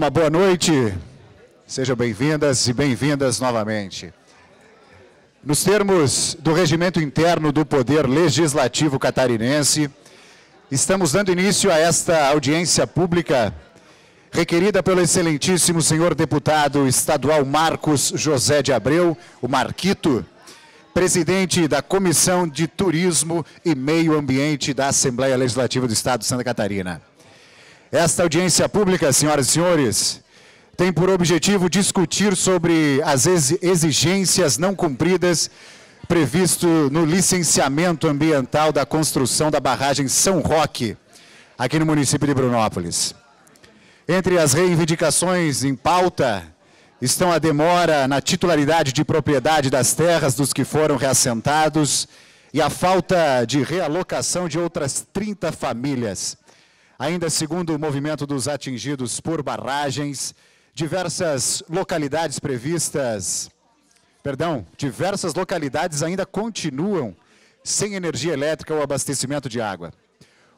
Uma boa noite. Sejam bem-vindas e bem-vindas novamente. Nos termos do regimento interno do Poder Legislativo Catarinense, estamos dando início a esta audiência pública requerida pelo excelentíssimo senhor deputado estadual Marcos José de Abreu, o Marquito, presidente da Comissão de Turismo e Meio Ambiente da Assembleia Legislativa do Estado de Santa Catarina. Esta audiência pública, senhoras e senhores, tem por objetivo discutir sobre as exigências não cumpridas previsto no licenciamento ambiental da construção da barragem São Roque, aqui no município de Brunópolis. Entre as reivindicações em pauta estão a demora na titularidade de propriedade das terras dos que foram reassentados e a falta de realocação de outras 30 famílias Ainda segundo o movimento dos atingidos por barragens, diversas localidades previstas, perdão, diversas localidades ainda continuam sem energia elétrica ou abastecimento de água.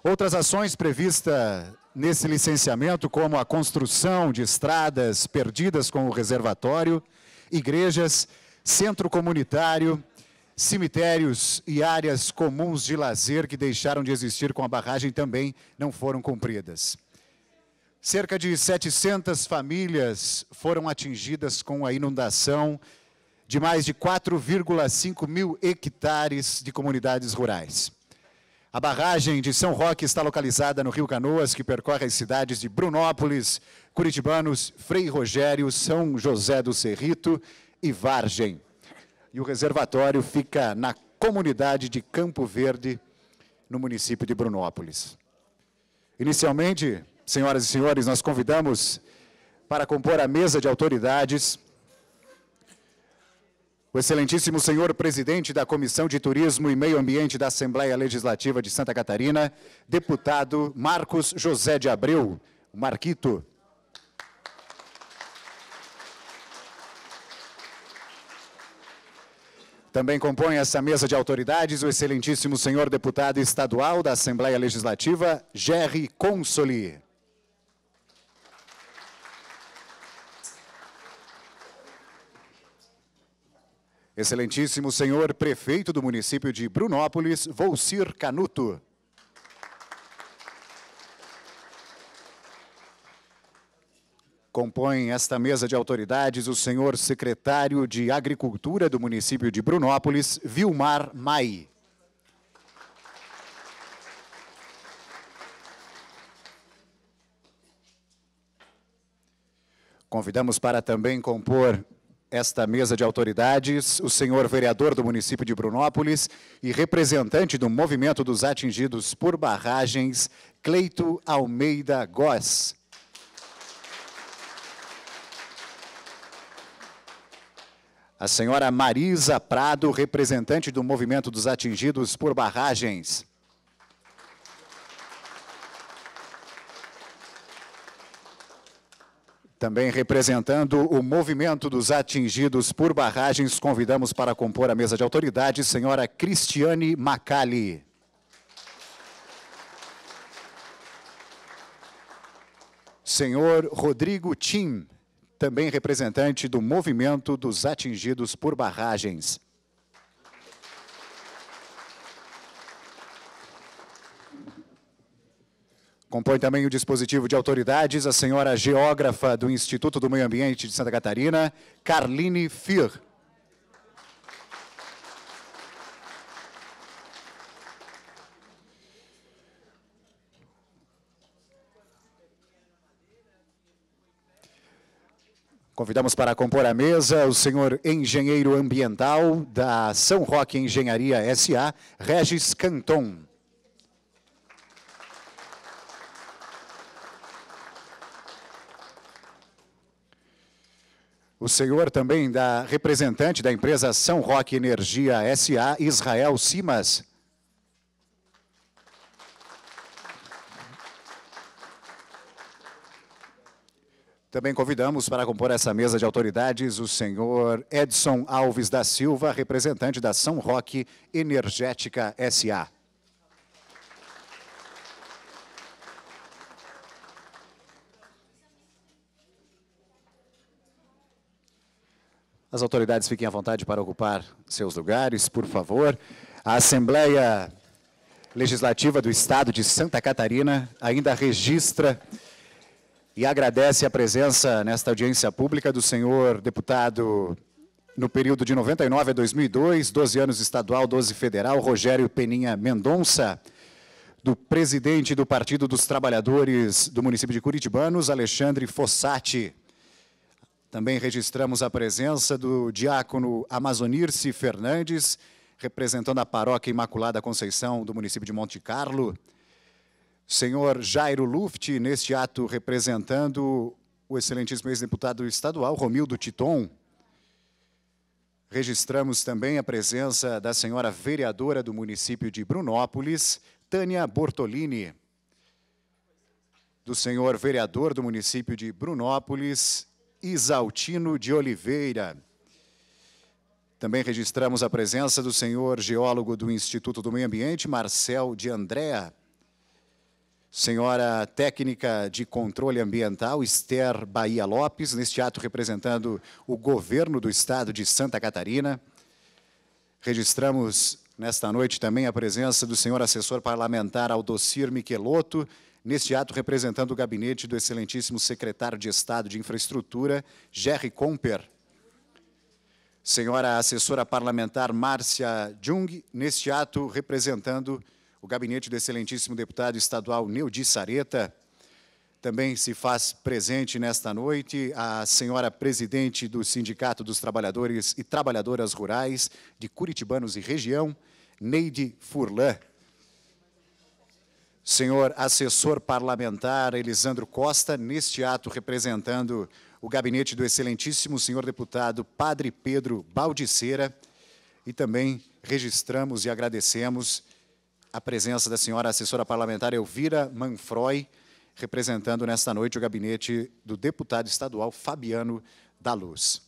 Outras ações previstas nesse licenciamento, como a construção de estradas perdidas com o reservatório, igrejas, centro comunitário, Cemitérios e áreas comuns de lazer que deixaram de existir com a barragem também não foram cumpridas. Cerca de 700 famílias foram atingidas com a inundação de mais de 4,5 mil hectares de comunidades rurais. A barragem de São Roque está localizada no Rio Canoas, que percorre as cidades de Brunópolis, Curitibanos, Frei Rogério, São José do Cerrito e Vargem. E o reservatório fica na comunidade de Campo Verde, no município de Brunópolis. Inicialmente, senhoras e senhores, nós convidamos para compor a mesa de autoridades o excelentíssimo senhor presidente da Comissão de Turismo e Meio Ambiente da Assembleia Legislativa de Santa Catarina, deputado Marcos José de Abreu, Marquito. Também compõe essa mesa de autoridades o excelentíssimo senhor deputado estadual da Assembleia Legislativa, Gerry Consoli. Excelentíssimo senhor prefeito do município de Brunópolis, Volcir Canuto. Compõem esta mesa de autoridades o senhor secretário de Agricultura do município de Brunópolis, Vilmar Mai. Convidamos para também compor esta mesa de autoridades, o senhor vereador do município de Brunópolis e representante do movimento dos atingidos por barragens, Cleito Almeida Goss. a senhora Marisa Prado, representante do Movimento dos Atingidos por Barragens. Também representando o Movimento dos Atingidos por Barragens, convidamos para compor a mesa de autoridade, senhora Cristiane Macali. Senhor Rodrigo Tim também representante do Movimento dos Atingidos por Barragens. Compõe também o dispositivo de autoridades a senhora geógrafa do Instituto do Meio Ambiente de Santa Catarina, Carline Fir. Convidamos para compor a mesa o senhor engenheiro ambiental da São Roque Engenharia SA, Regis Canton. O senhor também da representante da empresa São Roque Energia SA, Israel Simas. Também convidamos para compor essa mesa de autoridades o senhor Edson Alves da Silva, representante da São Roque Energética SA. As autoridades fiquem à vontade para ocupar seus lugares, por favor. A Assembleia Legislativa do Estado de Santa Catarina ainda registra e agradece a presença nesta audiência pública do senhor deputado no período de 99 a 2002, 12 anos estadual, 12 federal, Rogério Peninha Mendonça, do presidente do Partido dos Trabalhadores do município de Curitibanos, Alexandre Fossati. Também registramos a presença do diácono Amazonirce Fernandes, representando a paróquia Imaculada Conceição do município de Monte Carlo, senhor Jairo Luft, neste ato representando o excelentíssimo ex-deputado estadual Romildo Titon. Registramos também a presença da senhora vereadora do município de Brunópolis, Tânia Bortolini. Do senhor vereador do município de Brunópolis, Isaltino de Oliveira. Também registramos a presença do senhor geólogo do Instituto do Meio Ambiente, Marcel de Andréa senhora técnica de controle ambiental, Esther Bahia Lopes, neste ato representando o governo do estado de Santa Catarina. Registramos nesta noite também a presença do senhor assessor parlamentar Aldocir Michelotto, neste ato representando o gabinete do excelentíssimo secretário de Estado de Infraestrutura, Jerry Comper. Senhora assessora parlamentar Márcia Jung, neste ato representando o o gabinete do excelentíssimo deputado estadual Neudi Sareta. Também se faz presente nesta noite a senhora presidente do Sindicato dos Trabalhadores e Trabalhadoras Rurais de Curitibanos e Região, Neide Furlan. Senhor assessor parlamentar Elisandro Costa, neste ato representando o gabinete do excelentíssimo senhor deputado Padre Pedro Baldiceira, e também registramos e agradecemos a presença da senhora assessora parlamentar Elvira Manfroy, representando nesta noite o gabinete do deputado estadual Fabiano da Luz.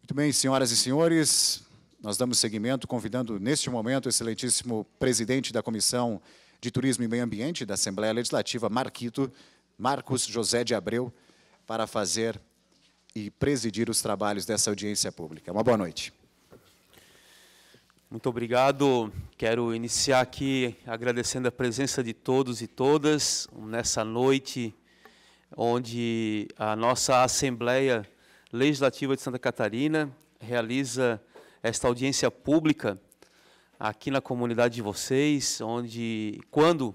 Muito bem, senhoras e senhores, nós damos seguimento convidando neste momento o excelentíssimo presidente da Comissão de Turismo e Meio Ambiente da Assembleia Legislativa, Marquito, Marcos José de Abreu, para fazer e presidir os trabalhos dessa audiência pública. Uma boa noite. Muito obrigado. Quero iniciar aqui agradecendo a presença de todos e todas nessa noite onde a nossa Assembleia Legislativa de Santa Catarina realiza esta audiência pública aqui na comunidade de vocês, onde quando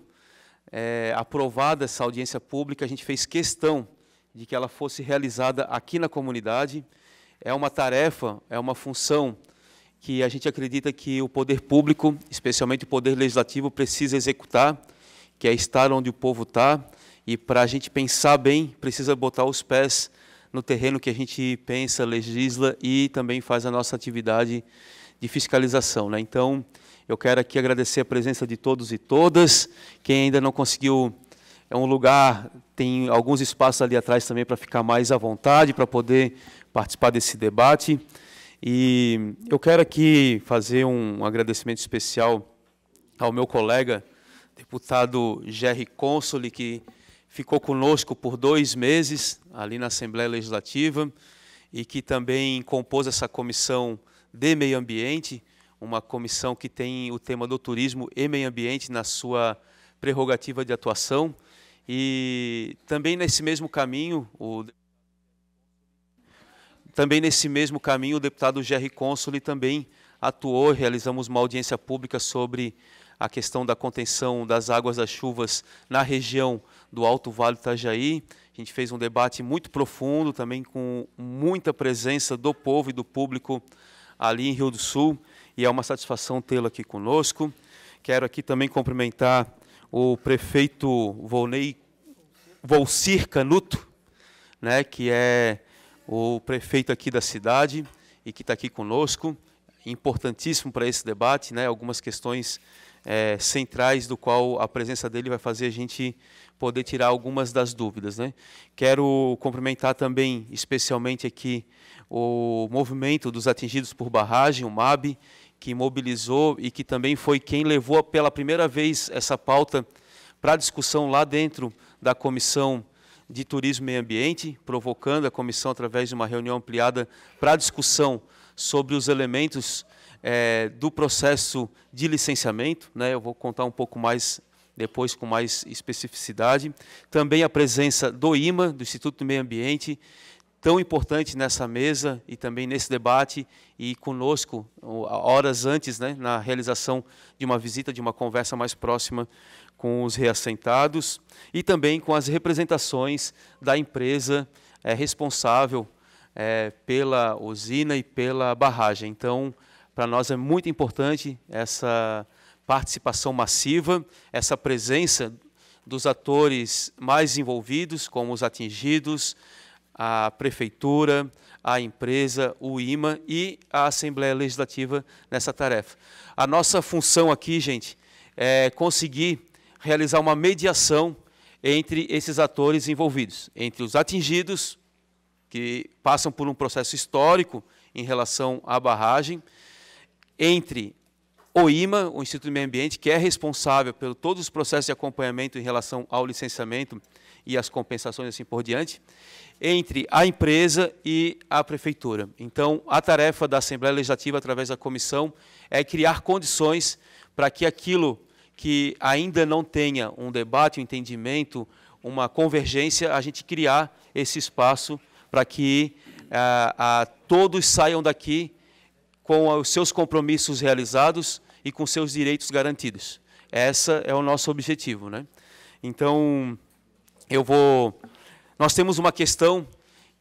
é, aprovada essa audiência pública, a gente fez questão de que ela fosse realizada aqui na comunidade. É uma tarefa, é uma função que a gente acredita que o poder público, especialmente o poder legislativo, precisa executar, que é estar onde o povo está, e para a gente pensar bem, precisa botar os pés no terreno que a gente pensa, legisla e também faz a nossa atividade de fiscalização. Né? Então, eu quero aqui agradecer a presença de todos e todas. Quem ainda não conseguiu, é um lugar, tem alguns espaços ali atrás também para ficar mais à vontade, para poder participar desse debate. E eu quero aqui fazer um agradecimento especial ao meu colega, deputado Jerry Consoli, que ficou conosco por dois meses ali na Assembleia Legislativa e que também compôs essa comissão de meio ambiente, uma comissão que tem o tema do turismo e meio ambiente na sua prerrogativa de atuação. E também nesse mesmo caminho, o também nesse mesmo caminho, o deputado Gerry Consoli também atuou, realizamos uma audiência pública sobre a questão da contenção das águas das chuvas na região do Alto Vale do Itajaí. A gente fez um debate muito profundo, também com muita presença do povo e do público ali em Rio do Sul, e é uma satisfação tê-lo aqui conosco. Quero aqui também cumprimentar o prefeito Volney Volcir Canuto, né, que é o prefeito aqui da cidade e que está aqui conosco, importantíssimo para esse debate, né? algumas questões é, centrais do qual a presença dele vai fazer a gente poder tirar algumas das dúvidas. Né? Quero cumprimentar também, especialmente aqui, o movimento dos atingidos por barragem, o MAB, que mobilizou e que também foi quem levou pela primeira vez essa pauta para discussão lá dentro da comissão de Turismo e Meio Ambiente, provocando a comissão através de uma reunião ampliada para discussão sobre os elementos é, do processo de licenciamento. Né? Eu vou contar um pouco mais depois com mais especificidade. Também a presença do IMA, do Instituto do Meio Ambiente, tão importante nessa mesa e também nesse debate e conosco horas antes, né, na realização de uma visita, de uma conversa mais próxima com os reassentados e também com as representações da empresa é, responsável é, pela usina e pela barragem. Então, para nós é muito importante essa participação massiva, essa presença dos atores mais envolvidos, como os atingidos, a prefeitura, a empresa, o IMA e a Assembleia Legislativa nessa tarefa. A nossa função aqui, gente, é conseguir realizar uma mediação entre esses atores envolvidos, entre os atingidos, que passam por um processo histórico em relação à barragem, entre o IMA, o Instituto do Meio Ambiente, que é responsável por todos os processos de acompanhamento em relação ao licenciamento e as compensações e assim por diante, entre a empresa e a prefeitura. Então, a tarefa da Assembleia Legislativa, através da comissão, é criar condições para que aquilo que ainda não tenha um debate, um entendimento, uma convergência, a gente criar esse espaço para que eh, todos saiam daqui com os seus compromissos realizados e com seus direitos garantidos. Essa é o nosso objetivo, né? Então, eu vou. Nós temos uma questão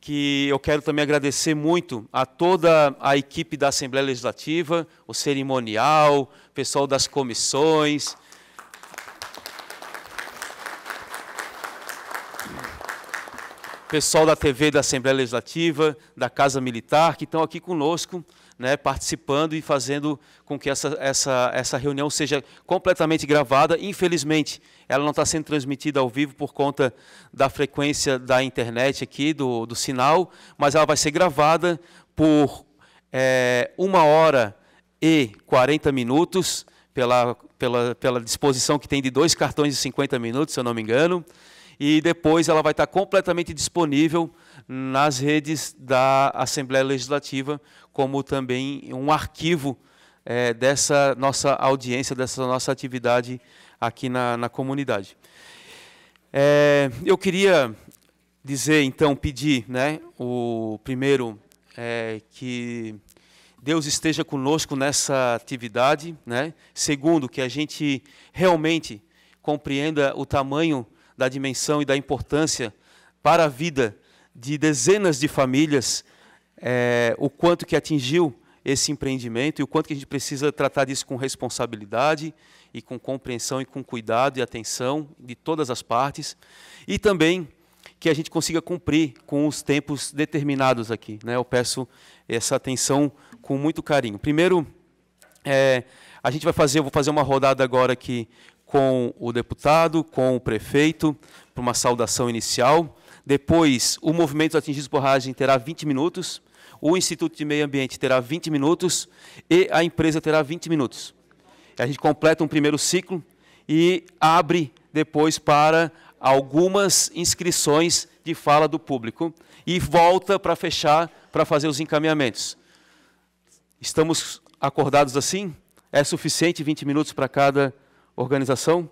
que eu quero também agradecer muito a toda a equipe da Assembleia Legislativa, o cerimonial, o pessoal das comissões, pessoal da TV da Assembleia Legislativa, da Casa Militar, que estão aqui conosco, né, participando e fazendo com que essa, essa, essa reunião seja completamente gravada. Infelizmente, ela não está sendo transmitida ao vivo por conta da frequência da internet aqui, do, do sinal, mas ela vai ser gravada por é, uma hora e 40 minutos, pela, pela, pela disposição que tem de dois cartões de 50 minutos, se eu não me engano e depois ela vai estar completamente disponível nas redes da Assembleia Legislativa, como também um arquivo é, dessa nossa audiência, dessa nossa atividade aqui na, na comunidade. É, eu queria dizer, então, pedir, né, o primeiro, é, que Deus esteja conosco nessa atividade, né? Segundo, que a gente realmente compreenda o tamanho da dimensão e da importância para a vida de dezenas de famílias, é, o quanto que atingiu esse empreendimento e o quanto que a gente precisa tratar disso com responsabilidade e com compreensão e com cuidado e atenção de todas as partes. E também que a gente consiga cumprir com os tempos determinados aqui. Né? Eu peço essa atenção com muito carinho. Primeiro, é, a gente vai fazer, eu vou fazer uma rodada agora aqui com o deputado, com o prefeito, para uma saudação inicial. Depois, o movimento Atingidos por Ragem terá 20 minutos, o Instituto de Meio Ambiente terá 20 minutos e a empresa terá 20 minutos. A gente completa um primeiro ciclo e abre depois para algumas inscrições de fala do público e volta para fechar para fazer os encaminhamentos. Estamos acordados assim? É suficiente 20 minutos para cada organização.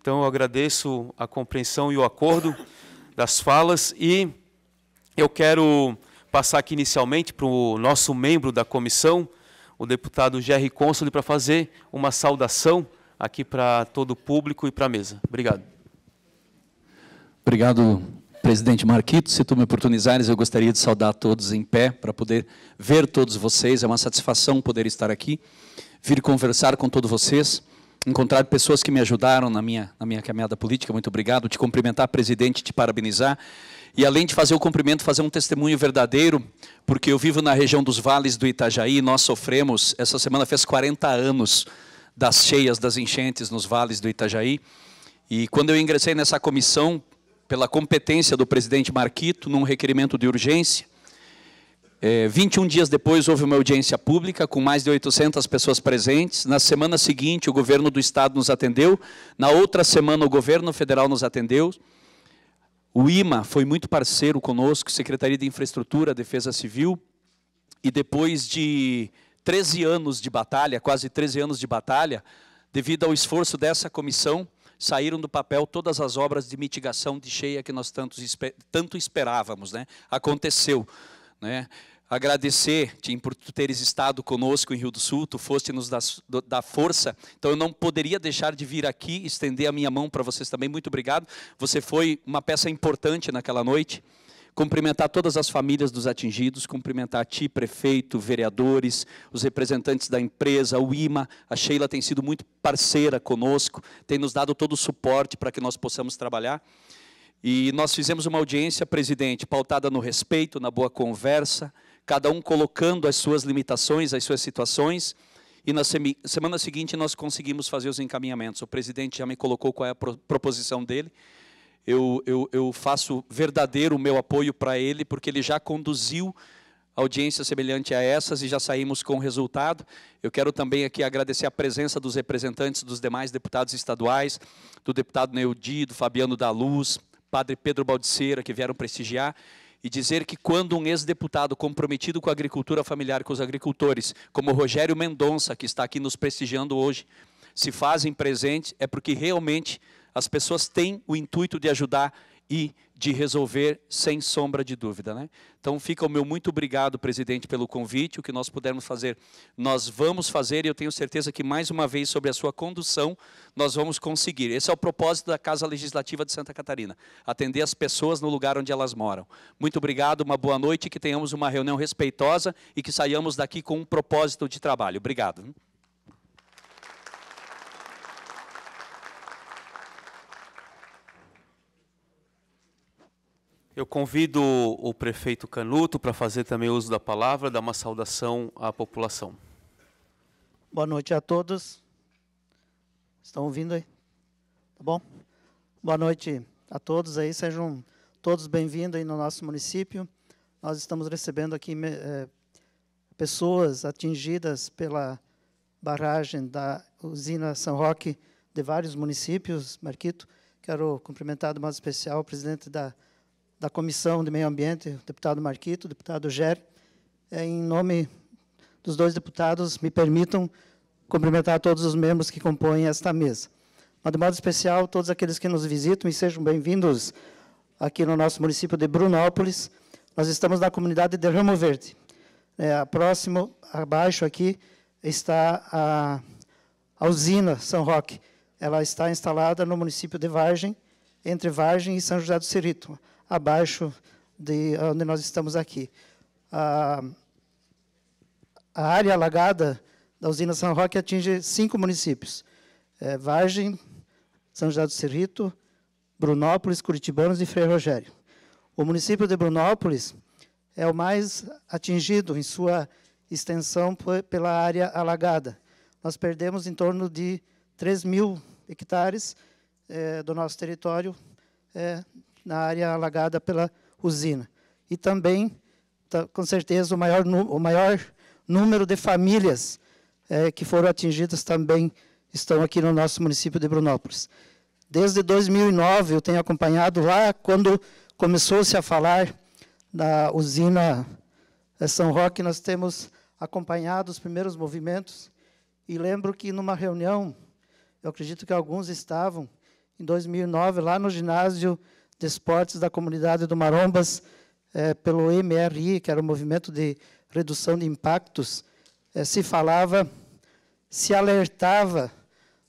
Então eu agradeço a compreensão e o acordo das falas e eu quero passar aqui inicialmente para o nosso membro da comissão, o deputado Jerry Cônsoli, para fazer uma saudação aqui para todo o público e para a mesa. Obrigado. Obrigado, presidente Marquito. Se tu me oportunizares, eu gostaria de saudar todos em pé para poder ver todos vocês. É uma satisfação poder estar aqui, vir conversar com todos vocês encontrado pessoas que me ajudaram na minha, na minha caminhada política, muito obrigado, te cumprimentar, presidente, te parabenizar. E além de fazer o cumprimento, fazer um testemunho verdadeiro, porque eu vivo na região dos vales do Itajaí, nós sofremos, essa semana fez 40 anos das cheias, das enchentes nos vales do Itajaí. E quando eu ingressei nessa comissão, pela competência do presidente Marquito, num requerimento de urgência, é, 21 dias depois houve uma audiência pública com mais de 800 pessoas presentes. Na semana seguinte, o governo do estado nos atendeu. Na outra semana, o governo federal nos atendeu. O IMA foi muito parceiro conosco, Secretaria de Infraestrutura, Defesa Civil. E depois de 13 anos de batalha, quase 13 anos de batalha, devido ao esforço dessa comissão, saíram do papel todas as obras de mitigação de cheia que nós tanto, tanto esperávamos. Né? Aconteceu né? agradecer, Tim, por tu teres estado conosco em Rio do Sul, tu foste nos dar, força, então eu não poderia deixar de vir aqui, estender a minha mão para vocês também, muito obrigado, você foi uma peça importante naquela noite, cumprimentar todas as famílias dos atingidos, cumprimentar a ti, prefeito, vereadores, os representantes da empresa, o IMA, a Sheila tem sido muito parceira conosco, tem nos dado todo o suporte para que nós possamos trabalhar, e nós fizemos uma audiência, presidente, pautada no respeito, na boa conversa, cada um colocando as suas limitações, as suas situações. E na semana seguinte nós conseguimos fazer os encaminhamentos. O presidente já me colocou qual é a proposição dele. Eu, eu, eu faço verdadeiro o meu apoio para ele, porque ele já conduziu audiência semelhante a essas e já saímos com o resultado. Eu quero também aqui agradecer a presença dos representantes dos demais deputados estaduais, do deputado Neudi, do Fabiano da Luz, padre Pedro Baldiceira, que vieram prestigiar, e dizer que quando um ex-deputado comprometido com a agricultura familiar, com os agricultores, como Rogério Mendonça, que está aqui nos prestigiando hoje, se fazem presente, é porque realmente as pessoas têm o intuito de ajudar e de resolver sem sombra de dúvida. Né? Então fica o meu muito obrigado, presidente, pelo convite. O que nós pudermos fazer, nós vamos fazer e eu tenho certeza que, mais uma vez, sobre a sua condução, nós vamos conseguir. Esse é o propósito da Casa Legislativa de Santa Catarina, atender as pessoas no lugar onde elas moram. Muito obrigado, uma boa noite, que tenhamos uma reunião respeitosa e que saiamos daqui com um propósito de trabalho. Obrigado. Eu convido o prefeito Canuto para fazer também uso da palavra, dar uma saudação à população. Boa noite a todos. Estão ouvindo aí? Tá bom? Boa noite a todos aí. Sejam todos bem-vindos aí no nosso município. Nós estamos recebendo aqui é, pessoas atingidas pela barragem da usina São Roque de vários municípios. Marquito, quero cumprimentar de modo especial o presidente da da Comissão de Meio Ambiente, o deputado Marquito, o deputado Ger, é, em nome dos dois deputados, me permitam cumprimentar todos os membros que compõem esta mesa. Mas, de modo especial, todos aqueles que nos visitam e sejam bem-vindos aqui no nosso município de Brunópolis. Nós estamos na comunidade de Ramo Verde. É, próximo, abaixo aqui, está a, a usina São Roque. Ela está instalada no município de Vargem, entre Vargem e São José do Cerrito abaixo de onde nós estamos aqui. A, a área alagada da usina São Roque atinge cinco municípios. É, Vargem, São José do Cerrito, Brunópolis, Curitibanos e Frei Rogério. O município de Brunópolis é o mais atingido em sua extensão pela área alagada. Nós perdemos em torno de 3 mil hectares é, do nosso território é, na área alagada pela usina. E também, com certeza, o maior, o maior número de famílias é, que foram atingidas também estão aqui no nosso município de Brunópolis. Desde 2009 eu tenho acompanhado lá, quando começou-se a falar da usina é, São Roque, nós temos acompanhado os primeiros movimentos e lembro que numa reunião, eu acredito que alguns estavam, em 2009, lá no ginásio de Esportes da comunidade do Marombas é, pelo MRI, que era o Movimento de Redução de Impactos, é, se falava, se alertava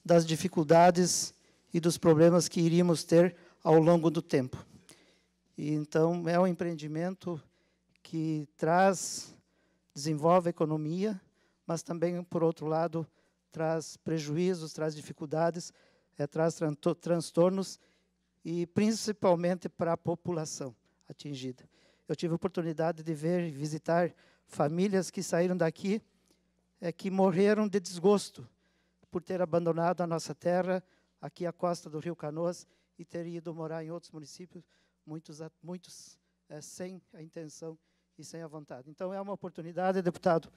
das dificuldades e dos problemas que iríamos ter ao longo do tempo. E, então, é um empreendimento que traz, desenvolve a economia, mas também, por outro lado, traz prejuízos, traz dificuldades, é, traz transtornos e principalmente para a população atingida. Eu tive a oportunidade de ver e visitar famílias que saíram daqui é, que morreram de desgosto por ter abandonado a nossa terra, aqui a costa do Rio Canoas, e ter ido morar em outros municípios, muitos, muitos é, sem a intenção e sem a vontade. Então, é uma oportunidade, deputado,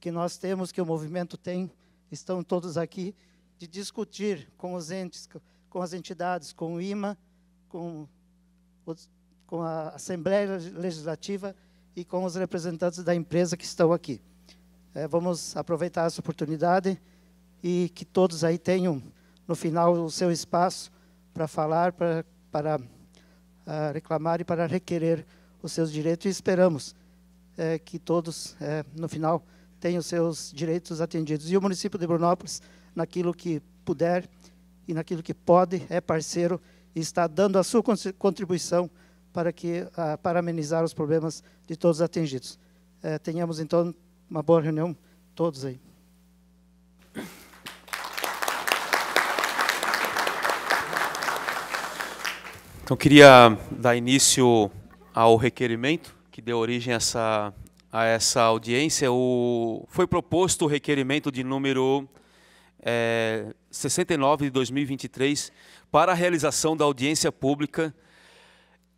que nós temos, que o movimento tem, estão todos aqui, de discutir com os entes com as entidades, com o IMA, com, os, com a Assembleia Legislativa e com os representantes da empresa que estão aqui. É, vamos aproveitar essa oportunidade e que todos aí tenham, no final, o seu espaço para falar, para, para uh, reclamar e para requerer os seus direitos. E esperamos é, que todos, é, no final, tenham os seus direitos atendidos. E o município de Brunópolis, naquilo que puder, e naquilo que pode, é parceiro e está dando a sua contribuição para, que, ah, para amenizar os problemas de todos atingidos. É, tenhamos, então, uma boa reunião todos aí. Então, queria dar início ao requerimento que deu origem a essa, a essa audiência. O, foi proposto o requerimento de número é, 69 de 2023 para a realização da audiência pública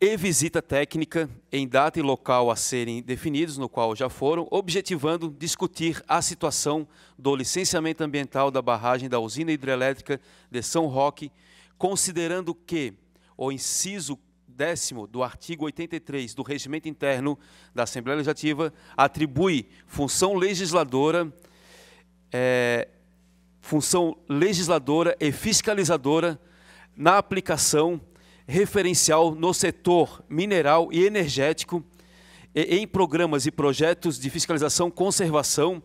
e visita técnica em data e local a serem definidos, no qual já foram, objetivando discutir a situação do licenciamento ambiental da barragem da usina hidrelétrica de São Roque, considerando que o inciso décimo do artigo 83 do Regimento Interno da Assembleia Legislativa atribui função legisladora é, função legisladora e fiscalizadora na aplicação referencial no setor mineral e energético, e em programas e projetos de fiscalização, conservação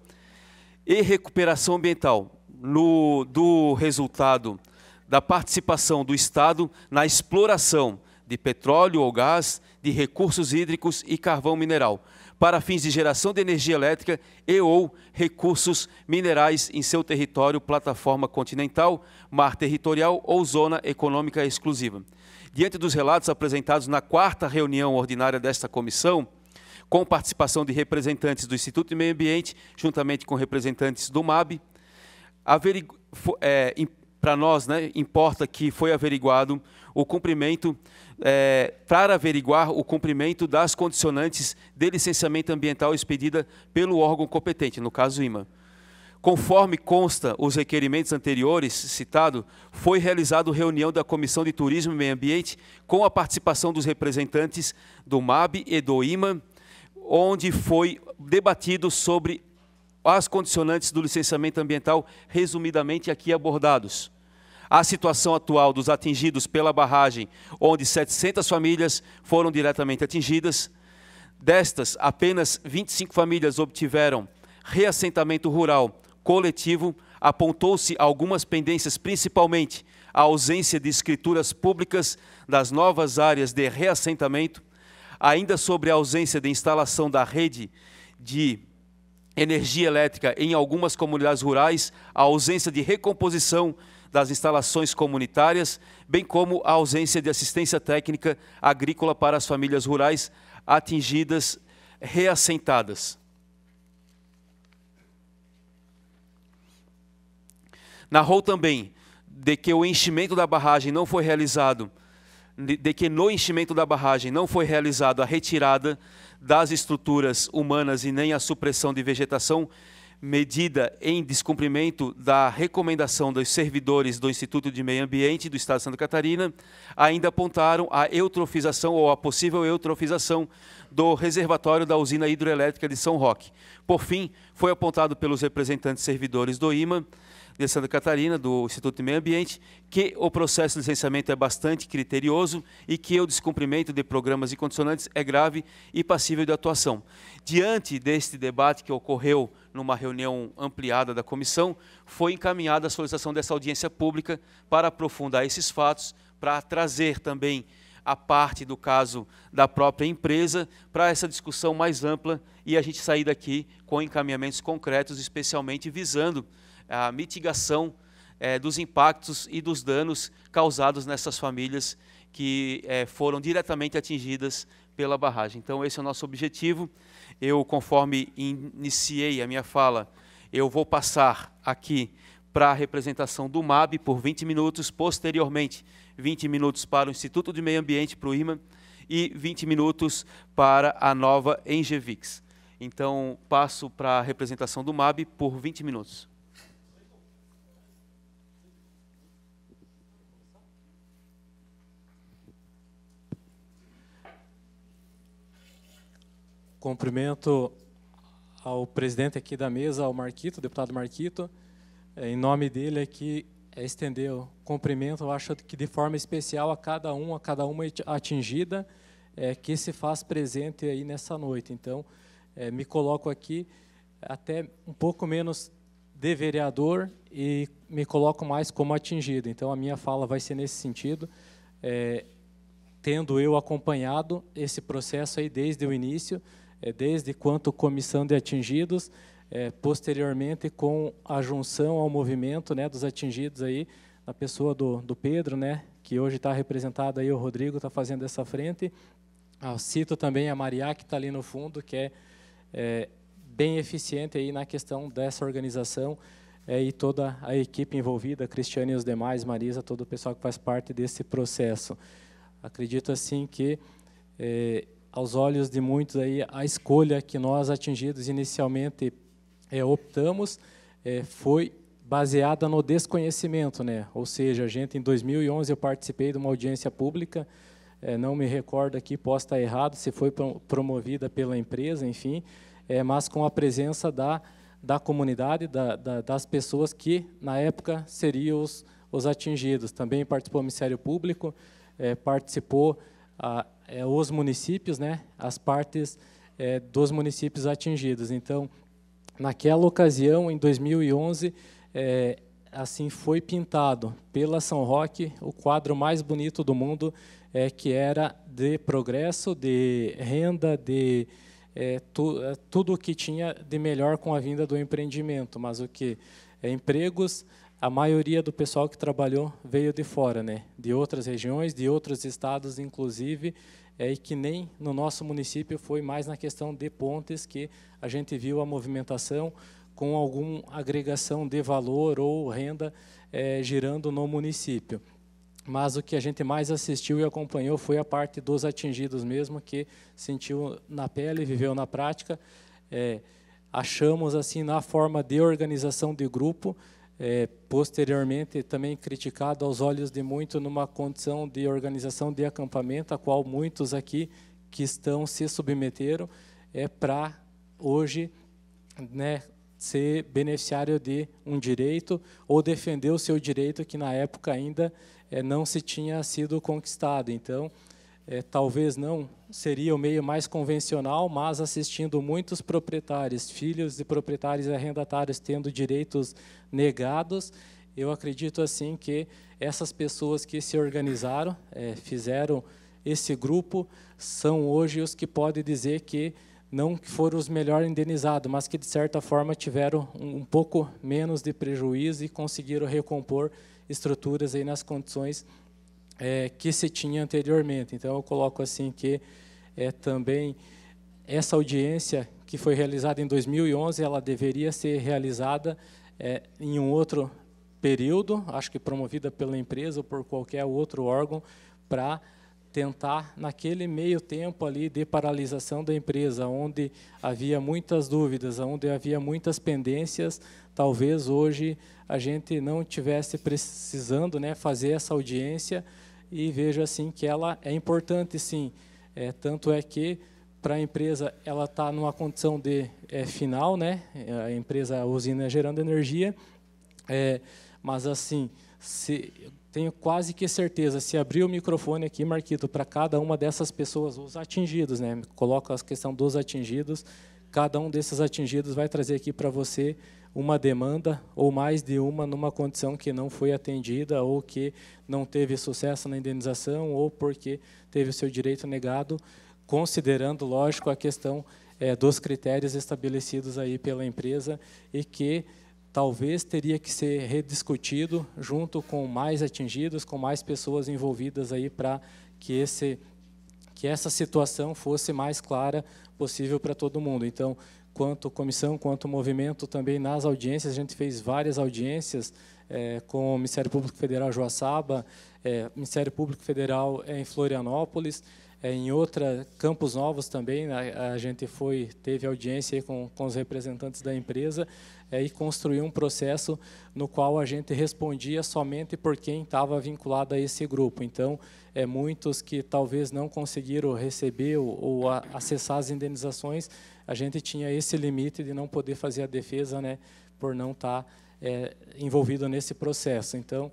e recuperação ambiental, no, do resultado da participação do Estado na exploração de petróleo ou gás, de recursos hídricos e carvão mineral, para fins de geração de energia elétrica e ou recursos minerais em seu território, plataforma continental, mar territorial ou zona econômica exclusiva. Diante dos relatos apresentados na quarta reunião ordinária desta comissão, com participação de representantes do Instituto de Meio Ambiente, juntamente com representantes do MAB, é, para nós né, importa que foi averiguado o cumprimento, é, para averiguar o cumprimento das condicionantes de licenciamento ambiental expedida pelo órgão competente, no caso IMA. Conforme consta os requerimentos anteriores citado, foi realizada reunião da Comissão de Turismo e Meio Ambiente com a participação dos representantes do MAB e do IMA, onde foi debatido sobre as condicionantes do licenciamento ambiental, resumidamente aqui abordados a situação atual dos atingidos pela barragem, onde 700 famílias foram diretamente atingidas. Destas, apenas 25 famílias obtiveram reassentamento rural coletivo. Apontou-se algumas pendências, principalmente a ausência de escrituras públicas das novas áreas de reassentamento, ainda sobre a ausência de instalação da rede de energia elétrica em algumas comunidades rurais, a ausência de recomposição das instalações comunitárias, bem como a ausência de assistência técnica agrícola para as famílias rurais atingidas reassentadas. Narrou também de que o enchimento da barragem não foi realizado, de que no enchimento da barragem não foi realizada a retirada das estruturas humanas e nem a supressão de vegetação medida em descumprimento da recomendação dos servidores do Instituto de Meio Ambiente do Estado de Santa Catarina, ainda apontaram a eutrofização ou a possível eutrofização do reservatório da usina hidroelétrica de São Roque. Por fim, foi apontado pelos representantes servidores do IMA de Santa Catarina, do Instituto de Meio Ambiente, que o processo de licenciamento é bastante criterioso e que o descumprimento de programas e condicionantes é grave e passível de atuação. Diante deste debate que ocorreu numa reunião ampliada da comissão, foi encaminhada a solicitação dessa audiência pública para aprofundar esses fatos, para trazer também a parte do caso da própria empresa para essa discussão mais ampla e a gente sair daqui com encaminhamentos concretos, especialmente visando a mitigação é, dos impactos e dos danos causados nessas famílias que é, foram diretamente atingidas pela barragem. Então, esse é o nosso objetivo. Eu, conforme iniciei a minha fala, eu vou passar aqui para a representação do MAB por 20 minutos, posteriormente 20 minutos para o Instituto de Meio Ambiente, para o IMA, e 20 minutos para a nova Engevix. Então, passo para a representação do MAB por 20 minutos. Cumprimento ao presidente aqui da mesa, ao Marquito, deputado Marquito. É, em nome dele aqui, é estender o cumprimento, eu acho que de forma especial a cada um, a cada uma atingida, é, que se faz presente aí nessa noite. Então, é, me coloco aqui até um pouco menos de vereador e me coloco mais como atingido. Então, a minha fala vai ser nesse sentido, é, tendo eu acompanhado esse processo aí desde o início, é, desde quanto comissão de atingidos, é, posteriormente com a junção ao movimento né, dos atingidos aí, na pessoa do, do Pedro, né, que hoje está representado aí, o Rodrigo está fazendo essa frente. Eu ah, cito também a Maria, que está ali no fundo, que é, é, bem eficiente aí na questão dessa organização é, e toda a equipe envolvida, a Cristiane e os demais, Marisa, todo o pessoal que faz parte desse processo. Acredito, assim, que é, aos olhos de muitos aí a escolha que nós atingidos inicialmente é, optamos é, foi baseada no desconhecimento, né? Ou seja, a gente em 2011 eu participei de uma audiência pública, é, não me recordo aqui, posso estar errado, se foi promovida pela empresa, enfim, mas com a presença da da comunidade, da, da, das pessoas que na época seriam os, os atingidos. Também participou o Ministério Público, participou a é, os municípios, né, as partes é, dos municípios atingidos. Então, naquela ocasião, em 2011, é, assim foi pintado pela São Roque o quadro mais bonito do mundo, é, que era de progresso, de renda, de é, tu, é, tudo o que tinha de melhor com a vinda do empreendimento, mas o que é, empregos, a maioria do pessoal que trabalhou veio de fora, né? De outras regiões, de outros estados, inclusive, é, e que nem no nosso município foi mais na questão de pontes que a gente viu a movimentação com alguma agregação de valor ou renda é, girando no município. Mas o que a gente mais assistiu e acompanhou foi a parte dos atingidos mesmo, que sentiu na pele, viveu na prática. É, achamos assim na forma de organização de grupo é, posteriormente também criticado aos olhos de muito numa condição de organização de acampamento, a qual muitos aqui que estão se submeteram, é para hoje né, ser beneficiário de um direito ou defender o seu direito que na época ainda é, não se tinha sido conquistado. Então, é, talvez não seria o meio mais convencional, mas assistindo muitos proprietários, filhos de proprietários arrendatários tendo direitos negados, eu acredito assim que essas pessoas que se organizaram, é, fizeram esse grupo, são hoje os que podem dizer que não foram os melhor indenizados, mas que de certa forma tiveram um, um pouco menos de prejuízo e conseguiram recompor estruturas aí nas condições é, que se tinha anteriormente. Então, eu coloco assim que é, também essa audiência que foi realizada em 2011, ela deveria ser realizada é, em um outro período, acho que promovida pela empresa ou por qualquer outro órgão, para tentar, naquele meio tempo ali de paralisação da empresa, onde havia muitas dúvidas, onde havia muitas pendências, talvez hoje a gente não estivesse precisando né, fazer essa audiência, e vejo assim que ela é importante sim. É, tanto é que para a empresa ela está numa condição de é, final, né? A empresa, a usina é gerando energia, é, mas assim, se, tenho quase que certeza, se abrir o microfone aqui, Marquito, para cada uma dessas pessoas, os atingidos, né? Coloca a questão dos atingidos, cada um desses atingidos vai trazer aqui para você uma demanda ou mais de uma numa condição que não foi atendida ou que não teve sucesso na indenização ou porque teve o seu direito negado, considerando, lógico, a questão é, dos critérios estabelecidos aí pela empresa e que talvez teria que ser rediscutido junto com mais atingidos, com mais pessoas envolvidas aí para que esse que essa situação fosse mais clara possível para todo mundo. Então, quanto comissão, quanto movimento, também nas audiências. A gente fez várias audiências é, com o Ministério Público Federal Joaçaba, é, Ministério Público Federal eh, em Florianópolis, é, em outra Campos Novos também. Né? A, a gente foi teve audiência com, com os representantes da empresa e construiu um processo no qual a gente respondia somente por quem estava vinculado a esse grupo. Então, é, muitos que talvez não conseguiram receber ou, ou a, acessar as indenizações a gente tinha esse limite de não poder fazer a defesa, né, por não estar tá, é, envolvido nesse processo. Então,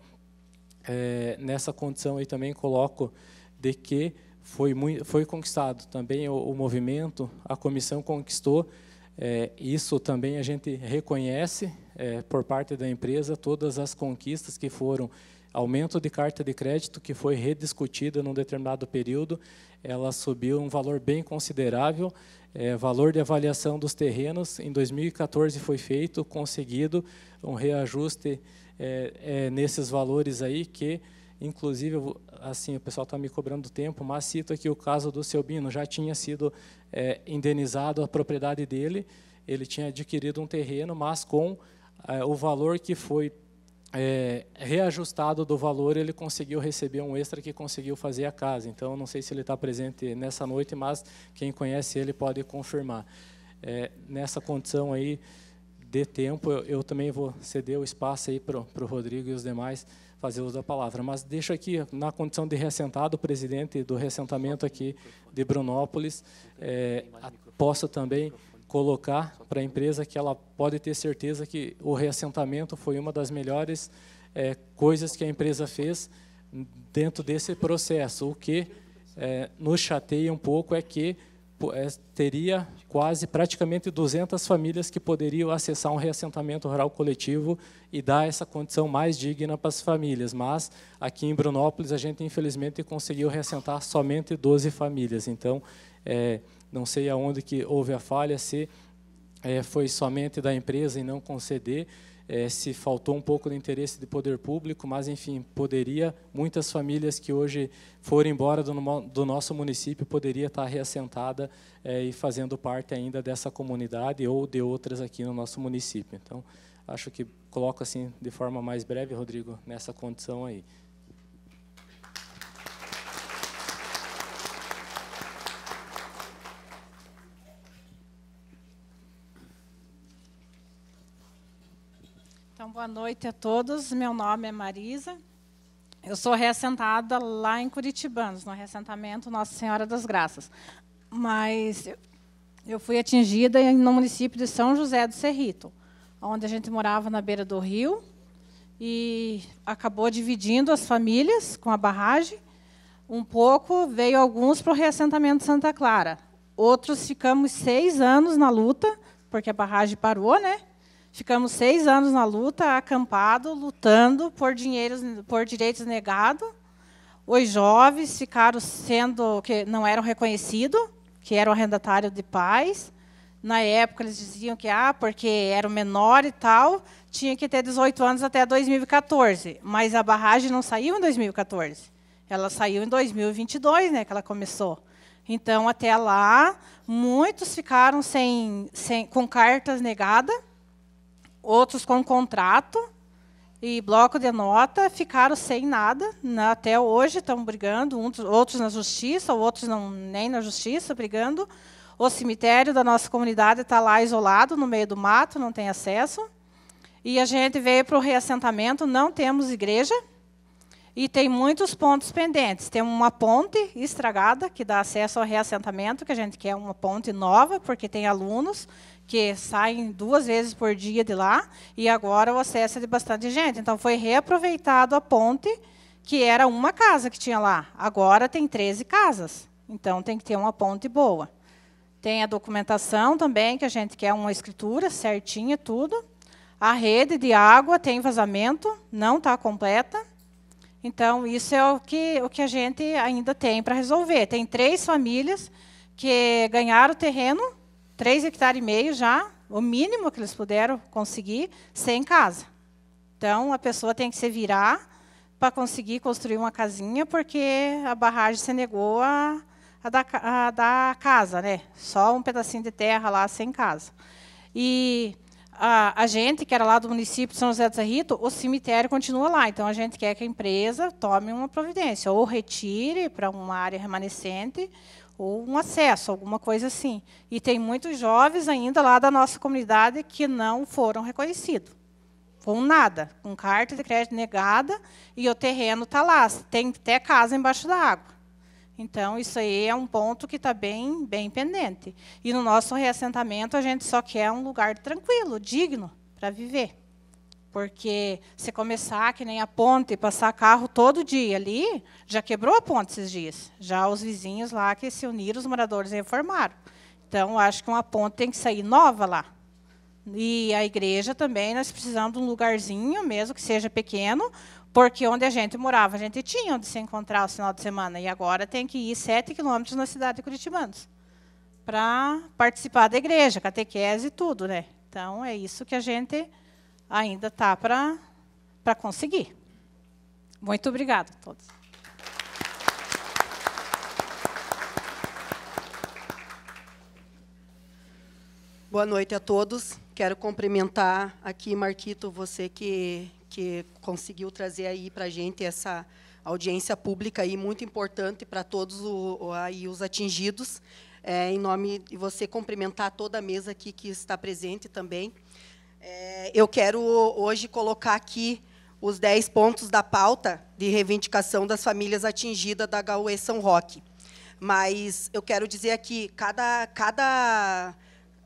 é, nessa condição aí também coloco de que foi, muito, foi conquistado também o, o movimento, a comissão conquistou, é, isso também a gente reconhece é, por parte da empresa, todas as conquistas que foram aumento de carta de crédito que foi rediscutida num determinado período, ela subiu um valor bem considerável. É, valor de avaliação dos terrenos, em 2014 foi feito, conseguido um reajuste é, é, nesses valores aí que inclusive, assim, o pessoal está me cobrando tempo, mas cito aqui o caso do Selbino, já tinha sido é, indenizado a propriedade dele, ele tinha adquirido um terreno, mas com é, o valor que foi é, reajustado do valor, ele conseguiu receber um extra que conseguiu fazer a casa. Então, não sei se ele está presente nessa noite, mas quem conhece ele pode confirmar. É, nessa condição aí de tempo, eu, eu, também vou ceder o espaço aí para o Rodrigo e os demais fazer uso da palavra. Mas deixo aqui, na condição de reassentado, o presidente do reassentamento aqui de Brunópolis, é, posso também colocar para a empresa que ela pode ter certeza que o reassentamento foi uma das melhores é, coisas que a empresa fez dentro desse processo. O que é, nos chateia um pouco é que é, teria quase praticamente 200 famílias que poderiam acessar um reassentamento rural coletivo e dar essa condição mais digna para as famílias. Mas aqui em Brunópolis a gente infelizmente conseguiu reassentar somente 12 famílias. Então é, não sei aonde que houve a falha, se é, foi somente da empresa em não conceder, eh, é, se faltou um pouco de interesse do poder público, mas, enfim, poderia, muitas famílias que hoje foram embora do, do nosso município, poderia estar reassentada é, e fazendo parte ainda dessa comunidade ou de outras aqui no nosso município. Então, acho que coloco assim, de forma mais breve, Rodrigo, nessa condição aí. boa noite a todos. Meu nome é Marisa. Eu sou reassentada lá em Curitibanos, no reassentamento Nossa Senhora das Graças. Mas eu fui atingida no município de São José do Cerrito, onde a gente morava na beira do rio e acabou dividindo as famílias com a barragem. Um pouco veio alguns para o reassentamento Santa Clara. Outros ficamos seis anos na luta, porque a barragem parou, né? Ficamos seis anos na luta, acampado, lutando por, dinheiros, por direitos negados. Os jovens ficaram sendo, que não eram reconhecidos, que eram arrendatários de pais. Na época, eles diziam que, ah, porque era menor e tal, tinha que ter 18 anos até 2014. Mas a barragem não saiu em 2014. Ela saiu em 2022, né, que ela começou. Então, até lá, muitos ficaram sem, sem com cartas negadas outros com contrato e bloco de nota ficaram sem nada. Né, até hoje estão brigando, uns, outros na justiça, outros não, nem na justiça brigando. O cemitério da nossa comunidade está lá isolado, no meio do mato, não tem acesso. E a gente veio para o reassentamento, não temos igreja. E tem muitos pontos pendentes. Tem uma ponte estragada que dá acesso ao reassentamento, que a gente quer uma ponte nova, porque tem alunos que saem duas vezes por dia de lá, e agora o acesso é de bastante gente. Então, foi reaproveitado a ponte, que era uma casa que tinha lá. Agora tem 13 casas. Então, tem que ter uma ponte boa. Tem a documentação também, que a gente quer uma escritura certinha, tudo. A rede de água tem vazamento, não está completa. Então, isso é o que, o que a gente ainda tem para resolver. Tem três famílias que ganharam terreno 3 hectares e meio já, o mínimo que eles puderam conseguir, sem casa. Então, a pessoa tem que se virar para conseguir construir uma casinha, porque a barragem se negou a, a, dar, a dar casa, né? Só um pedacinho de terra lá sem casa. E a, a, gente, que era lá do município de São José do Rito, o cemitério continua lá. Então, a gente quer que a empresa tome uma providência, ou retire para uma área remanescente, ou um acesso, alguma coisa assim. E tem muitos jovens ainda lá da nossa comunidade que não foram reconhecidos. Com nada, com carta de crédito negada e o terreno está lá. Tem até casa embaixo da água. Então, isso aí é um ponto que está bem, bem pendente. E no nosso reassentamento, a gente só quer um lugar tranquilo, digno para viver. Porque se começar que nem a ponte e passar carro todo dia ali, já quebrou a ponte esses dias. Já os vizinhos lá que se uniram, os moradores reformaram. Então, acho que uma ponte tem que sair nova lá. E a igreja também, nós precisamos de um lugarzinho, mesmo que seja pequeno, porque onde a gente morava, a gente tinha onde se encontrar o final de semana. E agora tem que ir sete quilômetros na cidade de Curitibanos para participar da igreja, catequese e tudo, né? Então, é isso que a gente ainda está para conseguir. Muito obrigada a todos. Boa noite a todos. Quero cumprimentar aqui, Marquito, você que, que conseguiu trazer aí para a gente essa audiência pública aí muito importante para todos o, aí os atingidos. É, em nome de você cumprimentar toda a mesa aqui que está presente também. É, eu quero hoje colocar aqui os 10 pontos da pauta de reivindicação das famílias atingidas da HUE São Roque. Mas eu quero dizer aqui, cada, cada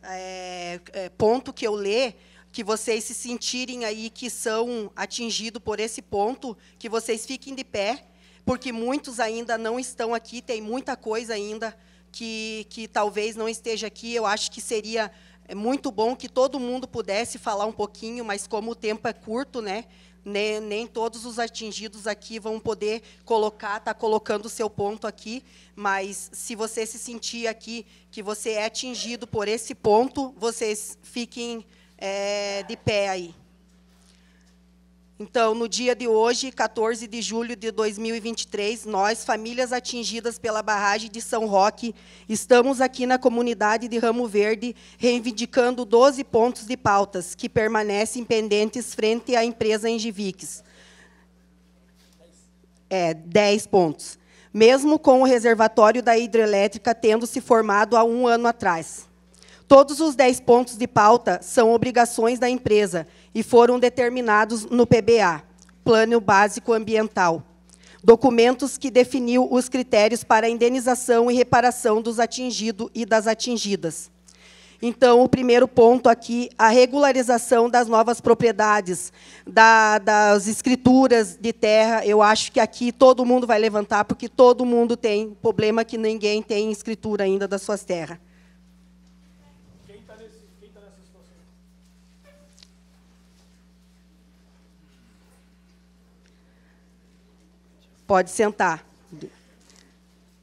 é, é, ponto que eu ler, que vocês se sentirem aí que são atingidos por esse ponto, que vocês fiquem de pé, porque muitos ainda não estão aqui, tem muita coisa ainda que, que talvez não esteja aqui. Eu acho que seria é muito bom que todo mundo pudesse falar um pouquinho, mas como o tempo é curto, né? Nem, nem todos os atingidos aqui vão poder colocar, está colocando o seu ponto aqui, mas se você se sentir aqui que você é atingido por esse ponto, vocês fiquem é, de pé aí. Então, no dia de hoje, 14 de julho de 2023, nós, famílias atingidas pela barragem de São Roque, estamos aqui na comunidade de Ramo Verde reivindicando 12 pontos de pautas que permanecem pendentes frente à empresa Engivix. É, 10 pontos. Mesmo com o reservatório da hidrelétrica tendo se formado há um ano atrás. Todos os 10 pontos de pauta são obrigações da empresa e foram determinados no PBA, Plano Básico Ambiental, documentos que definiu os critérios para indenização e reparação dos atingidos e das atingidas. Então, o primeiro ponto aqui, a regularização das novas propriedades, da, das escrituras de terra. Eu acho que aqui todo mundo vai levantar, porque todo mundo tem problema que ninguém tem escritura ainda das suas terras. Pode sentar.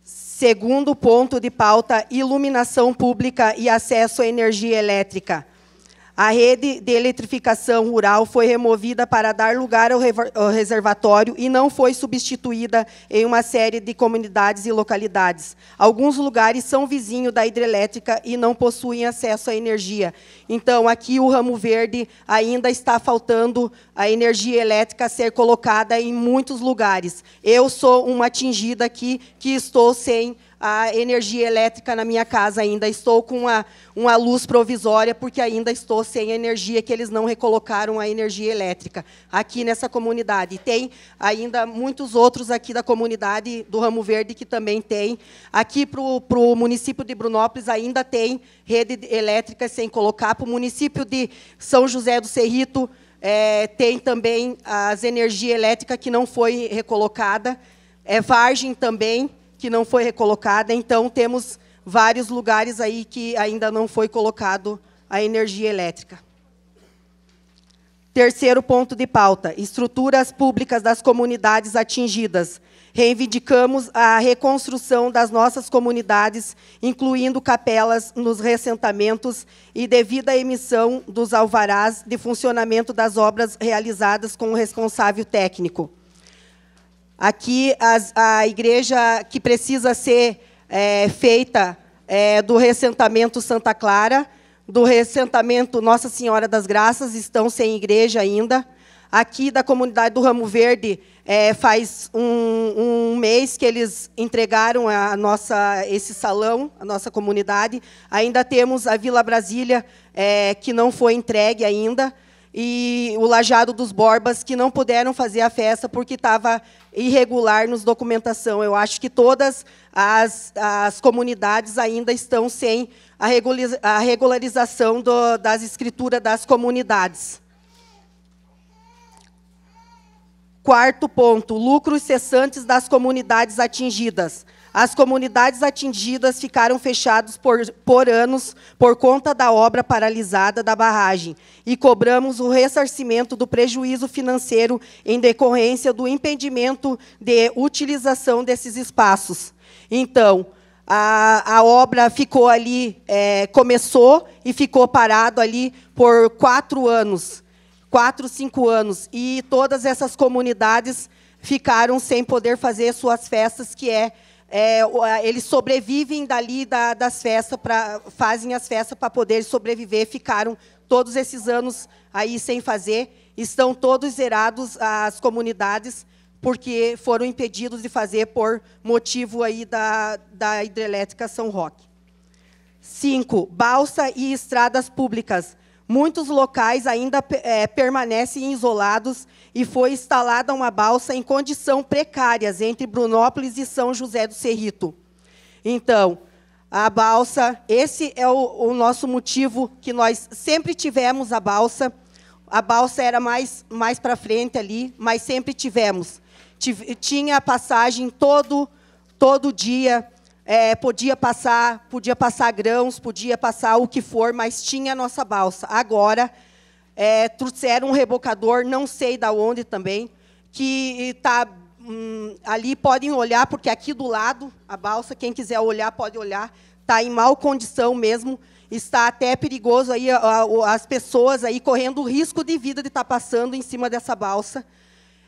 Segundo ponto de pauta: iluminação pública e acesso à energia elétrica. A rede de eletrificação rural foi removida para dar lugar ao reservatório e não foi substituída em uma série de comunidades e localidades. Alguns lugares são vizinhos da hidrelétrica e não possuem acesso à energia. Então, aqui o ramo verde ainda está faltando a energia elétrica ser colocada em muitos lugares. Eu sou uma atingida aqui que estou sem a energia elétrica na minha casa ainda. Estou com uma, uma luz provisória, porque ainda estou sem energia, que eles não recolocaram a energia elétrica aqui nessa comunidade. Tem ainda muitos outros aqui da comunidade do Ramo Verde que também tem. Aqui para o município de Brunópolis ainda tem rede elétrica sem colocar. Para o município de São José do Cerrito é, tem também as energia elétrica que não foi recolocada. É, Vargem também que não foi recolocada, então temos vários lugares aí que ainda não foi colocado a energia elétrica. Terceiro ponto de pauta: estruturas públicas das comunidades atingidas. Reivindicamos a reconstrução das nossas comunidades, incluindo capelas nos ressentamentos e devida emissão dos alvarás de funcionamento das obras realizadas com o responsável técnico. Aqui a, a igreja que precisa ser é, feita é, do ressentamento Santa Clara, do ressentamento Nossa Senhora das Graças, estão sem igreja ainda. Aqui da comunidade do Ramo Verde, é, faz um, um, mês que eles entregaram a nossa, esse salão, a nossa comunidade. Ainda temos a Vila Brasília, é, que não foi entregue ainda e o Lajado dos Borbas, que não puderam fazer a festa porque estava irregular nos documentação. Eu acho que todas as, as comunidades ainda estão sem a regularização do, das escrituras das comunidades. Quarto ponto, lucros cessantes das comunidades atingidas. As comunidades atingidas ficaram fechadas por, por anos por conta da obra paralisada da barragem e cobramos o ressarcimento do prejuízo financeiro em decorrência do impedimento de utilização desses espaços. Então, a, a, obra ficou ali, é, começou e ficou parado ali por quatro anos, quatro, cinco anos, e todas essas comunidades ficaram sem poder fazer suas festas, que é é, eles sobrevivem dali da, das festas, pra, fazem as festas para poder sobreviver, ficaram todos esses anos aí sem fazer, estão todos zerados as comunidades, porque foram impedidos de fazer por motivo aí da, da hidrelétrica São Roque. Cinco, Balsa e estradas públicas. Muitos locais ainda é, permanecem isolados e foi instalada uma balsa em condição precárias entre Brunópolis e São José do Cerrito. Então, a balsa, esse é o, o nosso motivo que nós sempre tivemos a balsa. A balsa era mais, mais para frente ali, mas sempre tivemos. Tive, tinha passagem todo, todo dia é, podia passar, podia passar grãos, podia passar o que for, mas tinha a nossa balsa. Agora é, trouxeram um rebocador, não sei da onde também, que está hum, ali. Podem olhar porque aqui do lado a balsa, quem quiser olhar pode olhar, está em mal condição mesmo. Está até perigoso aí a, a, as pessoas aí correndo risco de vida de estar tá passando em cima dessa balsa.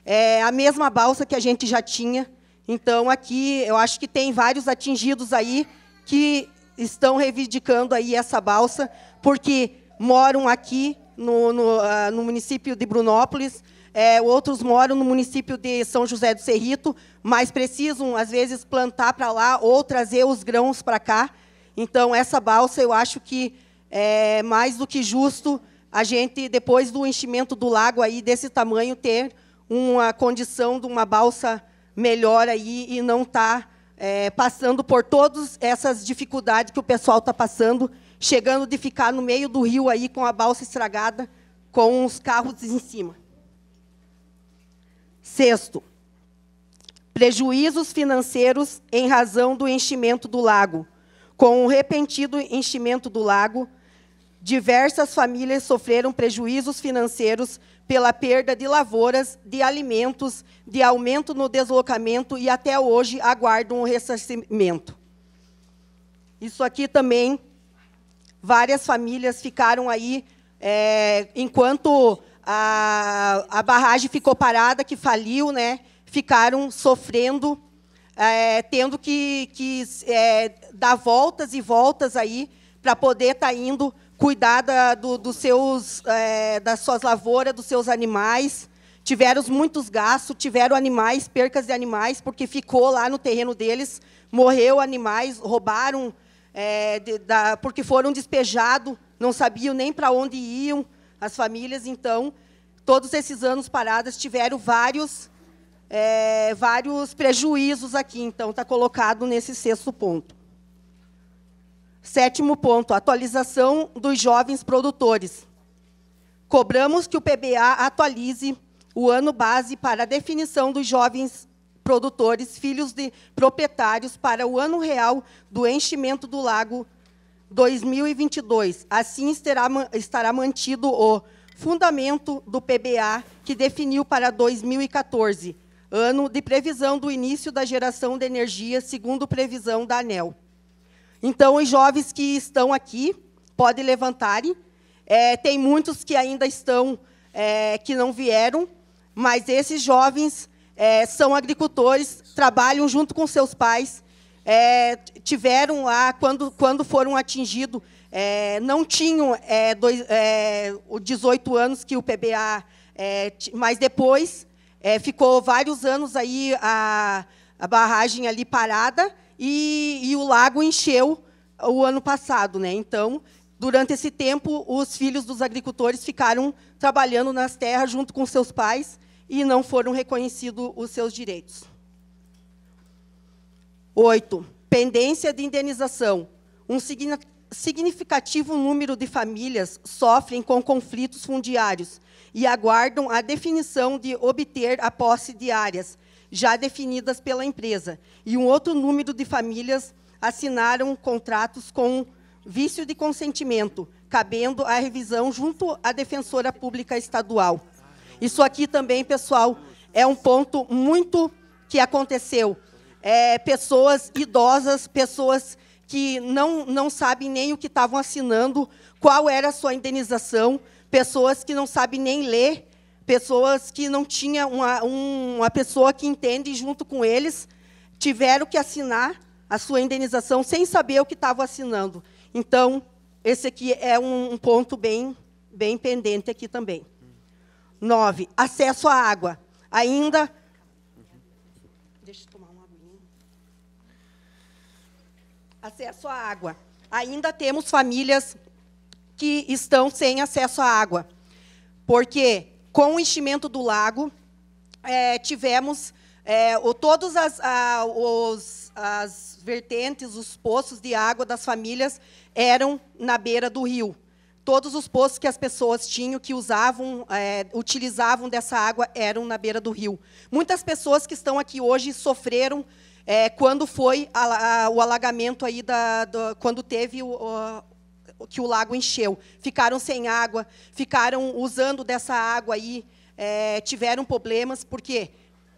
É a mesma balsa que a gente já tinha então aqui eu acho que tem vários atingidos aí que estão reivindicando aí essa balsa, porque moram aqui no, no, uh, no município de Brunópolis, é, outros moram no município de São José do Cerrito, mas precisam, às vezes, plantar para lá ou trazer os grãos para cá. Então, essa balsa, eu acho que é mais do que justo a gente, depois do enchimento do lago aí desse tamanho, ter uma condição de uma balsa melhor aí e não está é, passando por todas essas dificuldades que o pessoal está passando, chegando de ficar no meio do rio aí com a balsa estragada, com os carros em cima. Sexto, prejuízos financeiros em razão do enchimento do lago. Com o repentino enchimento do lago, diversas famílias sofreram prejuízos financeiros pela perda de lavouras, de alimentos, de aumento no deslocamento e até hoje aguardam um ressarcimento. Isso aqui também, várias famílias ficaram aí é, enquanto a, a, barragem ficou parada, que faliu, né? Ficaram sofrendo, é, tendo que, que é, dar voltas e voltas aí para poder estar tá indo cuidar da, do, dos seus, é, das suas lavouras, dos seus animais. Tiveram muitos gastos, tiveram animais, percas de animais, porque ficou lá no terreno deles, morreu animais, roubaram, é, de, da, porque foram despejados, não sabiam nem para onde iam as famílias. Então, todos esses anos paradas tiveram vários, é, vários prejuízos aqui. Então, está colocado nesse sexto ponto. Sétimo ponto, atualização dos jovens produtores. Cobramos que o PBA atualize o ano base para a definição dos jovens produtores, filhos de proprietários, para o ano real do enchimento do lago 2022. Assim estará, estará mantido o fundamento do PBA que definiu para 2014, ano de previsão do início da geração de energia, segundo previsão da ANEL. Então, os jovens que estão aqui, podem levantarem. É, tem muitos que ainda estão, é, que não vieram, mas esses jovens é, são agricultores, trabalham junto com seus pais, é, tiveram lá, quando, quando foram atingidos, é, não tinham é, dois, 18 é, anos que o PBA, mas depois ficou vários anos aí a, a barragem ali parada, e, e o lago encheu o ano passado, né? Então, durante esse tempo, os filhos dos agricultores ficaram trabalhando nas terras junto com seus pais e não foram reconhecidos os seus direitos. Oito, Pendência de indenização. Um significativo número de famílias sofrem com conflitos fundiários e aguardam a definição de obter a posse de áreas já definidas pela empresa, e um outro número de famílias assinaram contratos com vício de consentimento, cabendo a revisão junto à Defensora Pública Estadual. Isso aqui também, pessoal, é um ponto muito que aconteceu. É, pessoas idosas, pessoas que não, não sabem nem o que estavam assinando, qual era a sua indenização, pessoas que não sabem nem ler pessoas que não tinham uma, uma pessoa que entende junto com eles, tiveram que assinar a sua indenização sem saber o que estavam assinando. Então, esse aqui é um, um ponto bem, bem pendente aqui também. Nove, Acesso à água. Ainda. Deixa eu tomar uma aguinha. Acesso à água. Ainda temos famílias que estão sem acesso à água. Porque com o enchimento do lago, é, tivemos é, o, todos as, a, os, as vertentes, os poços de água das famílias eram na beira do rio. Todos os poços que as pessoas tinham, que usavam, é, utilizavam dessa água, eram na beira do rio. Muitas pessoas que estão aqui hoje sofreram é, quando foi a, a, o alagamento aí da, quando teve o, o que o lago encheu. Ficaram sem água, ficaram usando dessa água aí, é, tiveram problemas, porque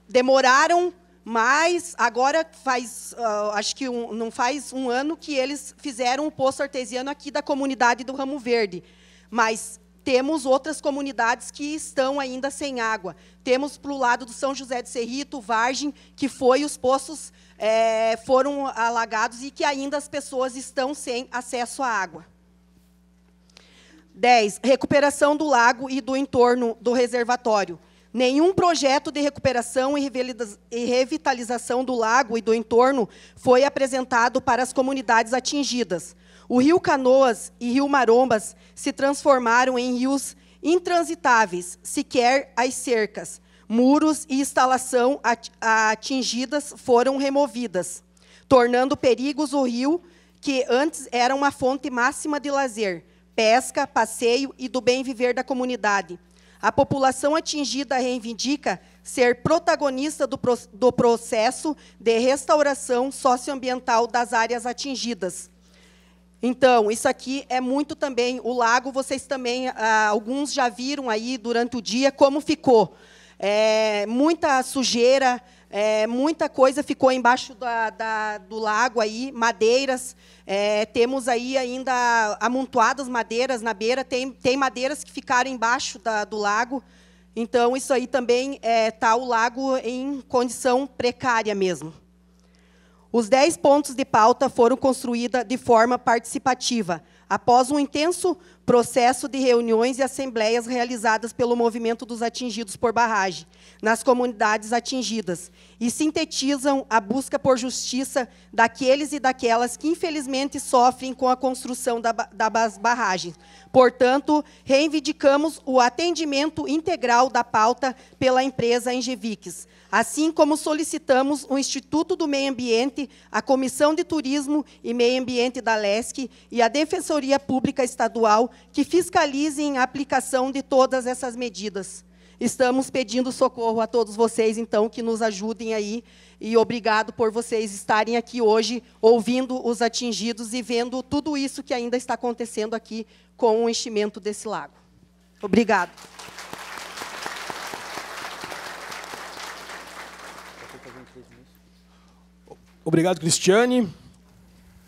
demoraram mas agora faz, uh, acho que um, não faz um ano que eles fizeram o poço artesiano aqui da comunidade do Ramo Verde. Mas temos outras comunidades que estão ainda sem água. Temos para o lado do São José de Serrito, Vargem, que foi os poços é, foram alagados e que ainda as pessoas estão sem acesso à água. 10. Recuperação do lago e do entorno do reservatório. Nenhum projeto de recuperação e revitalização do lago e do entorno foi apresentado para as comunidades atingidas. O rio Canoas e rio Marombas se transformaram em rios intransitáveis, sequer as cercas. Muros e instalação atingidas foram removidas, tornando perigos o rio, que antes era uma fonte máxima de lazer pesca, passeio e do bem viver da comunidade. A população atingida reivindica ser protagonista do, do processo de restauração socioambiental das áreas atingidas. Então, isso aqui é muito também o lago. Vocês também, ah, alguns já viram aí durante o dia como ficou. É, muita sujeira, é, muita coisa ficou embaixo da, da, do lago aí, madeiras. É, temos aí ainda amontoadas madeiras na beira. Tem, tem madeiras que ficaram embaixo da, do lago. Então, isso aí também está é, tá o lago em condição precária mesmo. Os dez pontos de pauta foram construídos de forma participativa após um intenso processo de reuniões e assembleias realizadas pelo movimento dos atingidos por barragem, nas comunidades atingidas, e sintetizam a busca por justiça daqueles e daquelas que, infelizmente, sofrem com a construção da, das barragens. Portanto, reivindicamos o atendimento integral da pauta pela empresa Engevix, Assim como solicitamos o Instituto do Meio Ambiente, a Comissão de Turismo e Meio Ambiente da LESC e a Defensoria Pública Estadual que fiscalizem a aplicação de todas essas medidas. Estamos pedindo socorro a todos vocês, então, que nos ajudem aí. E obrigado por vocês estarem aqui hoje, ouvindo os atingidos e vendo tudo isso que ainda está acontecendo aqui com o enchimento desse lago. Obrigado. Obrigado, Cristiane.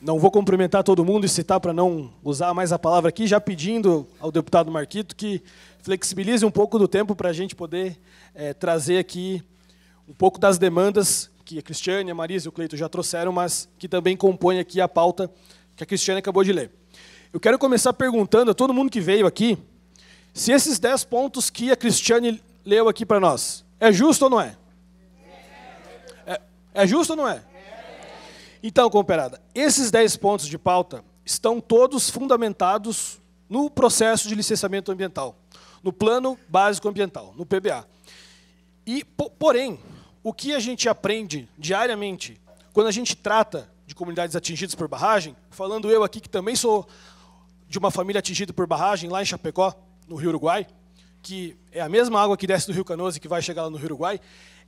Não vou cumprimentar todo mundo e citar para não usar mais a palavra aqui, já pedindo ao deputado Marquito que flexibilize um pouco do tempo para a gente poder é, trazer aqui um pouco das demandas que a Cristiane, a Marisa e o Cleito já trouxeram, mas que também compõem aqui a pauta que a Cristiane acabou de ler. Eu quero começar perguntando a todo mundo que veio aqui se esses 10 pontos que a Cristiane leu aqui para nós é justo ou não é? É, é justo ou não é? Então, comperada, esses 10 pontos de pauta estão todos fundamentados no processo de licenciamento ambiental, no plano básico ambiental, no PBA. E, porém, o que a gente aprende diariamente quando a gente trata de comunidades atingidas por barragem, falando eu aqui que também sou de uma família atingida por barragem lá em Chapecó, no Rio Uruguai, que é a mesma água que desce do Rio Canoas e que vai chegar lá no Rio Uruguai,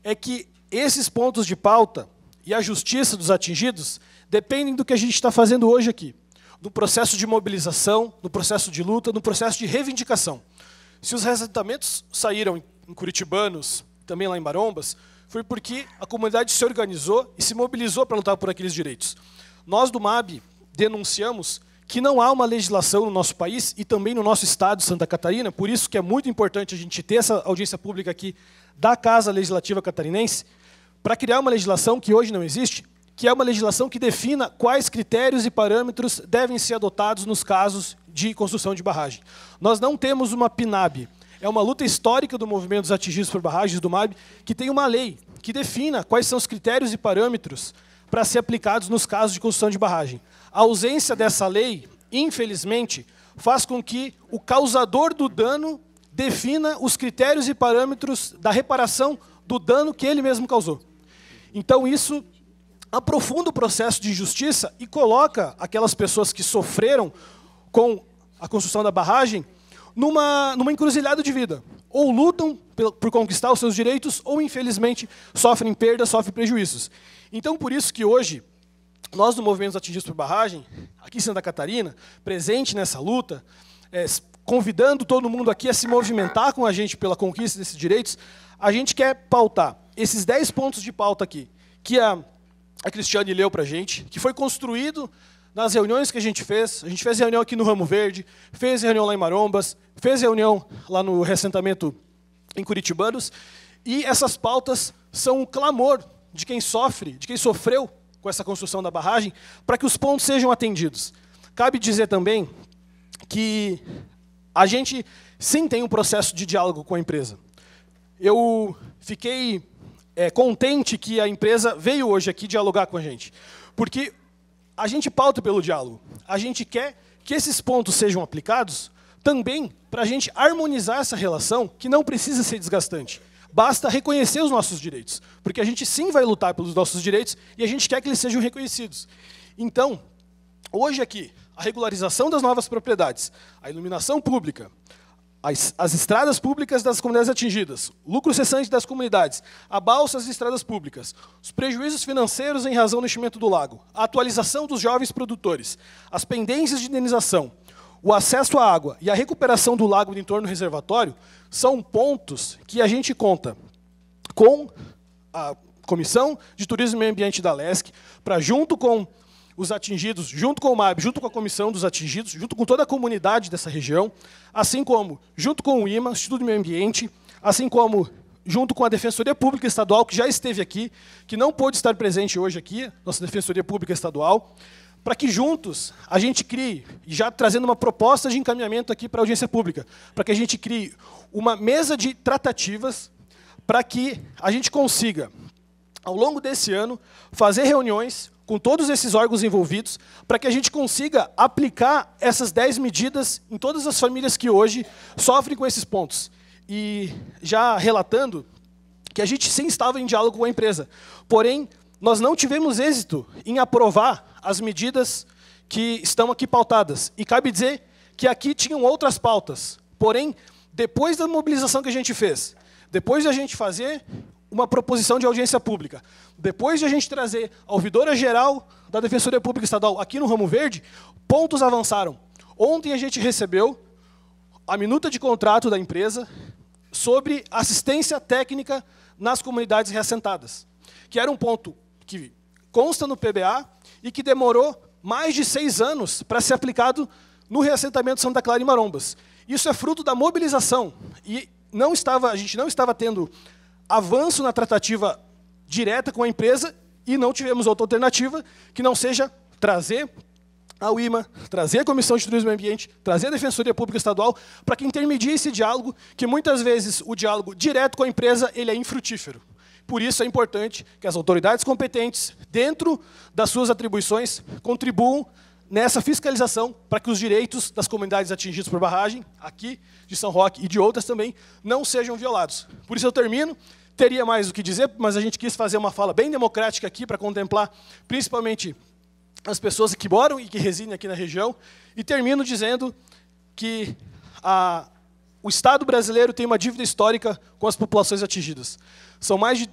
é que esses pontos de pauta e a justiça dos atingidos dependem do que a gente está fazendo hoje aqui, do processo de mobilização, do processo de luta, do processo de reivindicação. Se os resgatamentos saíram em Curitibanos, também lá em Marombas, foi porque a comunidade se organizou e se mobilizou para lutar por aqueles direitos. Nós do MAB denunciamos que não há uma legislação no nosso país e também no nosso estado, Santa Catarina, por isso que é muito importante a gente ter essa audiência pública aqui da Casa Legislativa Catarinense, para criar uma legislação que hoje não existe, que é uma legislação que defina quais critérios e parâmetros devem ser adotados nos casos de construção de barragem. Nós não temos uma PNAB. É uma luta histórica do movimento dos atingidos por barragens do MAB, que tem uma lei que defina quais são os critérios e parâmetros para ser aplicados nos casos de construção de barragem. A ausência dessa lei, infelizmente, faz com que o causador do dano defina os critérios e parâmetros da reparação do dano que ele mesmo causou. Então isso aprofunda o processo de justiça e coloca aquelas pessoas que sofreram com a construção da barragem numa, numa encruzilhada de vida. Ou lutam por conquistar os seus direitos, ou infelizmente sofrem perdas, sofrem prejuízos. Então, por isso que hoje, nós do Movimento Atingidos por Barragem, aqui em Santa Catarina, presente nessa luta, é, convidando todo mundo aqui a se movimentar com a gente pela conquista desses direitos, a gente quer pautar esses 10 pontos de pauta aqui, que a, a Cristiane leu para a gente, que foi construído nas reuniões que a gente fez. A gente fez reunião aqui no Ramo Verde, fez reunião lá em Marombas, fez reunião lá no ressentamento em Curitibanos. E essas pautas são o clamor de quem sofre, de quem sofreu com essa construção da barragem, para que os pontos sejam atendidos. Cabe dizer também que a gente sim tem um processo de diálogo com a empresa. Eu fiquei é, contente que a empresa veio hoje aqui dialogar com a gente. Porque a gente pauta pelo diálogo. A gente quer que esses pontos sejam aplicados também para a gente harmonizar essa relação que não precisa ser desgastante. Basta reconhecer os nossos direitos, porque a gente sim vai lutar pelos nossos direitos e a gente quer que eles sejam reconhecidos. Então, hoje aqui, a regularização das novas propriedades, a iluminação pública, as, as, estradas públicas das comunidades atingidas, lucro cessante das comunidades, a balsa das estradas públicas, os prejuízos financeiros em razão do enchimento do lago, a atualização dos jovens produtores, as pendências de indenização, o acesso à água e a recuperação do lago do entorno do reservatório são pontos que a gente conta com a Comissão de Turismo e Meio Ambiente da LESC para, junto com os atingidos, junto com o MAB, junto com a comissão dos atingidos, junto com toda a comunidade dessa região, assim como junto com o IMA, Instituto do Meio Ambiente, assim como junto com a Defensoria Pública Estadual, que já esteve aqui, que não pôde estar presente hoje aqui, nossa Defensoria Pública Estadual, para que juntos a gente crie, já trazendo uma proposta de encaminhamento aqui para a audiência pública, para que a gente crie uma mesa de tratativas para que a gente consiga, ao longo desse ano, fazer reuniões com todos esses órgãos envolvidos, para que a gente consiga aplicar essas 10 medidas em todas as famílias que hoje sofrem com esses pontos. E já relatando que a gente sim estava em diálogo com a empresa, porém, nós não tivemos êxito em aprovar as medidas que estão aqui pautadas. E cabe dizer que aqui tinham outras pautas, porém, depois da mobilização que a gente fez, depois da gente fazer uma proposição de audiência pública. Depois de a gente trazer a ouvidora geral da Defensoria Pública Estadual aqui no Ramo Verde, pontos avançaram. Ontem a gente recebeu a minuta de contrato da empresa sobre assistência técnica nas comunidades reassentadas, que era um ponto que consta no PBA e que demorou mais de seis anos para ser aplicado no reassentamento de Santa Clara e Marombas. Isso é fruto da mobilização e não estava, a gente não estava tendo avanço na tratativa direta com a empresa e não tivemos outra alternativa que não seja trazer a UIMA, trazer a Comissão de Turismo e Ambiente, trazer a Defensoria Pública Estadual, para que intermedie esse diálogo, que muitas vezes o diálogo direto com a empresa ele é infrutífero. Por isso é importante que as autoridades competentes, dentro das suas atribuições, contribuam nessa fiscalização para que os direitos das comunidades atingidas por barragem, aqui de São Roque e de outras também, não sejam violados. Por isso eu termino. Teria mais o que dizer, mas a gente quis fazer uma fala bem democrática aqui para contemplar principalmente as pessoas que moram e que residem aqui na região. E termino dizendo que a, o Estado brasileiro tem uma dívida histórica com as populações atingidas. São mais de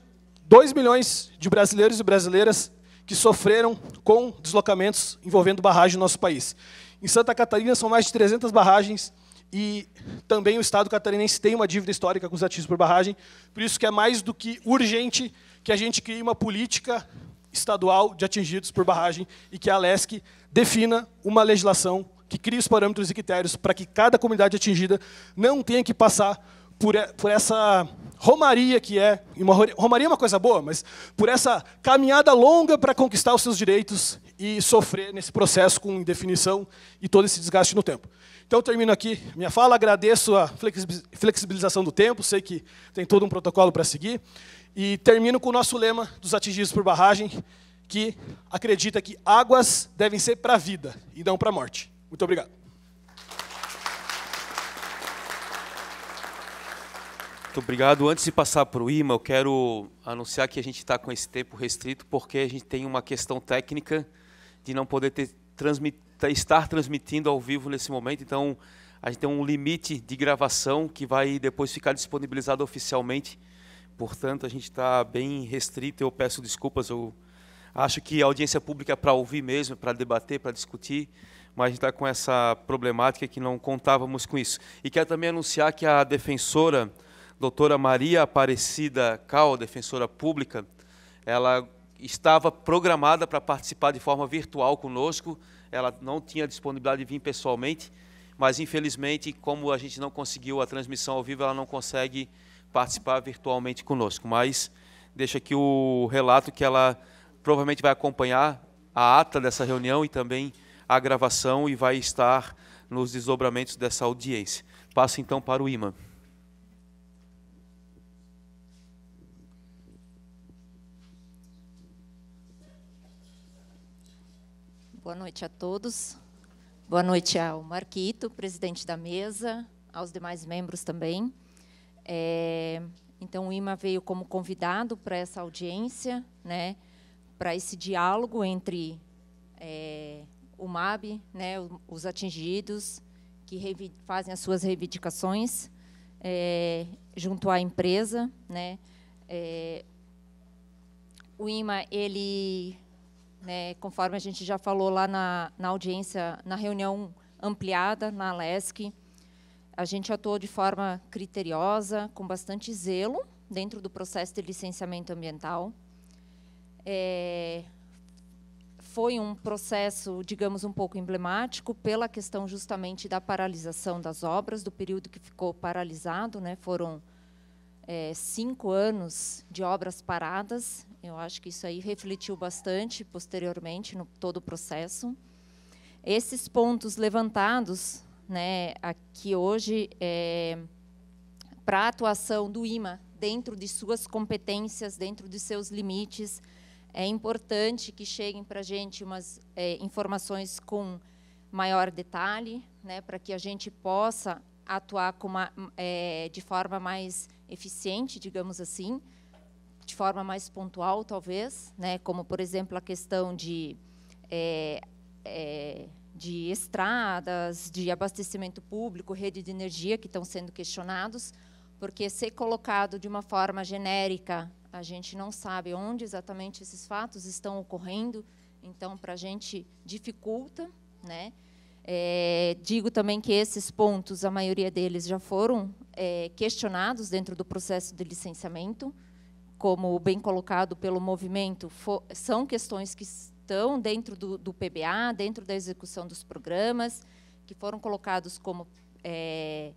2 milhões de brasileiros e brasileiras que sofreram com deslocamentos envolvendo barragem no nosso país. Em Santa Catarina são mais de 300 barragens e também o Estado catarinense tem uma dívida histórica com os ativos por barragem, por isso que é mais do que urgente que a gente crie uma política estadual de atingidos por barragem e que a LESC defina uma legislação que crie os parâmetros e critérios para que cada comunidade atingida não tenha que passar por, essa Romaria que é. Romaria é uma coisa boa, mas por essa caminhada longa para conquistar os seus direitos e sofrer nesse processo com indefinição e todo esse desgaste no tempo. Então, eu termino aqui minha fala, agradeço a flexibilização do tempo, sei que tem todo um protocolo para seguir, e termino com o nosso lema dos atingidos por barragem, que acredita que águas devem ser para a vida e não para a morte. Muito obrigado. Muito obrigado. Antes de passar para o IMA, eu quero anunciar que a gente está com esse tempo restrito porque a gente tem uma questão técnica de não poder ter, transmit, tá, estar transmitindo ao vivo nesse momento. Então, a gente tem um limite de gravação que vai depois ficar disponibilizado oficialmente. Portanto, a gente está bem restrito. Eu peço desculpas. Eu acho que a audiência pública é para ouvir mesmo, para debater, para discutir mas a gente está com essa problemática que não contávamos com isso. E quero também anunciar que a defensora doutora Maria Aparecida Cal, defensora pública, ela estava programada para participar de forma virtual conosco, ela não tinha disponibilidade de vir pessoalmente, mas infelizmente, como a gente não conseguiu a transmissão ao vivo, ela não consegue participar virtualmente conosco. Mas deixa aqui o relato que ela provavelmente vai acompanhar a ata dessa reunião e também a gravação e vai estar nos desdobramentos dessa audiência. Passo então para o Iman. Boa noite a todos. Boa noite ao Marquito, presidente da mesa, aos demais membros também. É, então, o IMA veio como convidado para essa audiência, né, para esse diálogo entre é, o MAB, né, os atingidos, que fazem as suas reivindicações, é, junto à empresa. Né, é, o IMA ele né, conforme a gente já falou lá na, na audiência, na reunião ampliada na Alesc, a gente atuou de forma criteriosa, com bastante zelo dentro do processo de licenciamento ambiental. É, foi um processo, digamos, um pouco emblemático pela questão justamente da paralisação das obras, do período que ficou paralisado, né, foram é, cinco anos de obras paradas eu acho que isso aí refletiu bastante posteriormente no todo o processo. Esses pontos levantados né, aqui hoje é, para a atuação do IMA dentro de suas competências, dentro de seus limites, é importante que cheguem para a gente umas é, informações com maior detalhe, né, para que a gente possa atuar uma, é, de forma mais eficiente, digamos assim, de forma mais pontual, talvez, né, como, por exemplo, a questão de, é, é, de estradas, de abastecimento público, rede de energia, que estão sendo questionados, porque ser colocado de uma forma genérica, a gente não sabe onde exatamente esses fatos estão ocorrendo, então, para a gente, dificulta. Né? É, digo também que esses pontos, a maioria deles já foram é, questionados dentro do processo de licenciamento, como bem colocado pelo movimento, são questões que estão dentro do, do, PBA, dentro da execução dos programas, que foram colocados como é,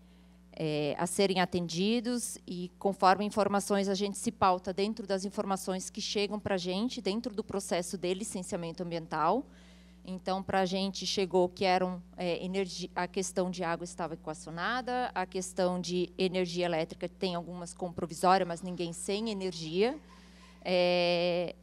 é, a serem atendidos e conforme informações a gente se pauta dentro das informações que chegam para a gente dentro do processo de licenciamento ambiental então, para a gente chegou que eram, é, energia, a questão de água estava equacionada, a questão de energia elétrica tem algumas com provisória, mas ninguém sem energia. É,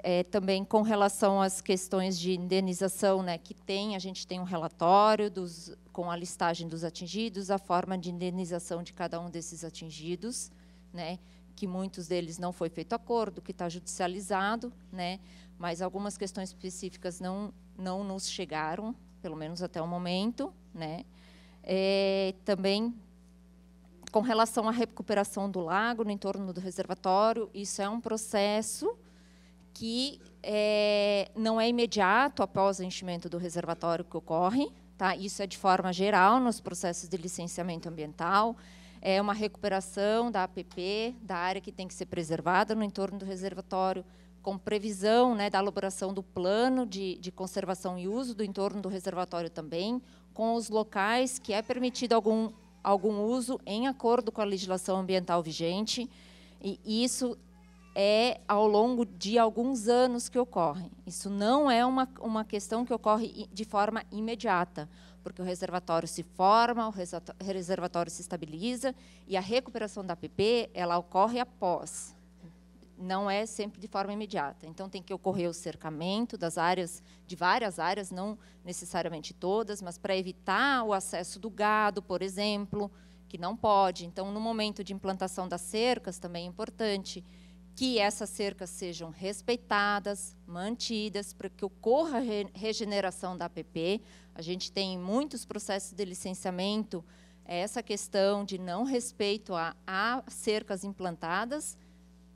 é, também com relação às questões de indenização, né, que tem, a gente tem um relatório dos, com a listagem dos atingidos, a forma de indenização de cada um desses atingidos, né, que muitos deles não foi feito acordo, que está judicializado, né, mas algumas questões específicas não não nos chegaram, pelo menos até o momento. Né? É, também, com relação à recuperação do lago no entorno do reservatório, isso é um processo que é, não é imediato após o enchimento do reservatório que ocorre. Tá? Isso é de forma geral nos processos de licenciamento ambiental. É uma recuperação da APP, da área que tem que ser preservada no entorno do reservatório, com previsão né, da elaboração do plano de, de conservação e uso do entorno do reservatório também, com os locais que é permitido algum, algum uso em acordo com a legislação ambiental vigente, e isso é ao longo de alguns anos que ocorre. Isso não é uma, uma questão que ocorre de forma imediata, porque o reservatório se forma, o reservatório se estabiliza, e a recuperação da APP ela ocorre após não é sempre de forma imediata. Então, tem que ocorrer o cercamento das áreas, de várias áreas, não necessariamente todas, mas para evitar o acesso do gado, por exemplo, que não pode. Então, no momento de implantação das cercas, também é importante que essas cercas sejam respeitadas, mantidas, para que ocorra a regeneração da APP. A gente tem em muitos processos de licenciamento é essa questão de não respeito a, a cercas implantadas,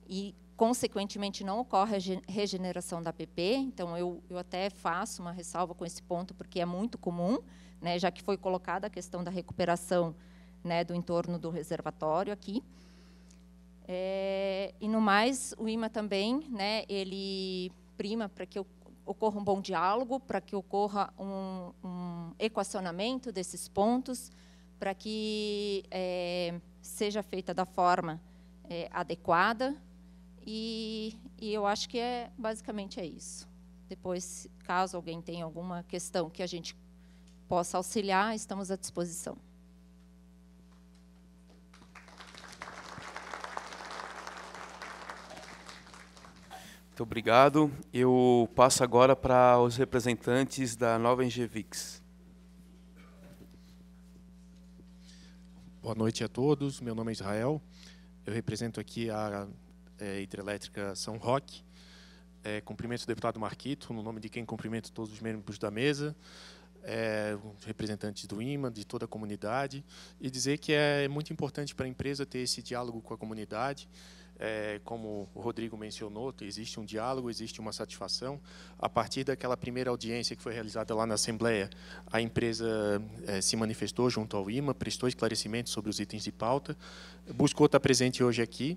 e consequentemente, não ocorre a regeneração da PP. Então, eu, eu até faço uma ressalva com esse ponto, porque é muito comum, né, já que foi colocada a questão da recuperação né, do entorno do reservatório aqui. É, e, no mais, o IMA também, né, ele prima para que ocorra um bom diálogo, para que ocorra um, um equacionamento desses pontos, para que é, seja feita da forma é, adequada, e, e eu acho que é basicamente é isso. Depois, caso alguém tenha alguma questão que a gente possa auxiliar, estamos à disposição. Muito obrigado. Eu passo agora para os representantes da Nova Engevix. Boa noite a todos. Meu nome é Israel. Eu represento aqui a é, Hidrelétrica São Roque. É, cumprimento o deputado Marquito, no nome de quem cumprimento todos os membros da mesa, é, representantes do IMA, de toda a comunidade, e dizer que é muito importante para a empresa ter esse diálogo com a comunidade. É, como o Rodrigo mencionou, existe um diálogo, existe uma satisfação. A partir daquela primeira audiência que foi realizada lá na Assembleia, a empresa é, se manifestou junto ao IMA, prestou esclarecimentos sobre os itens de pauta, buscou estar presente hoje aqui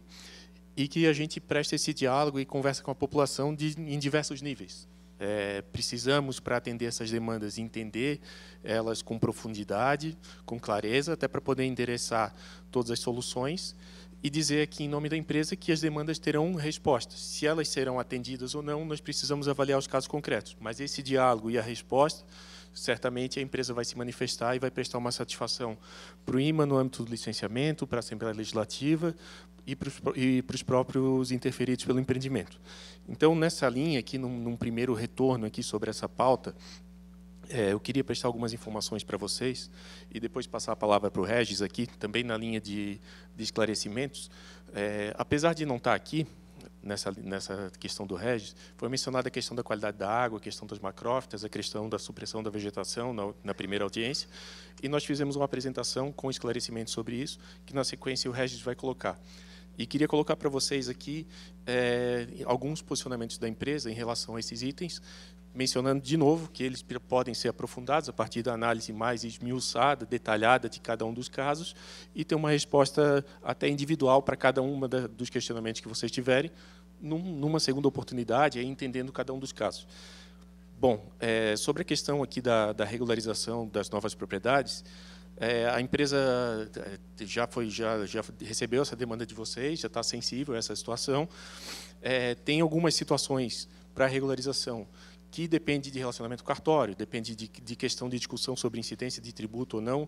e que a gente presta esse diálogo e conversa com a população de, em diversos níveis. É, precisamos, para atender essas demandas, entender elas com profundidade, com clareza, até para poder endereçar todas as soluções e dizer aqui, em nome da empresa, que as demandas terão respostas. Se elas serão atendidas ou não, nós precisamos avaliar os casos concretos. Mas esse diálogo e a resposta, certamente a empresa vai se manifestar e vai prestar uma satisfação para o IMA no âmbito do licenciamento, para a Assembleia Legislativa, e para os próprios interferidos pelo empreendimento. Então, nessa linha aqui, num, num primeiro retorno aqui sobre essa pauta, é, eu queria prestar algumas informações para vocês e depois passar a palavra para o Regis aqui, também na linha de, de esclarecimentos. É, apesar de não estar aqui, nessa, nessa questão do Regis, foi mencionada a questão da qualidade da água, a questão das macrófitas, a questão da supressão da vegetação na, na primeira audiência, e nós fizemos uma apresentação com esclarecimentos sobre isso, que na sequência o Regis vai colocar. E queria colocar para vocês aqui é, alguns posicionamentos da empresa em relação a esses itens, mencionando de novo que eles podem ser aprofundados a partir da análise mais esmiuçada, detalhada de cada um dos casos e ter uma resposta até individual para cada uma dos questionamentos que vocês tiverem, numa segunda oportunidade, entendendo cada um dos casos. Bom, é, sobre a questão aqui da, da regularização das novas propriedades, é, a empresa é, já foi já já recebeu essa demanda de vocês, já está sensível a essa situação. É, tem algumas situações para regularização que depende de relacionamento cartório, depende de, de questão de discussão sobre incidência de tributo ou não.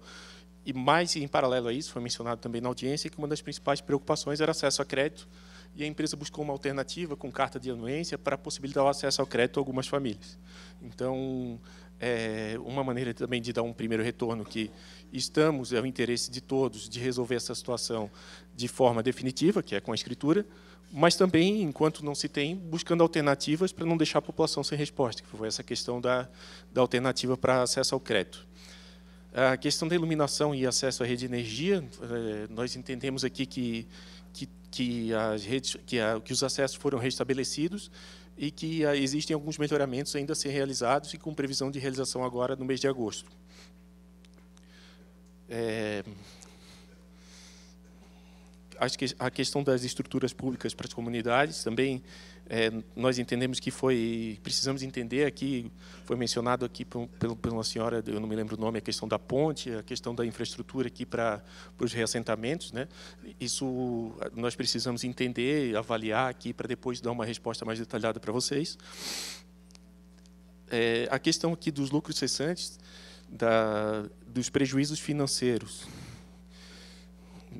E mais em paralelo a isso, foi mencionado também na audiência que uma das principais preocupações era acesso a crédito, e a empresa buscou uma alternativa com carta de anuência para possibilitar o acesso ao crédito a algumas famílias. Então, é, uma maneira também de dar um primeiro retorno que estamos, é o interesse de todos de resolver essa situação de forma definitiva, que é com a escritura, mas também, enquanto não se tem, buscando alternativas para não deixar a população sem resposta, que foi essa questão da, da alternativa para acesso ao crédito. A questão da iluminação e acesso à rede de energia, é, nós entendemos aqui que, que, que, as redes, que, a, que os acessos foram restabelecidos, e que ah, existem alguns melhoramentos ainda a ser realizados e com previsão de realização agora no mês de agosto. É, a questão das estruturas públicas para as comunidades também é, nós entendemos que foi precisamos entender aqui foi mencionado aqui pelo pela senhora eu não me lembro o nome a questão da ponte a questão da infraestrutura aqui para os reassentamentos né isso nós precisamos entender avaliar aqui para depois dar uma resposta mais detalhada para vocês é, a questão aqui dos lucros cessantes da, dos prejuízos financeiros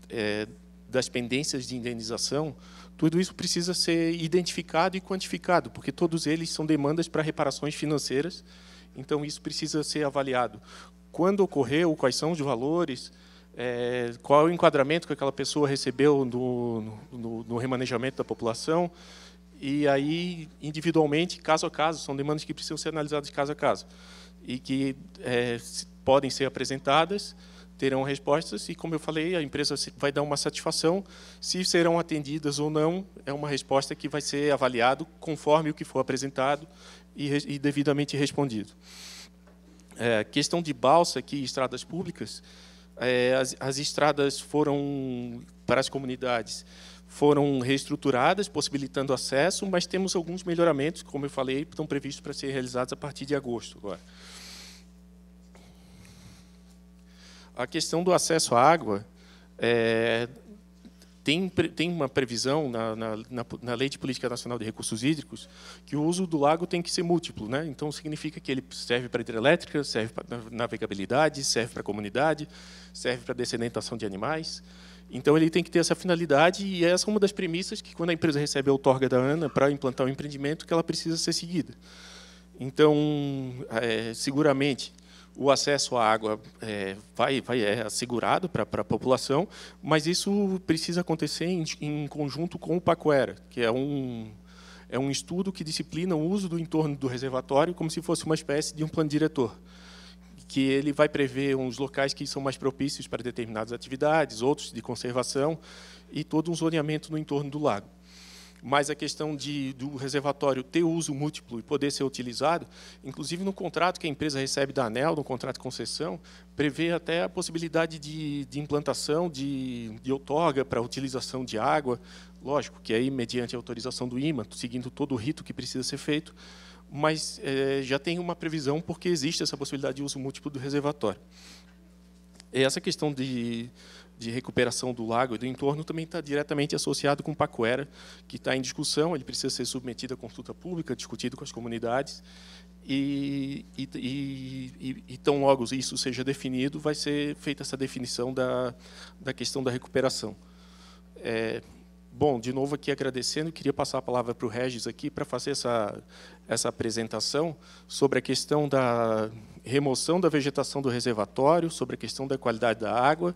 é, das pendências de indenização tudo isso precisa ser identificado e quantificado, porque todos eles são demandas para reparações financeiras, então isso precisa ser avaliado. Quando ocorreu, quais são os valores, é, qual é o enquadramento que aquela pessoa recebeu no, no, no remanejamento da população, e aí, individualmente, caso a caso, são demandas que precisam ser analisadas caso a caso e que é, podem ser apresentadas terão respostas e, como eu falei, a empresa vai dar uma satisfação. Se serão atendidas ou não, é uma resposta que vai ser avaliado conforme o que for apresentado e, e devidamente respondido. É, questão de balsa aqui, estradas públicas, é, as, as estradas foram para as comunidades foram reestruturadas, possibilitando acesso, mas temos alguns melhoramentos, como eu falei, estão previstos para ser realizados a partir de agosto agora. a questão do acesso à água é, tem, tem uma previsão na, na, na, Lei de Política Nacional de Recursos Hídricos que o uso do lago tem que ser múltiplo. Né? Então, significa que ele serve para hidrelétrica, serve para navegabilidade, serve para comunidade, serve para descendentação de animais. Então, ele tem que ter essa finalidade e essa é uma das premissas que, quando a empresa recebe a outorga da ANA para implantar um empreendimento, que ela precisa ser seguida. Então, é, seguramente, o acesso à água é, vai, vai, é assegurado para a população, mas isso precisa acontecer em, em, conjunto com o Pacuera, que é um, é um estudo que disciplina o uso do entorno do reservatório como se fosse uma espécie de um plano diretor, que ele vai prever uns locais que são mais propícios para determinadas atividades, outros de conservação, e todo um zoneamento no entorno do lago mas a questão de, do reservatório ter uso múltiplo e poder ser utilizado, inclusive no contrato que a empresa recebe da ANEL, no contrato de concessão, prevê até a possibilidade de, de implantação de, de outorga para utilização de água, lógico, que aí mediante a autorização do IMA, seguindo todo o rito que precisa ser feito, mas é, já tem uma previsão porque existe essa possibilidade de uso múltiplo do reservatório. E essa questão de de recuperação do lago e do entorno também está diretamente associado com o Pacuera que está em discussão, ele precisa ser submetido à consulta pública, discutido com as comunidades, e, e, e, e tão logo isso seja definido, vai ser feita essa definição da, da questão da recuperação. É, bom, de novo aqui agradecendo, queria passar a palavra para o Regis aqui para fazer essa, essa apresentação sobre a questão da remoção da vegetação do reservatório, sobre a questão da qualidade da água,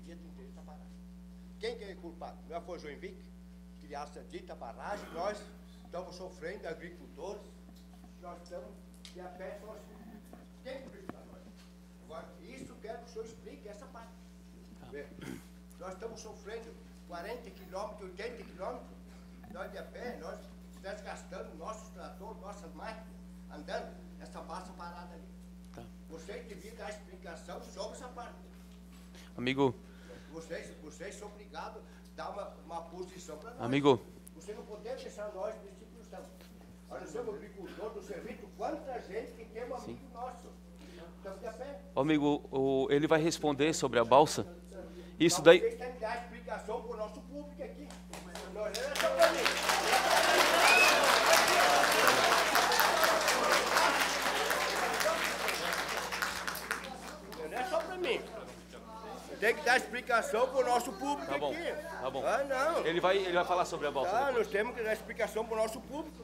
Quem que é culpado? Não foi o Joinvic? Criar essa dita barragem, nós estamos sofrendo, agricultores, nós estamos, e a pé nós assim. tem que nós. Agora, isso quero que o senhor explique essa parte. Tá. Nós estamos sofrendo 40 quilômetros, 80 quilômetros, nós de a pé, nós desgastando nossos tratores, nossas máquinas, andando essa massa parada ali. Tá. Você devia dar explicação sobre essa parte. Amigo, vocês, vocês são obrigados a dar uma, uma posição para nós. Amigo. Você não pode deixar nós nesse tipo Nós somos agricultores do serviço, quanta gente que tem um amigo Sim. nosso. Estamos a pé. O amigo, o, ele vai responder sobre a balsa. Isso daí. Vocês têm que dar explicação para o nosso Tem que dar explicação pro nosso público tá bom, aqui. Tá bom. Ah, não. Ele vai, ele vai falar sobre a balsa. Ah, depois. nós temos que dar explicação pro nosso público.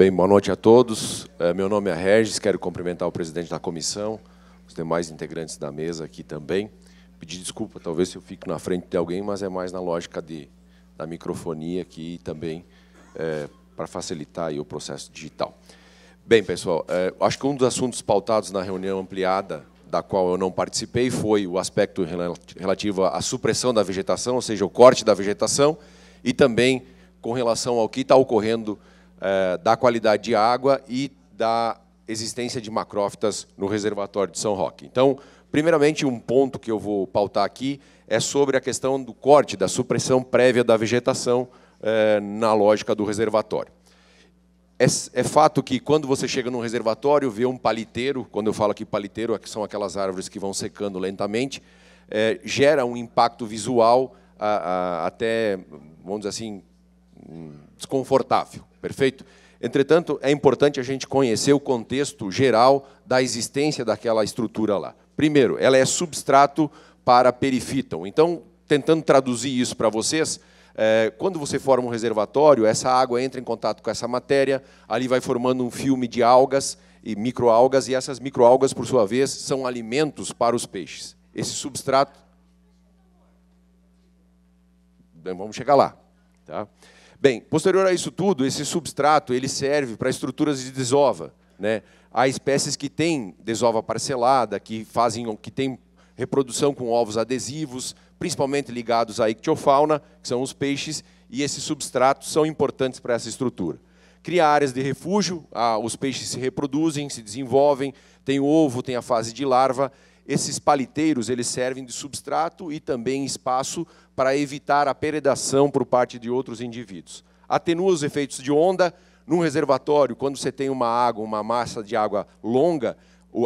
Bem, boa noite a todos. É, meu nome é Regis, quero cumprimentar o presidente da comissão, os demais integrantes da mesa aqui também. Pedir desculpa, talvez se eu fico na frente de alguém, mas é mais na lógica de, da microfonia aqui e também é, para facilitar o processo digital. Bem, pessoal, é, acho que um dos assuntos pautados na reunião ampliada, da qual eu não participei, foi o aspecto relativo à supressão da vegetação, ou seja, o corte da vegetação, e também com relação ao que está ocorrendo é, da qualidade de água e da existência de macrófitas no reservatório de São Roque. Então, primeiramente, um ponto que eu vou pautar aqui é sobre a questão do corte, da supressão prévia da vegetação é, na lógica do reservatório. É, é, fato que quando você chega num reservatório, vê um paliteiro, quando eu falo aqui paliteiro, é são aquelas árvores que vão secando lentamente, gera um impacto visual a, a, até, vamos dizer assim, hum, desconfortável. Perfeito? Entretanto, é importante a gente conhecer o contexto geral da existência daquela estrutura lá. Primeiro, ela é substrato para perifíton. Então, tentando traduzir isso para vocês, é, quando você forma um reservatório, essa água entra em contato com essa matéria, ali vai formando um filme de algas e microalgas, e essas microalgas, por sua vez, são alimentos para os peixes. Esse substrato. Vamos chegar lá. Tá? Bem, posterior a isso tudo, esse substrato ele serve para estruturas de desova. Né? Há espécies que têm desova parcelada, que fazem, que têm reprodução com ovos adesivos, principalmente ligados à ictiofauna, que são os peixes, e esses substratos são importantes para essa estrutura. Cria áreas de refúgio, ah, os peixes se reproduzem, se desenvolvem, tem o ovo, tem a fase de larva, esses paliteiros eles servem de substrato e também espaço para evitar a peredação por parte de outros indivíduos. Atenua os efeitos de onda. Num reservatório, quando você tem uma água, uma massa de água longa,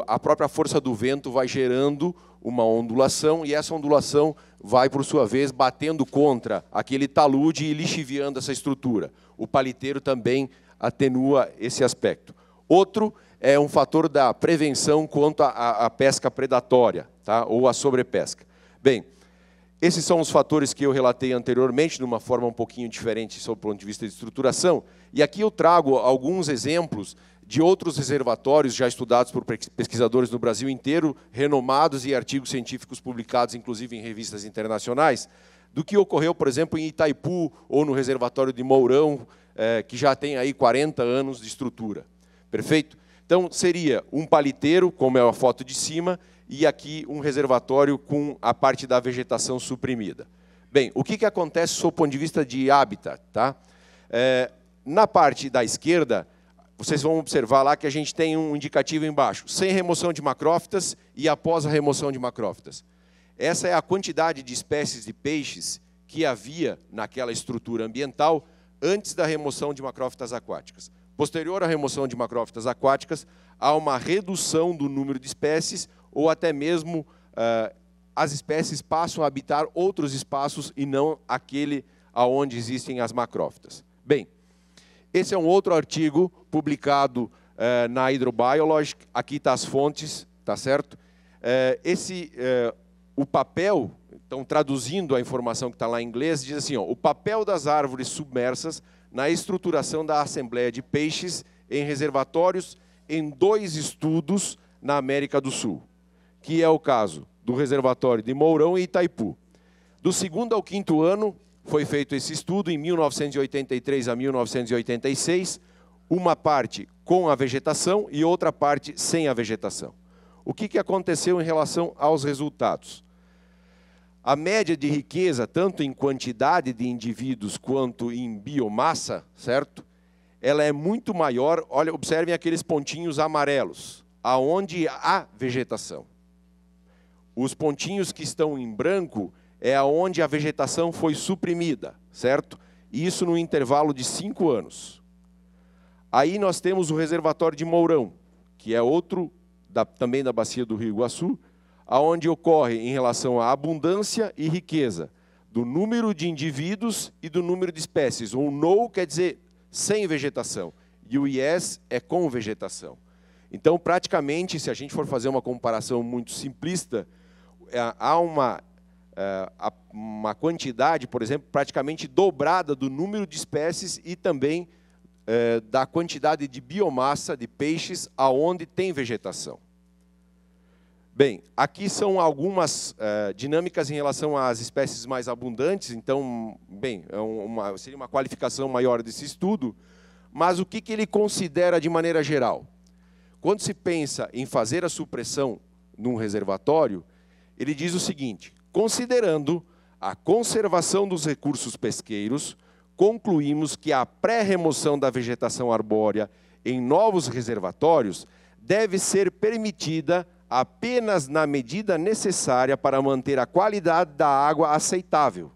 a própria força do vento vai gerando uma ondulação e essa ondulação vai, por sua vez, batendo contra aquele talude e lixiviando essa estrutura. O paliteiro também atenua esse aspecto. Outro é um fator da prevenção quanto à pesca predatória, tá? ou à sobrepesca. Bem, esses são os fatores que eu relatei anteriormente, de uma forma um pouquinho diferente sob o ponto de vista de estruturação, e aqui eu trago alguns exemplos de outros reservatórios já estudados por pesquisadores no Brasil inteiro, renomados e artigos científicos publicados, inclusive em revistas internacionais, do que ocorreu, por exemplo, em Itaipu ou no reservatório de Mourão, eh, que já tem aí 40 anos de estrutura. Perfeito? Então, seria um paliteiro, como é a foto de cima, e aqui um reservatório com a parte da vegetação suprimida. Bem, o que, que acontece do ponto de vista de hábitat, Tá? É, na parte da esquerda, vocês vão observar lá que a gente tem um indicativo embaixo, sem remoção de macrófitas e após a remoção de macrófitas. Essa é a quantidade de espécies de peixes que havia naquela estrutura ambiental antes da remoção de macrófitas aquáticas. Posterior à remoção de macrófitas aquáticas, há uma redução do número de espécies ou até mesmo uh, as espécies passam a habitar outros espaços e não aquele aonde existem as macrófitas. Bem, esse é um outro artigo publicado uh, na Hydrobiology, aqui está as fontes, tá certo? Uh, esse, uh, o papel, então traduzindo a informação que está lá em inglês, diz assim, ó, o papel das árvores submersas na estruturação da assembleia de peixes em reservatórios em dois estudos na América do Sul, que é o caso do reservatório de Mourão e Itaipu. Do segundo ao quinto ano foi feito esse estudo em 1983 a 1986, uma parte com a vegetação e outra parte sem a vegetação. O que, que aconteceu em relação aos resultados? A média de riqueza, tanto em quantidade de indivíduos quanto em biomassa, certo? Ela é muito maior. Olha, observem aqueles pontinhos amarelos, aonde há vegetação. Os pontinhos que estão em branco é aonde a vegetação foi suprimida, certo? Isso no intervalo de cinco anos. Aí nós temos o reservatório de Mourão, que é outro da, também da bacia do Rio Iguaçu, aonde ocorre em relação à abundância e riqueza, do número de indivíduos e do número de espécies. O no quer dizer sem vegetação e o yes é com vegetação. Então, praticamente, se a gente for fazer uma comparação muito simplista, é, há uma, é, uma quantidade, por exemplo, praticamente dobrada do número de espécies e também é, da quantidade de biomassa de peixes aonde tem vegetação. Bem, aqui são algumas uh, dinâmicas em relação às espécies mais abundantes, então, bem, é uma, seria uma qualificação maior desse estudo, mas o que, que ele considera de maneira geral? Quando se pensa em fazer a supressão num reservatório, ele diz o seguinte: considerando a conservação dos recursos pesqueiros, concluímos que a pré-remoção da vegetação arbórea em novos reservatórios deve ser permitida apenas na medida necessária para manter a qualidade da água aceitável,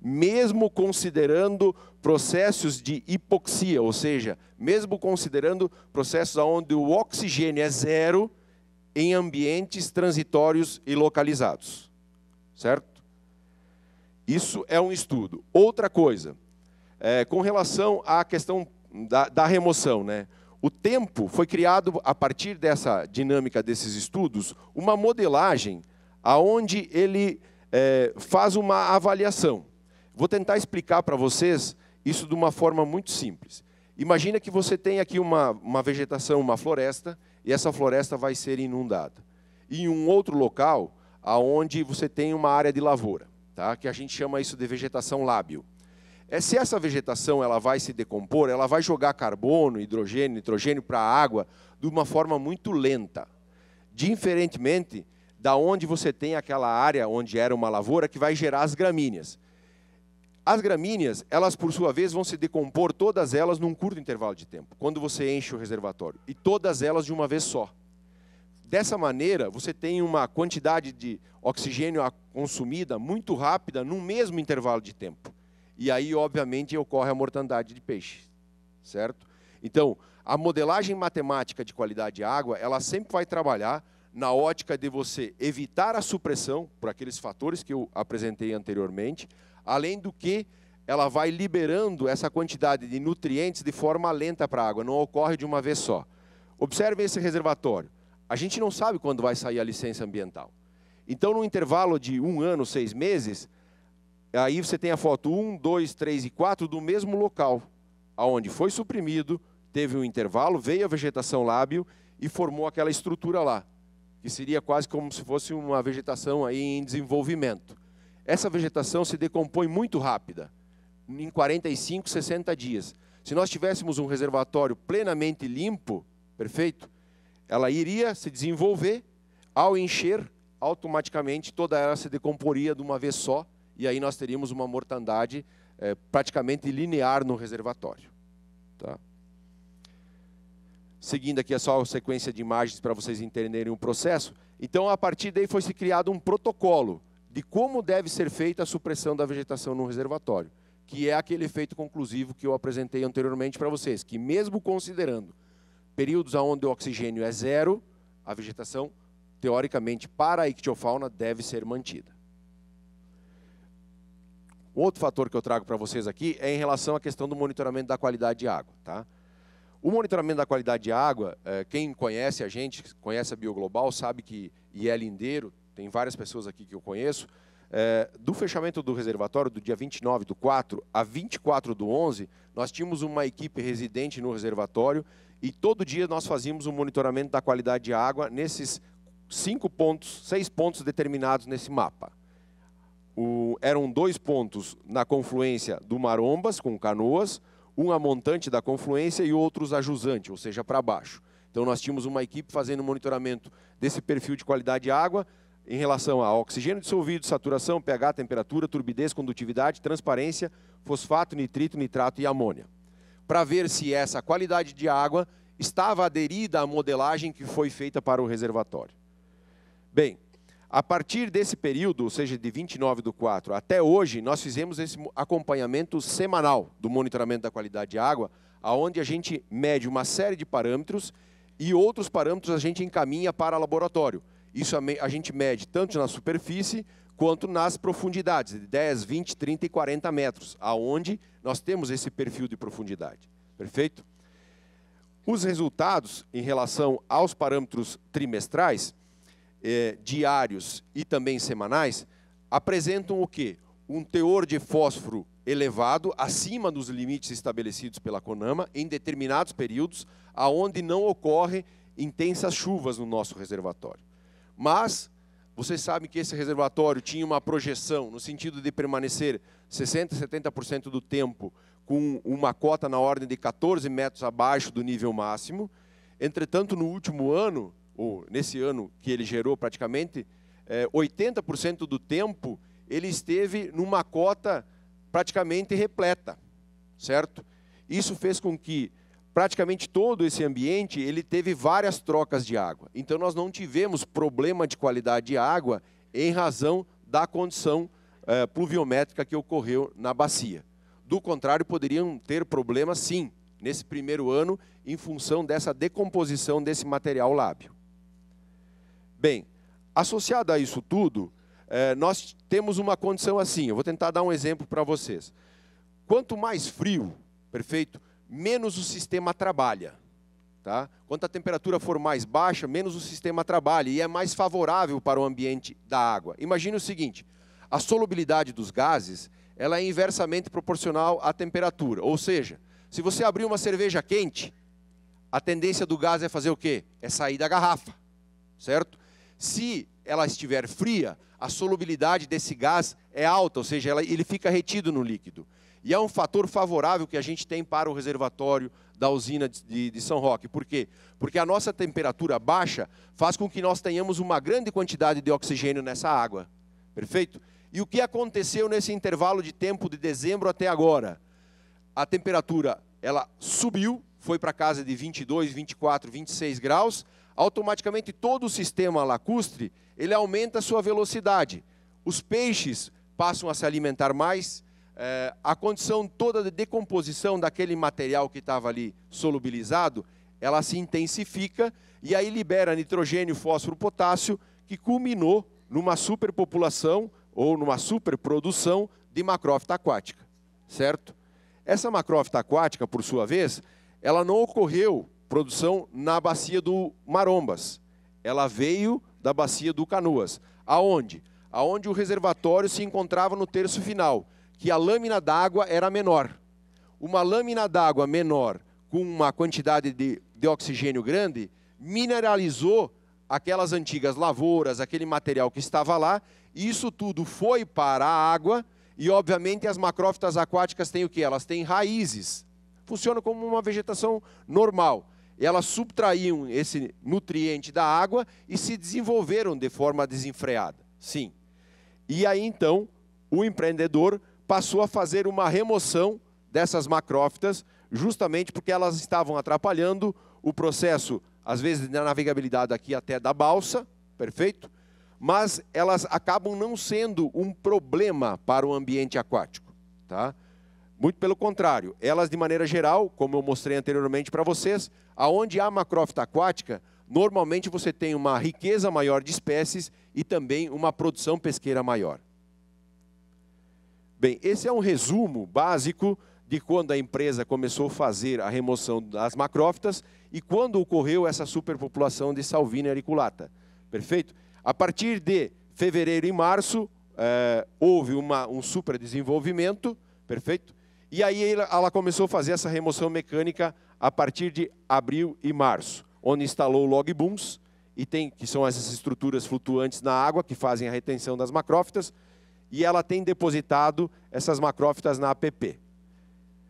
mesmo considerando processos de hipoxia, ou seja, mesmo considerando processos onde o oxigênio é zero em ambientes transitórios e localizados. Certo? Isso é um estudo. Outra coisa, é, com relação à questão da, da remoção, né? O tempo foi criado a partir dessa dinâmica desses estudos uma modelagem aonde ele é, faz uma avaliação. Vou tentar explicar para vocês isso de uma forma muito simples. Imagina que você tem aqui uma, uma vegetação, uma floresta, e essa floresta vai ser inundada. E em um outro local, aonde você tem uma área de lavoura, tá? que a gente chama isso de vegetação lábio é se essa vegetação ela vai se decompor, ela vai jogar carbono, hidrogênio, nitrogênio para a água de uma forma muito lenta. Diferentemente da onde você tem aquela área onde era uma lavoura que vai gerar as gramíneas. As gramíneas, elas por sua vez vão se decompor todas elas num curto intervalo de tempo, quando você enche o reservatório, e todas elas de uma vez só. Dessa maneira, você tem uma quantidade de oxigênio consumida muito rápida num mesmo intervalo de tempo e aí, obviamente, ocorre a mortandade de peixe, certo? Então, a modelagem matemática de qualidade de água, ela sempre vai trabalhar na ótica de você evitar a supressão por aqueles fatores que eu apresentei anteriormente, além do que ela vai liberando essa quantidade de nutrientes de forma lenta para a água, não ocorre de uma vez só. Observe esse reservatório. A gente não sabe quando vai sair a licença ambiental. Então, no intervalo de um ano, seis meses, Aí você tem a foto 1, 2, 3 e 4 do mesmo local, aonde foi suprimido, teve um intervalo, veio a vegetação lábio e formou aquela estrutura lá, que seria quase como se fosse uma vegetação aí em desenvolvimento. Essa vegetação se decompõe muito rápida, em 45, 60 dias. Se nós tivéssemos um reservatório plenamente limpo, perfeito, ela iria se desenvolver, ao encher, automaticamente toda ela se decomporia de uma vez só e aí nós teríamos uma mortandade é, praticamente linear no reservatório. Tá? Seguindo aqui é só a sequência de imagens para vocês entenderem o processo. Então, a partir daí foi se criado um protocolo de como deve ser feita a supressão da vegetação no reservatório, que é aquele efeito conclusivo que eu apresentei anteriormente para vocês, que mesmo considerando períodos onde o oxigênio é zero, a vegetação, teoricamente, para a ictiofauna, deve ser mantida. Um outro fator que eu trago para vocês aqui é em relação à questão do monitoramento da qualidade de água. Tá? O monitoramento da qualidade de água, é, quem conhece a gente, conhece a Bioglobal, sabe que, e é lindeiro, tem várias pessoas aqui que eu conheço, é, do fechamento do reservatório, do dia 29 do 4 a 24 do 11, nós tínhamos uma equipe residente no reservatório e todo dia nós fazíamos um monitoramento da qualidade de água nesses cinco pontos, seis pontos determinados nesse mapa. O, eram dois pontos na confluência do Marombas com Canoas, um a montante da confluência e outros a jusante, ou seja, para baixo. Então nós tínhamos uma equipe fazendo monitoramento desse perfil de qualidade de água em relação a oxigênio dissolvido, saturação, pH, temperatura, turbidez, condutividade, transparência, fosfato, nitrito, nitrato e amônia. Para ver se essa qualidade de água estava aderida à modelagem que foi feita para o reservatório. Bem, a partir desse período, ou seja, de 29 do 4 até hoje, nós fizemos esse acompanhamento semanal do monitoramento da qualidade de água, aonde a gente mede uma série de parâmetros e outros parâmetros a gente encaminha para laboratório. Isso a gente mede tanto na superfície quanto nas profundidades, de 10, 20, 30 e 40 metros, aonde nós temos esse perfil de profundidade. Perfeito? Os resultados em relação aos parâmetros trimestrais, eh, diários e também semanais, apresentam o quê? Um teor de fósforo elevado, acima dos limites estabelecidos pela CONAMA, em determinados períodos, aonde não ocorrem intensas chuvas no nosso reservatório. Mas, vocês sabem que esse reservatório tinha uma projeção, no sentido de permanecer 60%, 70% do tempo com uma cota na ordem de 14 metros abaixo do nível máximo. Entretanto, no último ano, ou nesse ano que ele gerou praticamente, é, 80% do tempo ele esteve numa cota praticamente repleta, certo? Isso fez com que praticamente todo esse ambiente ele teve várias trocas de água. Então nós não tivemos problema de qualidade de água em razão da condição é, pluviométrica que ocorreu na bacia. Do contrário, poderiam ter problemas sim nesse primeiro ano em função dessa decomposição desse material lábio. Bem, associado a isso tudo, é, nós temos uma condição assim. Eu vou tentar dar um exemplo para vocês. Quanto mais frio, perfeito, menos o sistema trabalha. Tá? Quanto a temperatura for mais baixa, menos o sistema trabalha e é mais favorável para o ambiente da água. Imagine o seguinte: a solubilidade dos gases ela é inversamente proporcional à temperatura. Ou seja, se você abrir uma cerveja quente, a tendência do gás é fazer o quê? É sair da garrafa, certo? Se ela estiver fria, a solubilidade desse gás é alta, ou seja, ela, ele fica retido no líquido. E é um fator favorável que a gente tem para o reservatório da usina de, de, São Roque. Por quê? Porque a nossa temperatura baixa faz com que nós tenhamos uma grande quantidade de oxigênio nessa água. Perfeito? E o que aconteceu nesse intervalo de tempo de dezembro até agora? A temperatura ela subiu, foi para casa de 22, 24, 26 graus automaticamente todo o sistema lacustre ele aumenta a sua velocidade. Os peixes passam a se alimentar mais, é, a condição toda de decomposição daquele material que estava ali solubilizado, ela se intensifica e aí libera nitrogênio, fósforo, potássio, que culminou numa superpopulação ou numa superprodução de macrófita aquática, certo? Essa macrófita aquática, por sua vez, ela não ocorreu produção na bacia do Marombas. Ela veio da bacia do Canoas. Aonde? Aonde o reservatório se encontrava no terço final, que a lâmina d'água era menor. Uma lâmina d'água menor com uma quantidade de, de oxigênio grande mineralizou aquelas antigas lavouras, aquele material que estava lá, isso tudo foi para a água e, obviamente, as macrófitas aquáticas têm o que? Elas têm raízes. Funciona como uma vegetação normal elas subtraíam esse nutriente da água e se desenvolveram de forma desenfreada. Sim. E aí então o empreendedor passou a fazer uma remoção dessas macrófitas, justamente porque elas estavam atrapalhando o processo, às vezes da navegabilidade aqui até da balsa, perfeito? Mas elas acabam não sendo um problema para o ambiente aquático, tá? Muito pelo contrário, elas de maneira geral, como eu mostrei anteriormente para vocês, aonde há macrófita aquática, normalmente você tem uma riqueza maior de espécies e também uma produção pesqueira maior. Bem, esse é um resumo básico de quando a empresa começou a fazer a remoção das macrófitas e quando ocorreu essa superpopulação de Salvina auriculata. Perfeito? A partir de fevereiro e março, eh, houve uma, um superdesenvolvimento, perfeito? E aí ela começou a fazer essa remoção mecânica a partir de abril e março, onde instalou log booms, e tem, que são essas estruturas flutuantes na água que fazem a retenção das macrófitas, e ela tem depositado essas macrófitas na APP.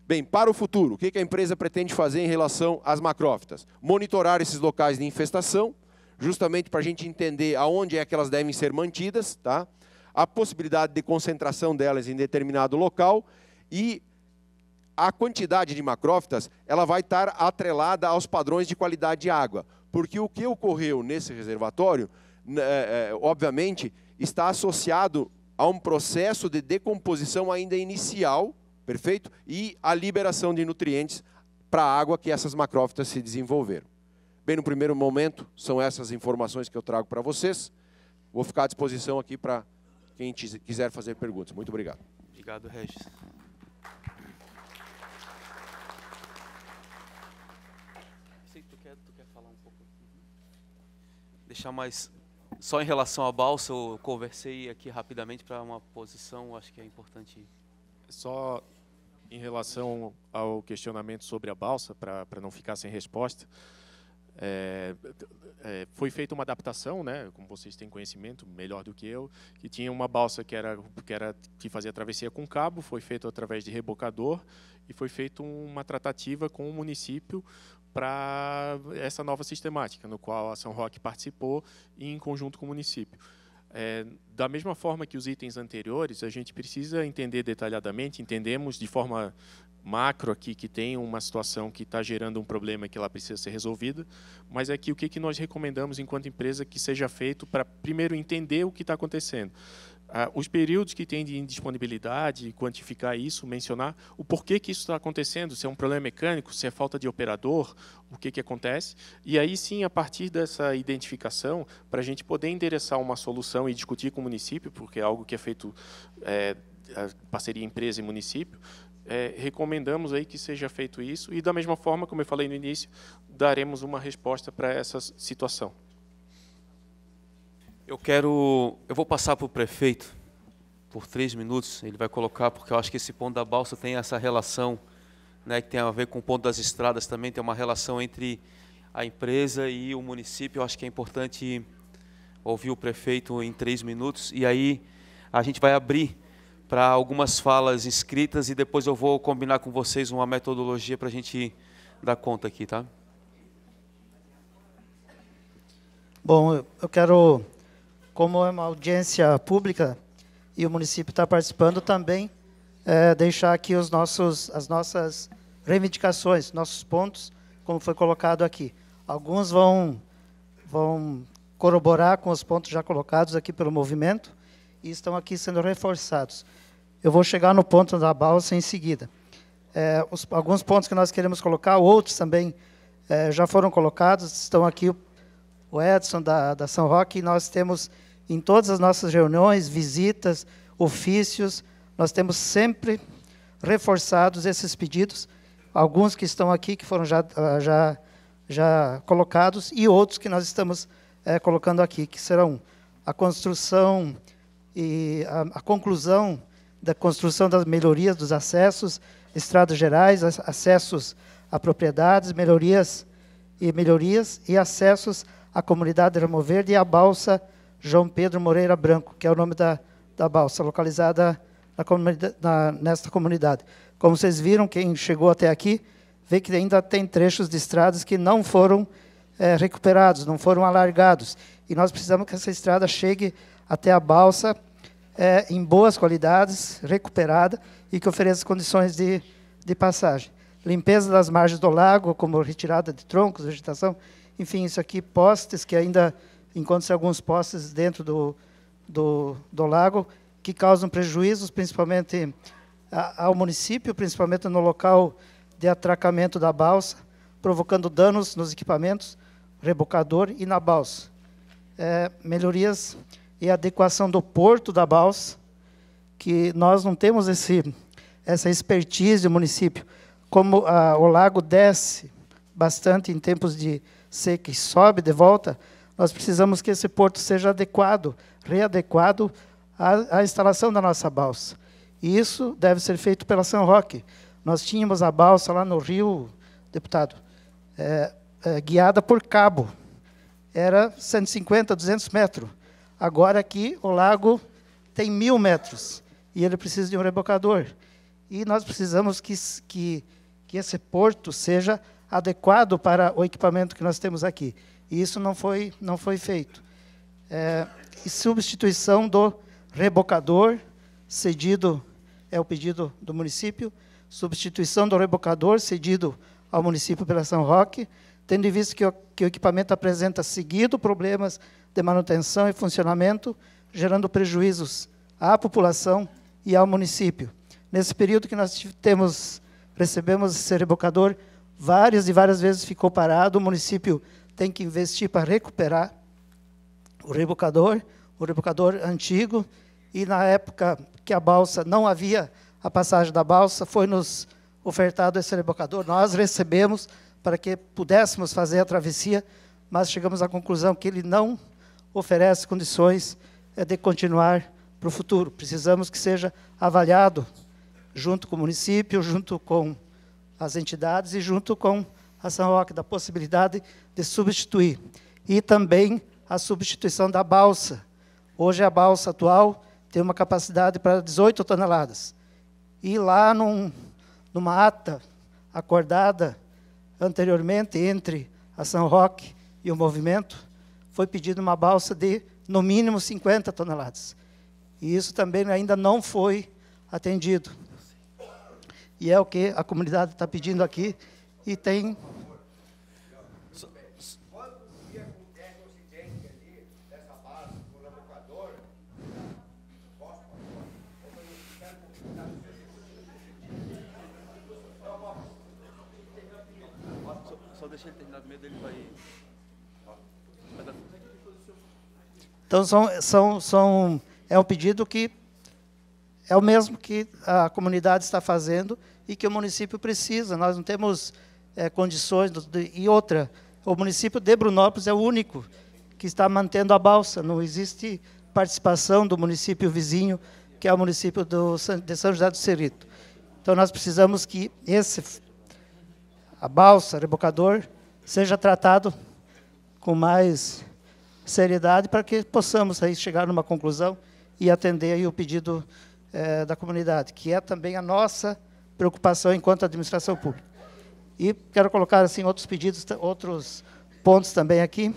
Bem, para o futuro, o que a empresa pretende fazer em relação às macrófitas? Monitorar esses locais de infestação, justamente para a gente entender aonde é que elas devem ser mantidas, tá? a possibilidade de concentração delas em determinado local e a quantidade de macrófitas ela vai estar atrelada aos padrões de qualidade de água, porque o que ocorreu nesse reservatório, né, é, é, obviamente, está associado a um processo de decomposição ainda inicial, perfeito, e a liberação de nutrientes para a água que essas macrófitas se desenvolveram. Bem, no primeiro momento, são essas informações que eu trago para vocês. Vou ficar à disposição aqui para quem quiser fazer perguntas. Muito obrigado. Obrigado, Regis. deixar mais só em relação à balsa, eu conversei aqui rapidamente para uma posição, acho que é importante. Só em relação ao questionamento sobre a balsa, para não ficar sem resposta, é, é, foi feita uma adaptação, né? Como vocês têm conhecimento melhor do que eu, que tinha uma balsa que era que era que fazia travessia com cabo, foi feito através de rebocador e foi feita uma tratativa com o município para essa nova sistemática, no qual a São Roque participou em conjunto com o município. É, da mesma forma que os itens anteriores, a gente precisa entender detalhadamente, entendemos de forma macro aqui que tem uma situação que está gerando um problema que ela precisa ser resolvida, mas aqui é o que, que nós recomendamos enquanto empresa que seja feito para primeiro entender o que está acontecendo ah, os períodos que tem de indisponibilidade, quantificar isso, mencionar o porquê que isso está acontecendo, se é um problema mecânico, se é falta de operador, o que, que acontece. E aí sim, a partir dessa identificação, para a gente poder endereçar uma solução e discutir com o município, porque é algo que é feito é, parceria empresa e município, é, recomendamos aí que seja feito isso e da mesma forma, como eu falei no início, daremos uma resposta para essa situação. Eu quero. Eu vou passar para o prefeito por três minutos. Ele vai colocar, porque eu acho que esse ponto da balsa tem essa relação, né, que tem a ver com o ponto das estradas também, tem uma relação entre a empresa e o município. Eu acho que é importante ouvir o prefeito em três minutos. E aí a gente vai abrir para algumas falas escritas e depois eu vou combinar com vocês uma metodologia para a gente dar conta aqui, tá? Bom, eu quero como é uma audiência pública e o município está participando também, é, deixar aqui os nossos, as nossas reivindicações, nossos pontos, como foi colocado aqui. Alguns vão, vão corroborar com os pontos já colocados aqui pelo movimento e estão aqui sendo reforçados. Eu vou chegar no ponto da balsa em seguida. É, os, alguns pontos que nós queremos colocar, outros também é, já foram colocados, estão aqui o Edson da, da São Roque, nós temos em todas as nossas reuniões, visitas, ofícios, nós temos sempre reforçados esses pedidos, alguns que estão aqui, que foram já, ah, já, já colocados, e outros que nós estamos é, colocando aqui, que serão a construção e a, a, conclusão da construção das melhorias dos acessos, estradas gerais, acessos a propriedades, melhorias e melhorias e acessos a comunidade Ramo Verde e a balsa João Pedro Moreira Branco, que é o nome da, da balsa, localizada na comunidade, na, nesta comunidade. Como vocês viram, quem chegou até aqui, vê que ainda tem trechos de estradas que não foram é, recuperados, não foram alargados. E nós precisamos que essa estrada chegue até a balsa é, em boas qualidades, recuperada, e que ofereça condições de, de passagem. Limpeza das margens do lago, como retirada de troncos, vegetação, enfim, isso aqui, postes, que ainda encontram-se alguns postes dentro do, do, do lago, que causam prejuízos, principalmente ao município, principalmente no local de atracamento da balsa, provocando danos nos equipamentos, rebocador e na balsa. É, melhorias e adequação do porto da balsa, que nós não temos esse, essa expertise do município. Como a, ah, o lago desce bastante em tempos de seca e sobe de volta, nós precisamos que esse porto seja adequado, readequado à, à instalação da nossa balsa. E isso deve ser feito pela São Roque. Nós tínhamos a balsa lá no rio, deputado, é, é, guiada por cabo. Era 150, 200 metros. Agora aqui o lago tem mil metros e ele precisa de um rebocador. E nós precisamos que, que, que esse porto seja adequado para o equipamento que nós temos aqui. E isso não foi, não foi feito. É, e substituição do rebocador, cedido, é o pedido do município, substituição do rebocador, cedido ao município pela São Roque, tendo em vista que o, que o equipamento apresenta seguido problemas de manutenção e funcionamento, gerando prejuízos à população e ao município. Nesse período que nós temos, recebemos esse rebocador, várias e várias vezes ficou parado, o município tem que investir para recuperar o rebocador, o rebocador antigo, e na época que a balsa não havia a passagem da balsa, foi nos ofertado esse rebocador, nós recebemos para que pudéssemos fazer a travessia, mas chegamos à conclusão que ele não oferece condições eh, de continuar para o futuro. Precisamos que seja avaliado junto com o município, junto com as entidades e junto com a São Roque da possibilidade de substituir. E também a substituição da balsa. Hoje a balsa atual tem uma capacidade para 18 toneladas. E lá num, numa ata acordada anteriormente entre a São Roque e o movimento, foi pedido uma balsa de no mínimo 50 toneladas. E isso também ainda não foi atendido. E é o que a comunidade está pedindo aqui e tem. Só ele terminar ele vai. Então são, são, são, é um pedido que é o mesmo que a comunidade está fazendo e que o município precisa. Nós não temos é, condições. Do, e outra, o município de Brunópolis é o único que está mantendo a balsa. Não existe participação do município vizinho, que é o município do, de São José do Cerrito. Então, nós precisamos que esse, a balsa, rebocador, seja tratado com mais seriedade para que possamos aí chegar numa conclusão e atender aí o pedido é, da comunidade, que é também a nossa preocupação enquanto administração pública. E quero colocar assim outros pedidos, outros pontos também aqui.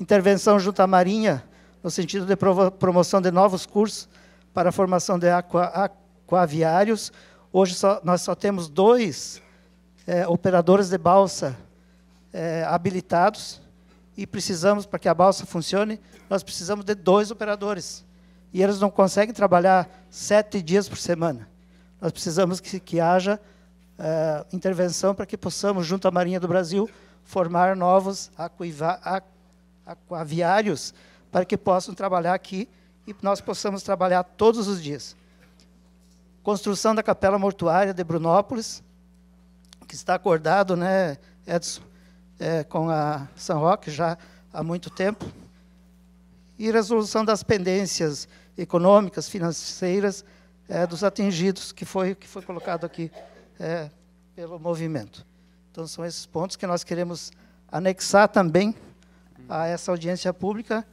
Intervenção junto à Marinha, no sentido de promoção de novos cursos para a formação de aqua, aquaviários. Hoje só, nós só temos dois é, operadores de balsa é, habilitados e precisamos, para que a balsa funcione, nós precisamos de dois operadores e eles não conseguem trabalhar sete dias por semana. Nós precisamos que, que haja eh, intervenção para que possamos, junto à Marinha do Brasil, formar novos aquaviários para que possam trabalhar aqui e nós possamos trabalhar todos os dias. Construção da capela mortuária de Brunópolis, que está acordado, né, Edson, é, com a São Roque já há muito tempo e resolução das pendências econômicas, financeiras é, dos atingidos, que foi que foi colocado aqui é, pelo movimento. Então são esses pontos que nós queremos anexar também a essa audiência pública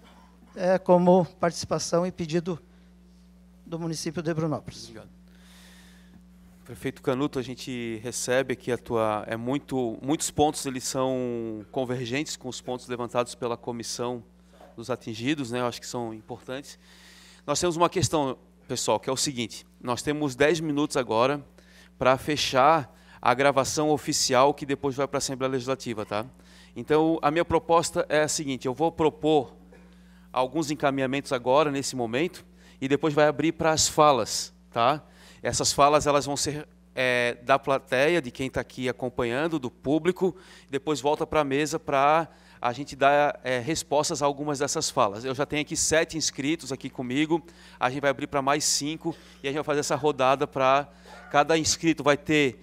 é, como participação e pedido do município de Brunópolis. Obrigado. Prefeito Canuto, a gente recebe aqui a tua é muito muitos pontos eles são convergentes com os pontos levantados pela comissão dos atingidos, né? Eu acho que são importantes. Nós temos uma questão, pessoal, que é o seguinte: nós temos 10 minutos agora para fechar a gravação oficial que depois vai para a Assembleia Legislativa, tá? Então, a minha proposta é a seguinte: eu vou propor alguns encaminhamentos agora nesse momento e depois vai abrir para as falas, tá? Essas falas elas vão ser é, da plateia, de quem está aqui acompanhando, do público. Depois volta para a mesa para a gente dá é, respostas a algumas dessas falas. Eu já tenho aqui sete inscritos aqui comigo, a gente vai abrir para mais cinco e a gente vai fazer essa rodada para cada inscrito vai ter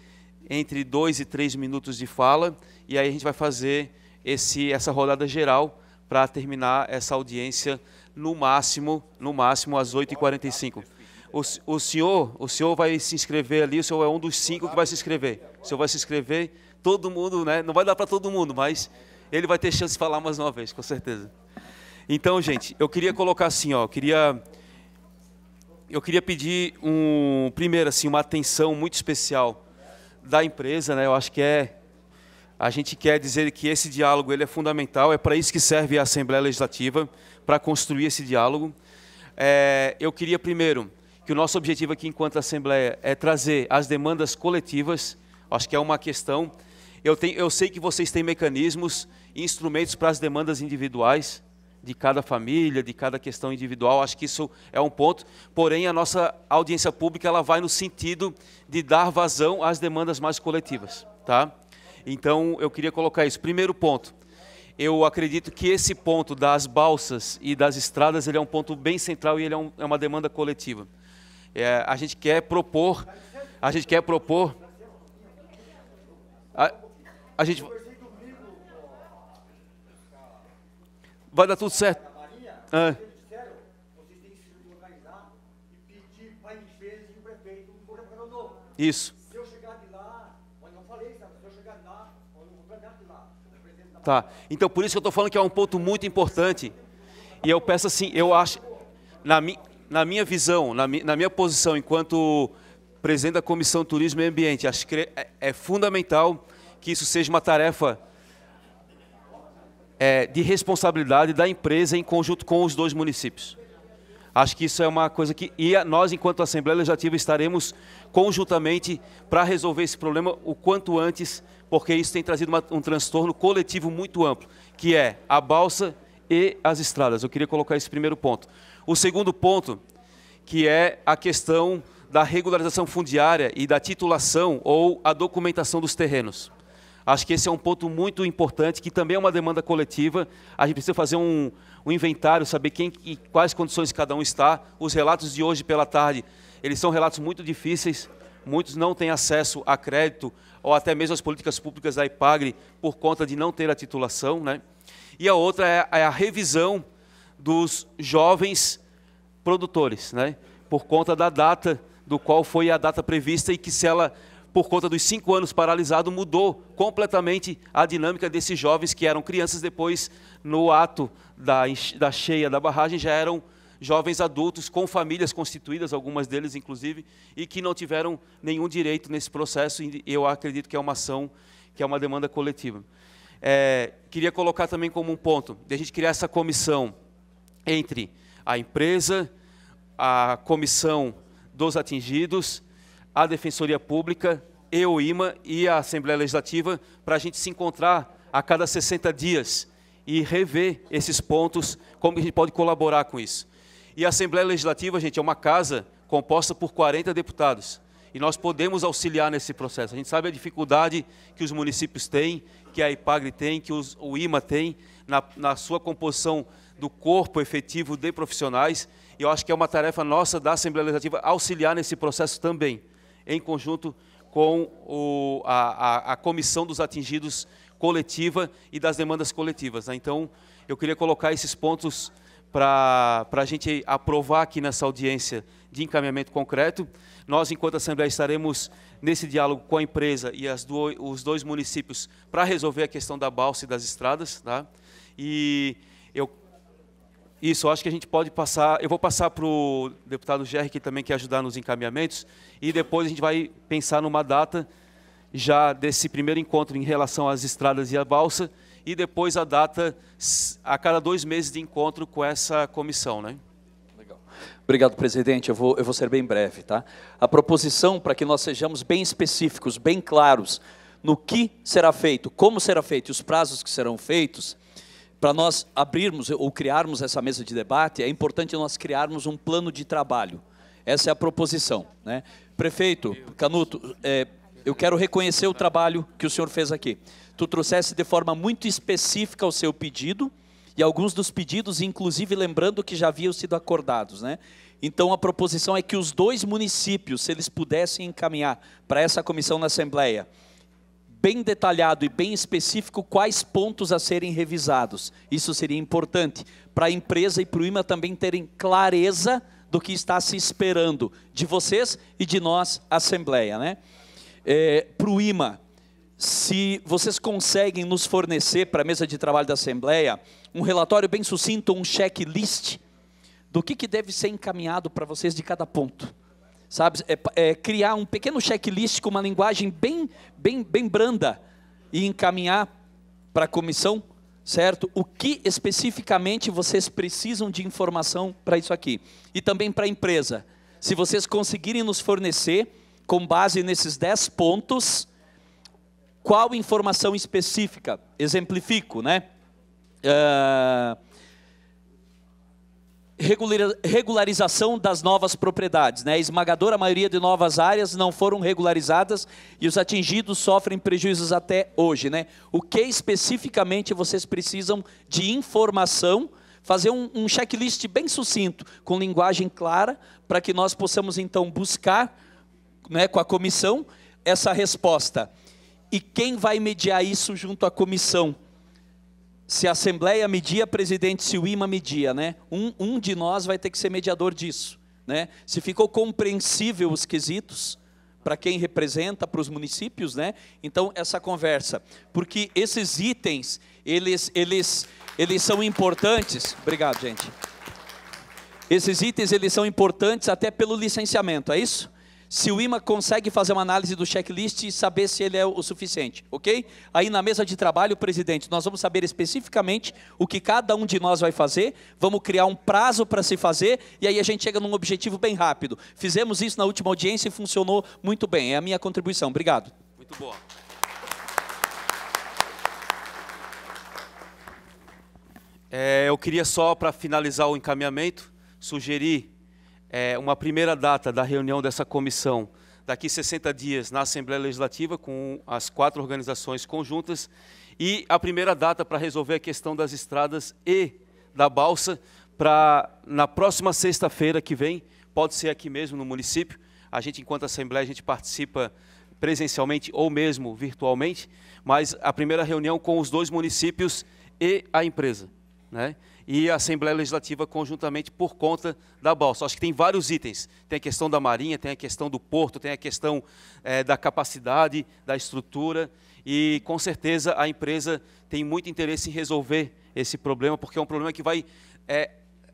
entre dois e três minutos de fala e aí a gente vai fazer esse, essa rodada geral para terminar essa audiência no máximo, no máximo às 8h45. O, o, senhor, o senhor vai se inscrever ali, o senhor é um dos cinco que vai se inscrever. O senhor vai se inscrever, todo mundo, né? Não vai dar para todo mundo, mas ele vai ter chance de falar mais uma vez, com certeza. Então, gente, eu queria colocar assim, ó, eu queria eu queria pedir um primeiro assim uma atenção muito especial da empresa, né? Eu acho que é a gente quer dizer que esse diálogo ele é fundamental, é para isso que serve a Assembleia Legislativa, para construir esse diálogo. É, eu queria primeiro que o nosso objetivo aqui enquanto Assembleia é trazer as demandas coletivas, acho que é uma questão eu, tenho, eu sei que vocês têm mecanismos e instrumentos para as demandas individuais de cada família, de cada questão individual. Acho que isso é um ponto. Porém, a nossa audiência pública ela vai no sentido de dar vazão às demandas mais coletivas, tá? Então, eu queria colocar isso. Primeiro ponto. Eu acredito que esse ponto das balsas e das estradas ele é um ponto bem central e ele é, um, é uma demanda coletiva. É, a gente quer propor, a gente quer propor. A, a gente vai dar tudo certo. Isso. Então tá. Então por isso que eu estou falando que é um ponto muito importante. E eu peço assim, eu acho, na, mi, na minha visão, na, mi, na minha posição enquanto presidente da Comissão Turismo e Ambiente, acho que é, é fundamental que isso seja uma tarefa é, de responsabilidade da empresa em conjunto com os dois municípios. Acho que isso é uma coisa que e nós, enquanto Assembleia Legislativa, estaremos conjuntamente para resolver esse problema o quanto antes, porque isso tem trazido uma, um transtorno coletivo muito amplo, que é a balsa e as estradas. Eu queria colocar esse primeiro ponto. O segundo ponto, que é a questão da regularização fundiária e da titulação ou a documentação dos terrenos. Acho que esse é um ponto muito importante, que também é uma demanda coletiva. A gente precisa fazer um, um inventário, saber quem e quais condições cada um está. Os relatos de hoje pela tarde, eles são relatos muito difíceis. Muitos não têm acesso a crédito ou até mesmo às políticas públicas da IPAGRE por conta de não ter a titulação. Né? E a outra é a, é a revisão dos jovens produtores, né? por conta da data do qual foi a data prevista e que se ela por conta dos cinco anos paralisado, mudou completamente a dinâmica desses jovens que eram crianças. Depois, no ato da, da cheia da barragem, já eram jovens adultos com famílias constituídas, algumas deles inclusive, e que não tiveram nenhum direito nesse processo. E eu acredito que é uma ação, que é uma demanda coletiva. É, queria colocar também como um ponto de a gente criar essa comissão entre a empresa, a comissão dos atingidos a Defensoria Pública, eu, IMA e a Assembleia Legislativa para a gente se encontrar a cada 60 dias e rever esses pontos, como a gente pode colaborar com isso. E a Assembleia Legislativa, gente, é uma casa composta por 40 deputados. E nós podemos auxiliar nesse processo. A gente sabe a dificuldade que os municípios têm, que a IPAGRE tem, que os, o IMA tem, na, na sua composição do corpo efetivo de profissionais. E eu acho que é uma tarefa nossa da Assembleia Legislativa auxiliar nesse processo também em conjunto com o, a, a, a, comissão dos atingidos coletiva e das demandas coletivas. Né? Então, eu queria colocar esses pontos para a gente aprovar aqui nessa audiência de encaminhamento concreto. Nós, enquanto Assembleia, estaremos nesse diálogo com a empresa e do, os dois municípios para resolver a questão da balsa e das estradas. Tá? E eu isso, acho que a gente pode passar. Eu vou passar para o deputado Gerri, que também quer ajudar nos encaminhamentos, e depois a gente vai pensar numa data já desse primeiro encontro em relação às estradas e à balsa, e depois a data a cada dois meses de encontro com essa comissão. Né? Obrigado, presidente. Eu vou, eu vou ser bem breve. Tá? A proposição, para que nós sejamos bem específicos, bem claros no que será feito, como será feito e os prazos que serão feitos, para nós abrirmos ou criarmos essa mesa de debate, é importante nós criarmos um plano de trabalho. Essa é a proposição. Né? Prefeito Canuto, é, eu quero reconhecer o trabalho que o senhor fez aqui. Tu trouxesse de forma muito específica o seu pedido e alguns dos pedidos, inclusive lembrando que já haviam sido acordados. Né? Então a proposição é que os dois municípios, se eles pudessem encaminhar para essa comissão na Assembleia, bem detalhado e bem específico quais pontos a serem revisados. Isso seria importante para a empresa e para o IMA também terem clareza do que está se esperando de vocês e de nós, Assembleia. Né? É, para o IMA, se vocês conseguem nos fornecer para a mesa de trabalho da Assembleia um relatório bem sucinto, um checklist do que, que deve ser encaminhado para vocês de cada ponto sabe? É, é criar um pequeno checklist com uma linguagem bem, bem, bem branda e encaminhar para a comissão, certo? O que especificamente vocês precisam de informação para isso aqui e também para a empresa. Se vocês conseguirem nos fornecer, com base nesses 10 pontos, qual informação específica? Exemplifico, né? Uh regularização das novas propriedades. Né? A esmagadora maioria de novas áreas não foram regularizadas e os atingidos sofrem prejuízos até hoje. Né? O que especificamente vocês precisam de informação? Fazer um, um checklist bem sucinto, com linguagem clara, para que nós possamos então buscar né, com a comissão essa resposta. E quem vai mediar isso junto à comissão? se a Assembleia media, presidente, se o IMA media, né? Um, um de nós vai ter que ser mediador disso. Né? Se ficou compreensível os quesitos para quem representa, para os municípios, né? Então, essa conversa. Porque esses itens, eles, eles, eles são importantes. Obrigado, gente. Esses itens, eles são importantes até pelo licenciamento, é isso? se o IMA consegue fazer uma análise do checklist e saber se ele é o suficiente, ok? Aí na mesa de trabalho, presidente, nós vamos saber especificamente o que cada um de nós vai fazer, vamos criar um prazo para se fazer e aí a gente chega num objetivo bem rápido. Fizemos isso na última audiência e funcionou muito bem. É a minha contribuição. Obrigado. Muito boa. É, eu queria só, para finalizar o encaminhamento, sugerir é, uma primeira data da reunião dessa comissão daqui 60 dias na Assembleia Legislativa com as quatro organizações conjuntas e a primeira data para resolver a questão das estradas e da balsa para na próxima sexta-feira que vem, pode ser aqui mesmo no município. A gente enquanto assembleia a gente participa presencialmente ou mesmo virtualmente, mas a primeira reunião com os dois municípios e a empresa, né? e a Assembleia Legislativa conjuntamente por conta da balsa. Acho que tem vários itens. Tem a questão da Marinha, tem a questão do porto, tem a questão é, da capacidade, da estrutura e com certeza a empresa tem muito interesse em resolver esse problema, porque é um problema que vai é,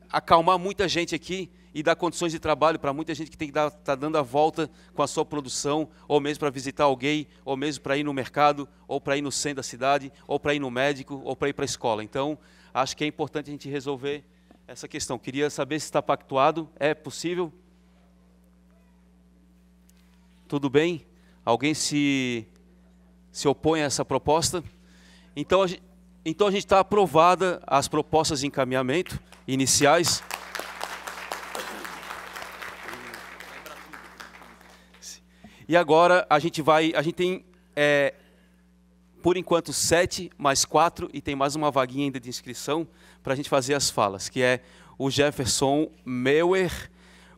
acalmar muita gente aqui e dar condições de trabalho para muita gente que tem que estar tá dando a volta com a sua produção, ou mesmo para visitar alguém, ou mesmo para ir no mercado, ou para ir no centro da cidade, ou para ir no médico, ou para ir para a escola. Então, Acho que é importante a gente resolver essa questão. Queria saber se está pactuado. É possível? Tudo bem? Alguém se, se opõe a essa proposta? Então a então gente então está aprovada as propostas de encaminhamento iniciais. E agora a gente vai, a gente tem é, por enquanto, sete mais quatro, e tem mais uma vaguinha ainda de inscrição para a gente fazer as falas, que é o Jefferson Meuer,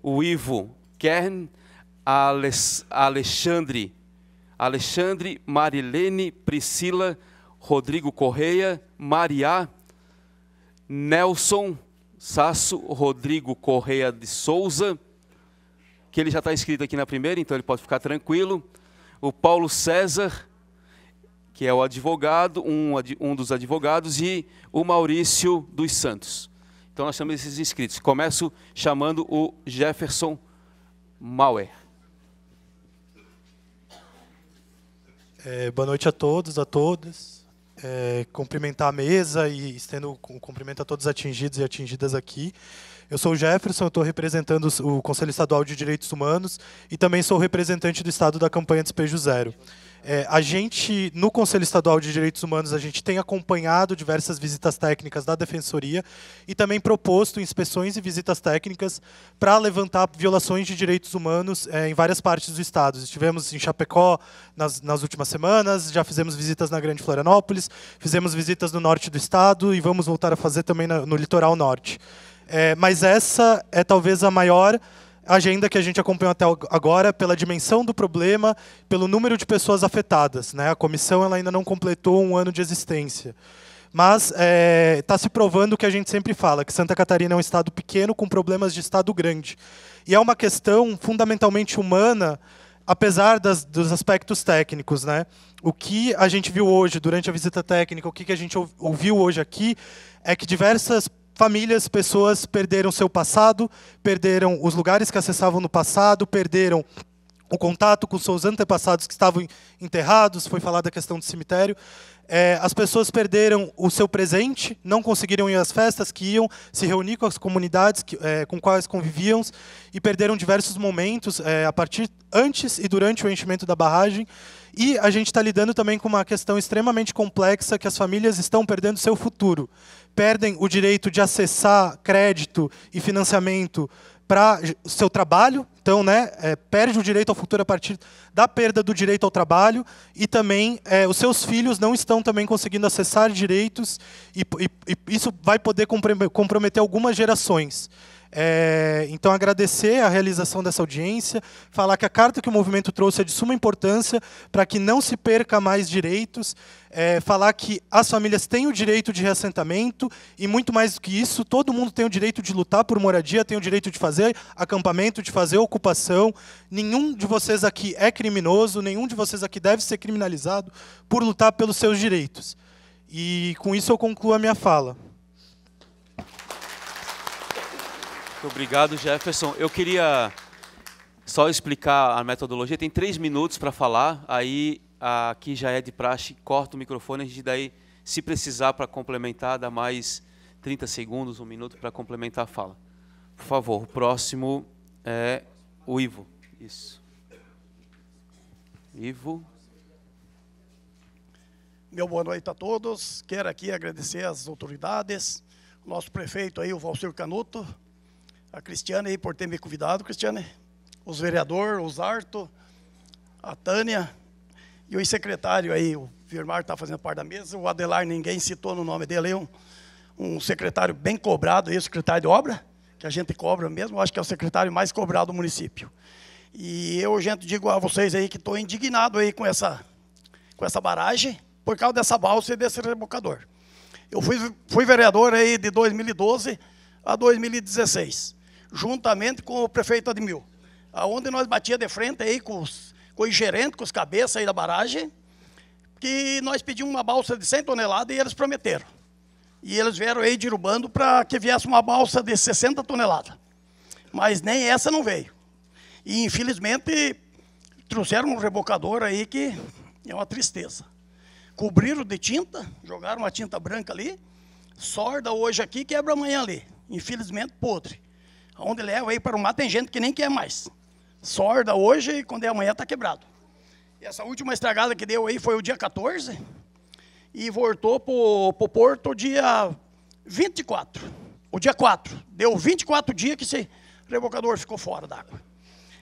o Ivo Kern, a Alexandre, Alexandre, Marilene, Priscila, Rodrigo Correia, Maria, Nelson Sasso, Rodrigo Correia de Souza, que ele já está inscrito aqui na primeira, então ele pode ficar tranquilo. O Paulo César, que é o advogado, um, um dos advogados, e o Maurício dos Santos. Então nós chamamos esses inscritos. Começo chamando o Jefferson Mauer. É, boa noite a todos, a todas. É, cumprimentar a mesa e estendo o um cumprimento a todos atingidos e atingidas aqui. Eu sou o Jefferson, estou representando o Conselho Estadual de Direitos Humanos e também sou representante do Estado da campanha Despejo Zero. É, a gente, no Conselho Estadual de Direitos Humanos, a gente tem acompanhado diversas visitas técnicas da Defensoria e também proposto inspeções e visitas técnicas para levantar violações de direitos humanos é, em várias partes do Estado. Estivemos em Chapecó nas, nas últimas semanas, já fizemos visitas na Grande Florianópolis, fizemos visitas no norte do Estado e vamos voltar a fazer também na, no litoral norte. É, mas essa é talvez a maior agenda que a gente acompanhou até agora pela dimensão do problema, pelo número de pessoas afetadas. Né? A comissão ela ainda não completou um ano de existência. Mas está eh, é, se provando o que a gente sempre fala, que Santa Catarina é um estado pequeno com problemas de estado grande. E é uma questão fundamentalmente humana, apesar das, dos aspectos técnicos. Né? O que a gente viu hoje durante a visita técnica, o que, que a gente ouviu hoje aqui, é que diversas famílias, pessoas perderam seu passado, perderam os lugares que acessavam no passado, perderam o contato com seus antepassados que estavam enterrados, foi falada a questão do cemitério. É, as pessoas perderam o seu presente, não conseguiram ir às festas que iam, se reunir com as comunidades que, é, com quais conviviam e perderam diversos momentos é, a partir antes e durante o enchimento da barragem. E a gente está lidando também com uma questão extremamente complexa que as famílias estão perdendo seu futuro, perdem o direito de acessar crédito e financiamento para o seu trabalho, então, né, é, perde o direito ao futuro a partir da perda do direito ao trabalho e também é, os seus filhos não estão também conseguindo acessar direitos e, e, e isso vai poder comprometer algumas gerações. É, então, agradecer a realização dessa audiência, falar que a carta que o movimento trouxe é de suma importância para que não se perca mais direitos, é, falar que as famílias têm o direito de reassentamento e, muito mais do que isso, todo mundo tem o direito de lutar por moradia, tem o direito de fazer acampamento, de fazer ocupação. Nenhum de vocês aqui é criminoso, nenhum de vocês aqui deve ser criminalizado por lutar pelos seus direitos. E com isso eu concluo a minha fala. Muito obrigado, Jefferson. Eu queria só explicar a metodologia. Tem três minutos para falar, aí aqui já é de praxe, corta o microfone, a gente daí, se precisar para complementar, dá mais 30 segundos, um minuto para complementar a fala. Por favor, o próximo é o Ivo. Isso. Ivo. Meu boa noite a todos. Quero aqui agradecer às autoridades, nosso prefeito aí, o Valcir Canuto, a Cristiane aí por ter me convidado, Cristiane, os vereadores, os Arto, a Tânia e o secretário aí, o Firmar está fazendo parte da mesa, o Adelar ninguém citou no nome dele, um, um secretário bem cobrado, aí, secretário de obra, que a gente cobra mesmo, acho que é o secretário mais cobrado do município. E eu, gente, digo a vocês aí que estou indignado aí com essa, com essa barragem, por causa dessa balsa e desse rebocador. Eu fui, fui vereador aí de 2012 a 2016 juntamente com o prefeito Admil. Onde nós batia de frente aí com os, com os gerentes, com os cabeças aí da barragem, que nós pedimos uma balsa de 100 toneladas e eles prometeram. E eles vieram aí derrubando para que viesse uma balsa de 60 toneladas. Mas nem essa não veio. E, infelizmente, trouxeram um rebocador aí que é uma tristeza. Cobriram de tinta, jogaram uma tinta branca ali, sorda hoje aqui, quebra amanhã ali. Infelizmente, podre. Onde leva aí para o mar, tem gente que nem quer mais. Sorda hoje e quando é amanhã está quebrado. E essa última estragada que deu aí foi o dia 14 e voltou para o porto dia 24. O dia 4. Deu 24 dias que esse revocador ficou fora d'água.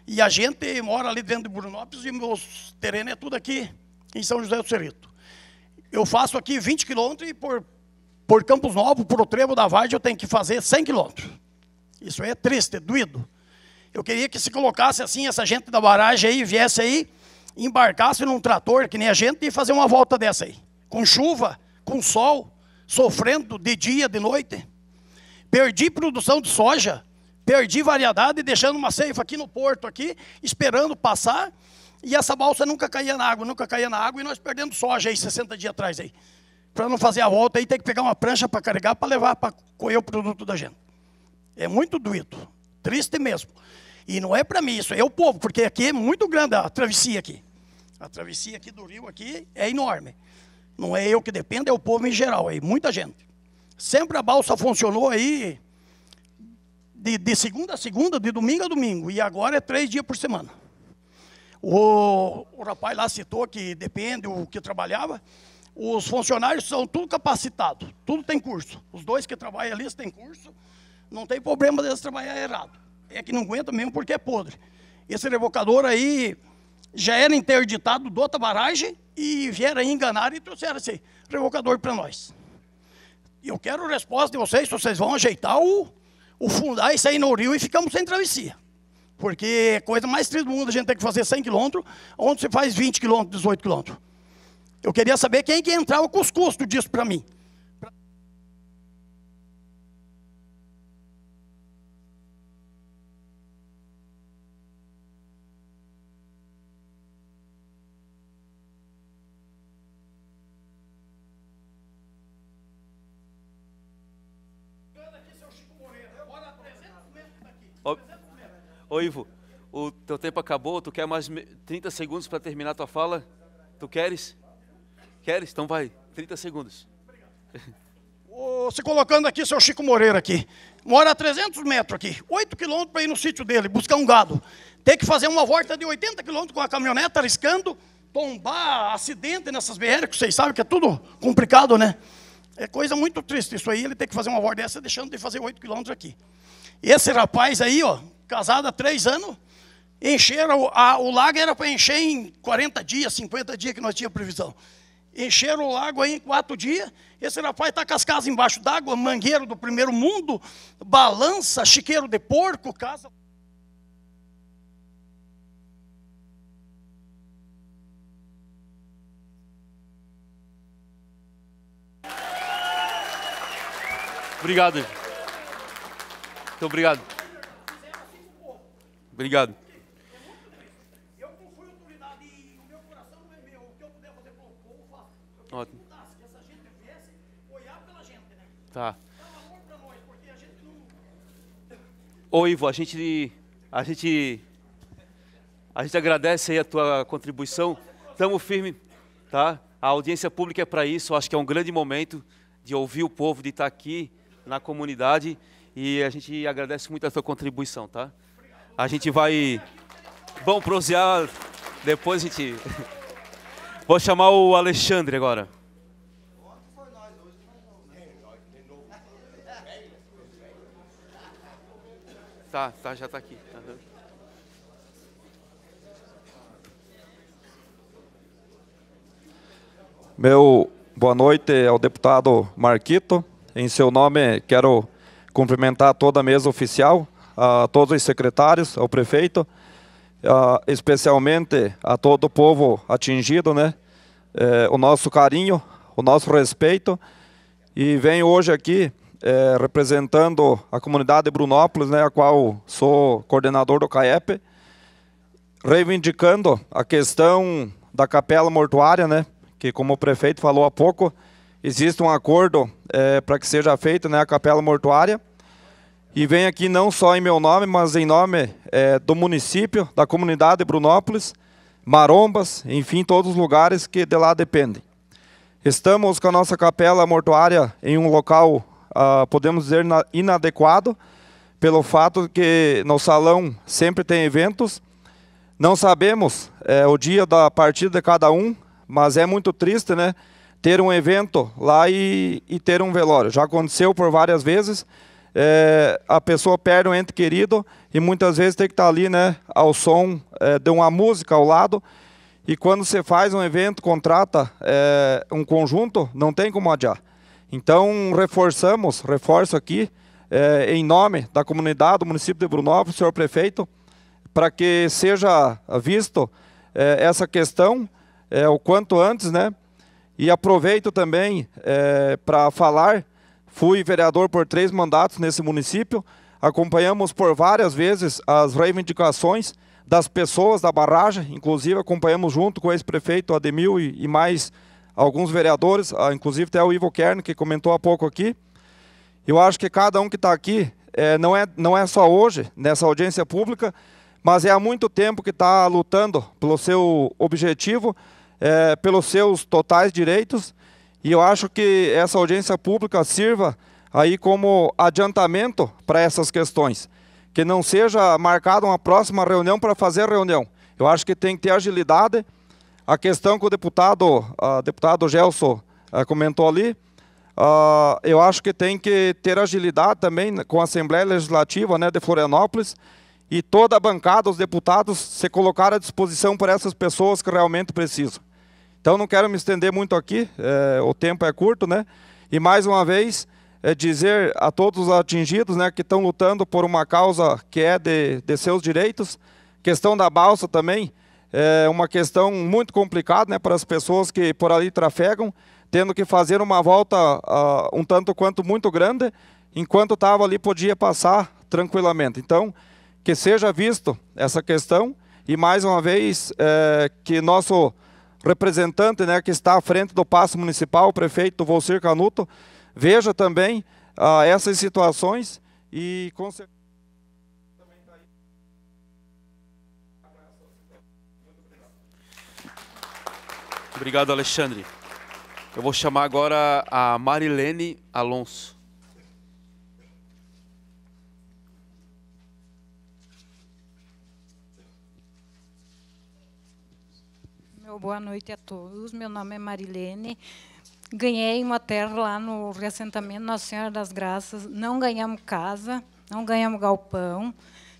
E a gente mora ali dentro de Brunópolis e meus terrenos é tudo aqui em São José do Cerrito. Eu faço aqui 20 quilômetros e por, por Campos Novos, por o Trevo da Vargem, eu tenho que fazer 100 quilômetros. Isso aí é triste, é doído. Eu queria que se colocasse assim, essa gente da barragem aí, viesse aí, embarcasse num trator, que nem a gente, e fazer uma volta dessa aí. Com chuva, com sol, sofrendo de dia, de noite. Perdi produção de soja, perdi variedade, deixando uma ceifa aqui no porto, aqui, esperando passar, e essa balsa nunca caía na água, nunca caía na água, e nós perdendo soja aí, 60 dias atrás aí. Para não fazer a volta aí, tem que pegar uma prancha para carregar, para levar, para colher o produto da gente. É muito doído. Triste mesmo. E não é para mim isso, é o povo, porque aqui é muito grande a travessia aqui. A travessia aqui do rio aqui é enorme. Não é eu que dependo, é o povo em geral aí, muita gente. Sempre a balsa funcionou aí de, de segunda a segunda, de domingo a domingo, e agora é três dias por semana. O, o rapaz lá citou que depende, o que trabalhava, os funcionários são tudo capacitados, tudo tem curso. Os dois que trabalham ali têm curso, não tem problema deles trabalhar errado. É que não aguenta mesmo porque é podre. Esse revocador aí já era interditado de outra barragem e vieram aí enganar e trouxeram esse revocador para nós. Eu quero a resposta de vocês, se vocês vão ajeitar o, o fundar isso aí no rio e ficamos sem travessia. Porque é coisa mais triste do mundo a gente tem que fazer 100 quilômetros, onde se faz 20 quilômetros, 18 quilômetros. Eu queria saber quem que entrava com os custos disso para mim. Ô, ô Ivo, o teu tempo acabou, tu quer mais 30 segundos para terminar a tua fala? Tu queres? Queres? Então vai, 30 segundos. Oh, se colocando aqui, seu Chico Moreira aqui. Mora a 300 metros aqui, 8 quilômetros para ir no sítio dele, buscar um gado. Tem que fazer uma volta de 80 quilômetros com a caminhoneta arriscando, tombar, acidente nessas BR, que vocês sabem que é tudo complicado, né? É coisa muito triste isso aí, ele tem que fazer uma volta dessa, deixando de fazer 8 quilômetros aqui. Esse rapaz aí, ó, casado há três anos, encheram, a, o lago era para encher em 40 dias, 50 dias que nós tínhamos previsão. Encheram o lago aí em quatro dias. Esse rapaz está com as casas embaixo d'água, mangueiro do primeiro mundo, balança, chiqueiro de porco, casa. Obrigado. Muito obrigado. Obrigado. Ótimo. Tá. Ô Ivo, a gente, a gente, a gente agradece aí a tua contribuição. Estamos firmes, tá? A audiência pública é para isso. Acho que é um grande momento de ouvir o povo, de estar tá aqui na comunidade. E a gente agradece muito a sua contribuição, tá? A gente vai. Vamos prosear. Depois a gente. Vou chamar o Alexandre agora. Tá, tá, já tá aqui. Uhum. Meu boa noite ao deputado Marquito. Em seu nome, quero cumprimentar toda a mesa oficial, a todos os secretários, ao prefeito, a, especialmente a todo o povo atingido, né? É, o nosso carinho, o nosso respeito. E venho hoje aqui é, representando a comunidade de Brunópolis, né, a qual sou coordenador do CAEP, reivindicando a questão da capela mortuária, né, que como o prefeito falou há pouco, existe um acordo é, para que seja feita né, a capela mortuária, e vem aqui não só em meu nome, mas em nome é, do município, da comunidade Brunópolis, Marombas, enfim, todos os lugares que de lá dependem. Estamos com a nossa capela mortuária em um local, ah, podemos dizer, inadequado, pelo fato que no salão sempre tem eventos. Não sabemos é, o dia da partida de cada um, mas é muito triste, né? Ter um evento lá e, e ter um velório. Já aconteceu por várias vezes é, a pessoa perde um ente querido e muitas vezes tem que estar tá ali né, ao som é, de uma música ao lado. E quando você faz um evento, contrata é, um conjunto, não tem como adiar. Então, reforçamos, reforço aqui, é, em nome da comunidade do município de Brunópolis, senhor prefeito, para que seja visto é, essa questão é, o quanto antes, né? E aproveito também para falar Fui vereador por três mandatos nesse município. Acompanhamos por várias vezes as reivindicações das pessoas da barragem, inclusive acompanhamos junto com o ex-prefeito Ademil e, mais alguns vereadores, ah, inclusive até o Ivo Kern, que comentou há pouco aqui. Eu acho que cada um que está aqui, é, não, é, não é só hoje, nessa audiência pública, mas é há muito tempo que está lutando pelo seu objetivo, é, pelos seus totais direitos e eu acho que essa audiência pública sirva aí como adiantamento para essas questões. Que não seja marcada uma próxima reunião para fazer reunião. Eu acho que tem que ter agilidade. A questão que o deputado, uh, deputado Gelson uh, comentou ali, uh, eu acho que tem que ter agilidade também com a Assembleia Legislativa né, de Florianópolis e toda a bancada, os deputados, se colocar à disposição para essas pessoas que realmente precisam. Então não quero me estender muito aqui, é, o tempo é curto, né? E mais uma vez, é dizer a todos os atingidos né, que estão lutando por uma causa que é de, de seus direitos. Questão da balsa também é uma questão muito complicada né, para as pessoas que por ali trafegam, tendo que fazer uma volta uh, um tanto quanto muito grande, enquanto estava ali podia passar tranquilamente. Então, que seja visto essa questão e mais uma vez é, que nosso representante né, que está à frente do Paço Municipal, o prefeito Volcir Canuto, veja também ah, essas situações e com certeza. Obrigado, Alexandre. Eu vou chamar agora a Marilene Alonso. boa noite a todos. Meu nome é Marilene. Ganhei uma terra lá no reassentamento Nossa Senhora das Graças. Não ganhamos casa, não ganhamos galpão.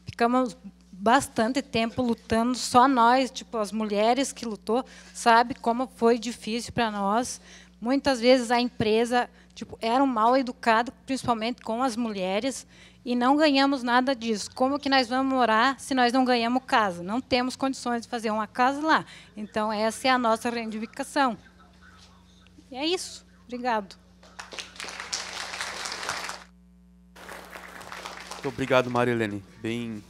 Ficamos bastante tempo lutando, só nós, tipo as mulheres que lutou, sabe como foi difícil para nós. Muitas vezes a empresa tipo, um mal educado, principalmente com as mulheres, e não ganhamos nada disso. Como que nós vamos morar se nós não ganhamos casa? Não temos condições de fazer uma casa lá. Então, essa é a nossa reivindicação. E é isso. Obrigado. Muito obrigado, Marilene. Bem,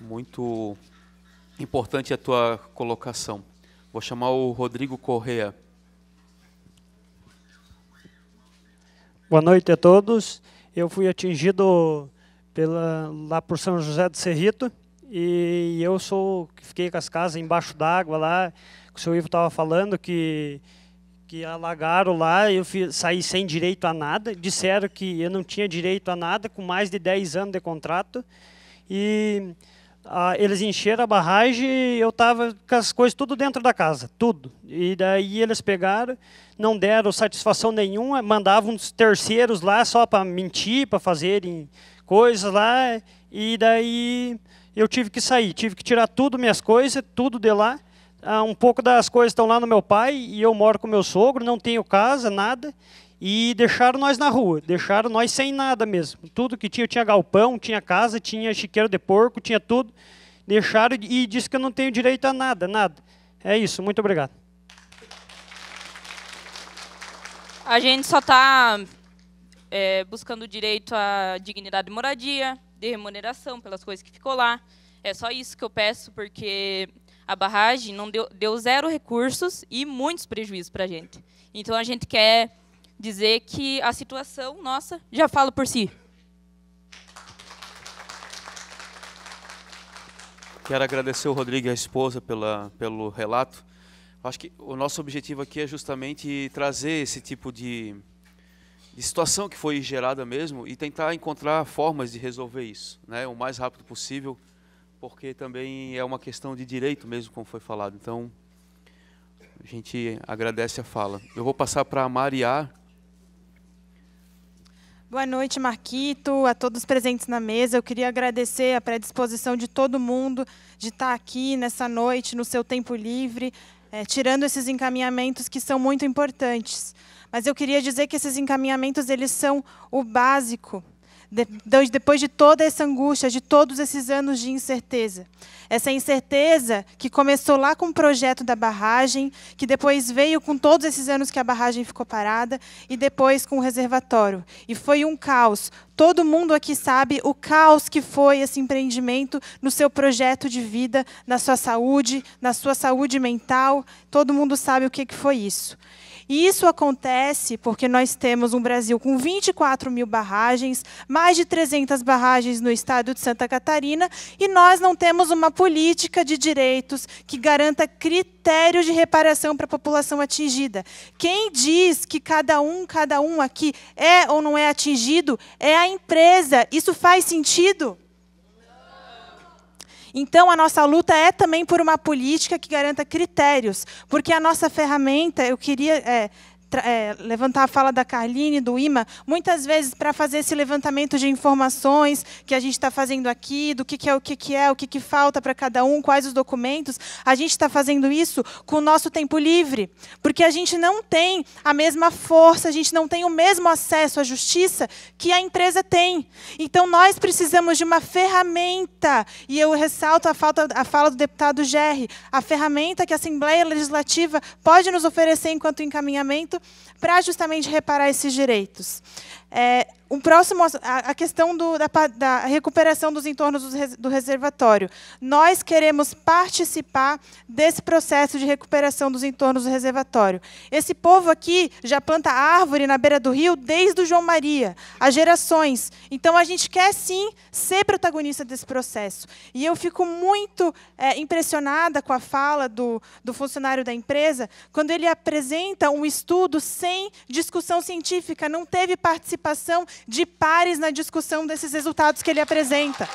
muito importante a tua colocação. Vou chamar o Rodrigo Correa. Boa noite a todos. Eu fui atingido pela, lá por São José do Cerrito. E, eu sou fiquei com as casas embaixo d'água lá, que o seu Ivo estava falando que que alagaram lá, eu fiz, saí sem direito a nada. Disseram que eu não tinha direito a nada com mais de 10 anos de contrato. E ah, eles encheram a barragem e eu estava com as coisas tudo dentro da casa, tudo. E daí eles pegaram, não deram satisfação nenhuma, mandavam uns terceiros lá só para mentir, para fazerem coisas lá, e daí eu tive que sair, tive que tirar tudo minhas coisas, tudo de lá. Ah, um pouco das coisas estão lá no meu pai, e eu moro com meu sogro, não tenho casa, nada. E deixaram nós na rua, deixaram nós sem nada mesmo. Tudo que tinha, tinha galpão, tinha casa, tinha chiqueiro de porco, tinha tudo. Deixaram e disse que eu não tenho direito a nada, nada. É isso, muito obrigado. A gente só está é, buscando o direito à dignidade de moradia, de remuneração pelas coisas que ficou lá. É só isso que eu peço, porque a barragem não deu, deu zero recursos e muitos prejuízos para a gente. Então, a gente quer dizer que a situação nossa já fala por si. Quero agradecer o Rodrigo e a esposa pela, pelo relato. Acho que o nosso objetivo aqui é justamente trazer esse tipo de, de situação que foi gerada mesmo e tentar encontrar formas de resolver isso, né, o mais rápido possível, porque também é uma questão de direito mesmo, como foi falado. Então, a gente agradece a fala. Eu vou passar para a Mariá. Boa noite, Marquito, a todos presentes na mesa. Eu queria agradecer a predisposição de todo mundo de estar aqui nessa noite, no seu tempo livre, é, tirando esses encaminhamentos que são muito importantes. Mas eu queria dizer que esses encaminhamentos eles são o básico depois de toda essa angústia, de todos esses anos de incerteza. Essa incerteza que começou lá com o projeto da barragem, que depois veio com todos esses anos que a barragem ficou parada, e depois com o reservatório. E foi um caos. Todo mundo aqui sabe o caos que foi esse empreendimento no seu projeto de vida, na sua saúde, na sua saúde mental. Todo mundo sabe o que foi isso. E isso acontece porque nós temos um Brasil com 24 mil barragens, mais de 300 barragens no estado de Santa Catarina, e nós não temos uma política de direitos que garanta critério de reparação para a população atingida. Quem diz que cada um, cada um aqui é ou não é atingido é a empresa. Isso faz sentido? Então, a nossa luta é também por uma política que garanta critérios, porque a nossa ferramenta, eu queria é, é, levantar a fala da Carline, do IMA, muitas vezes para fazer esse levantamento de informações que a gente está fazendo aqui, do que, que, é o que, que é, o que, que falta para cada um, quais os documentos, a gente está fazendo isso com o nosso tempo livre, porque a gente não tem a mesma força, a gente não tem o mesmo acesso à justiça que a empresa tem. Então, nós precisamos de uma ferramenta, e eu ressalto a, falta, a fala do deputado Gerri, a ferramenta que a Assembleia Legislativa pode nos oferecer enquanto encaminhamento para justamente reparar esses direitos. É, um próximo, a, questão do, da, da, recuperação dos entornos do, do, reservatório. Nós queremos participar desse processo de recuperação dos entornos do reservatório. Esse povo aqui já planta árvore na beira do rio desde o João Maria, há gerações. Então, a gente quer, sim, ser protagonista desse processo. E eu fico muito é, impressionada com a fala do, do funcionário da empresa, quando ele apresenta um estudo sem discussão científica, não teve participação participação de pares na discussão desses resultados que ele apresenta.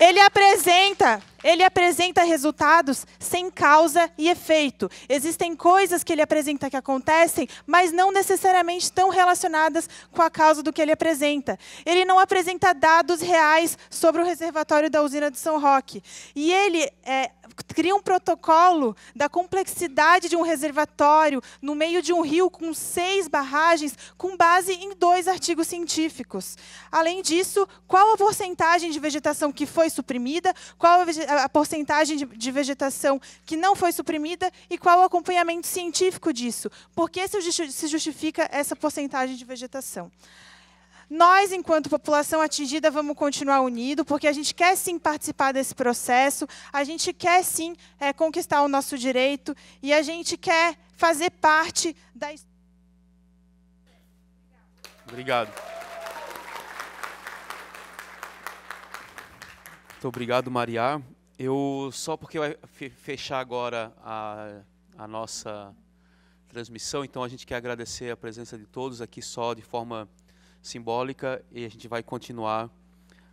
Ele apresenta ele apresenta resultados sem causa e efeito. Existem coisas que ele apresenta que acontecem, mas não necessariamente estão relacionadas com a causa do que ele apresenta. Ele não apresenta dados reais sobre o reservatório da usina de São Roque. E ele é, cria um protocolo da complexidade de um reservatório no meio de um rio com seis barragens, com base em dois artigos científicos. Além disso, qual a porcentagem de vegetação que foi suprimida, qual a a porcentagem de, de vegetação que não foi suprimida e qual o acompanhamento científico disso. Por que se justifica essa porcentagem de vegetação? Nós, enquanto população atingida, vamos continuar unidos, porque a gente quer sim participar desse processo, a gente quer sim é, conquistar o nosso direito e a gente quer fazer parte da Obrigado. Muito obrigado, Maria. Eu só porque vai fechar agora a, a nossa transmissão, então a gente quer agradecer a presença de todos aqui só de forma simbólica e a gente vai continuar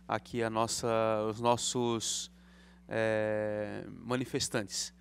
aqui a nossa, os nossos é, manifestantes.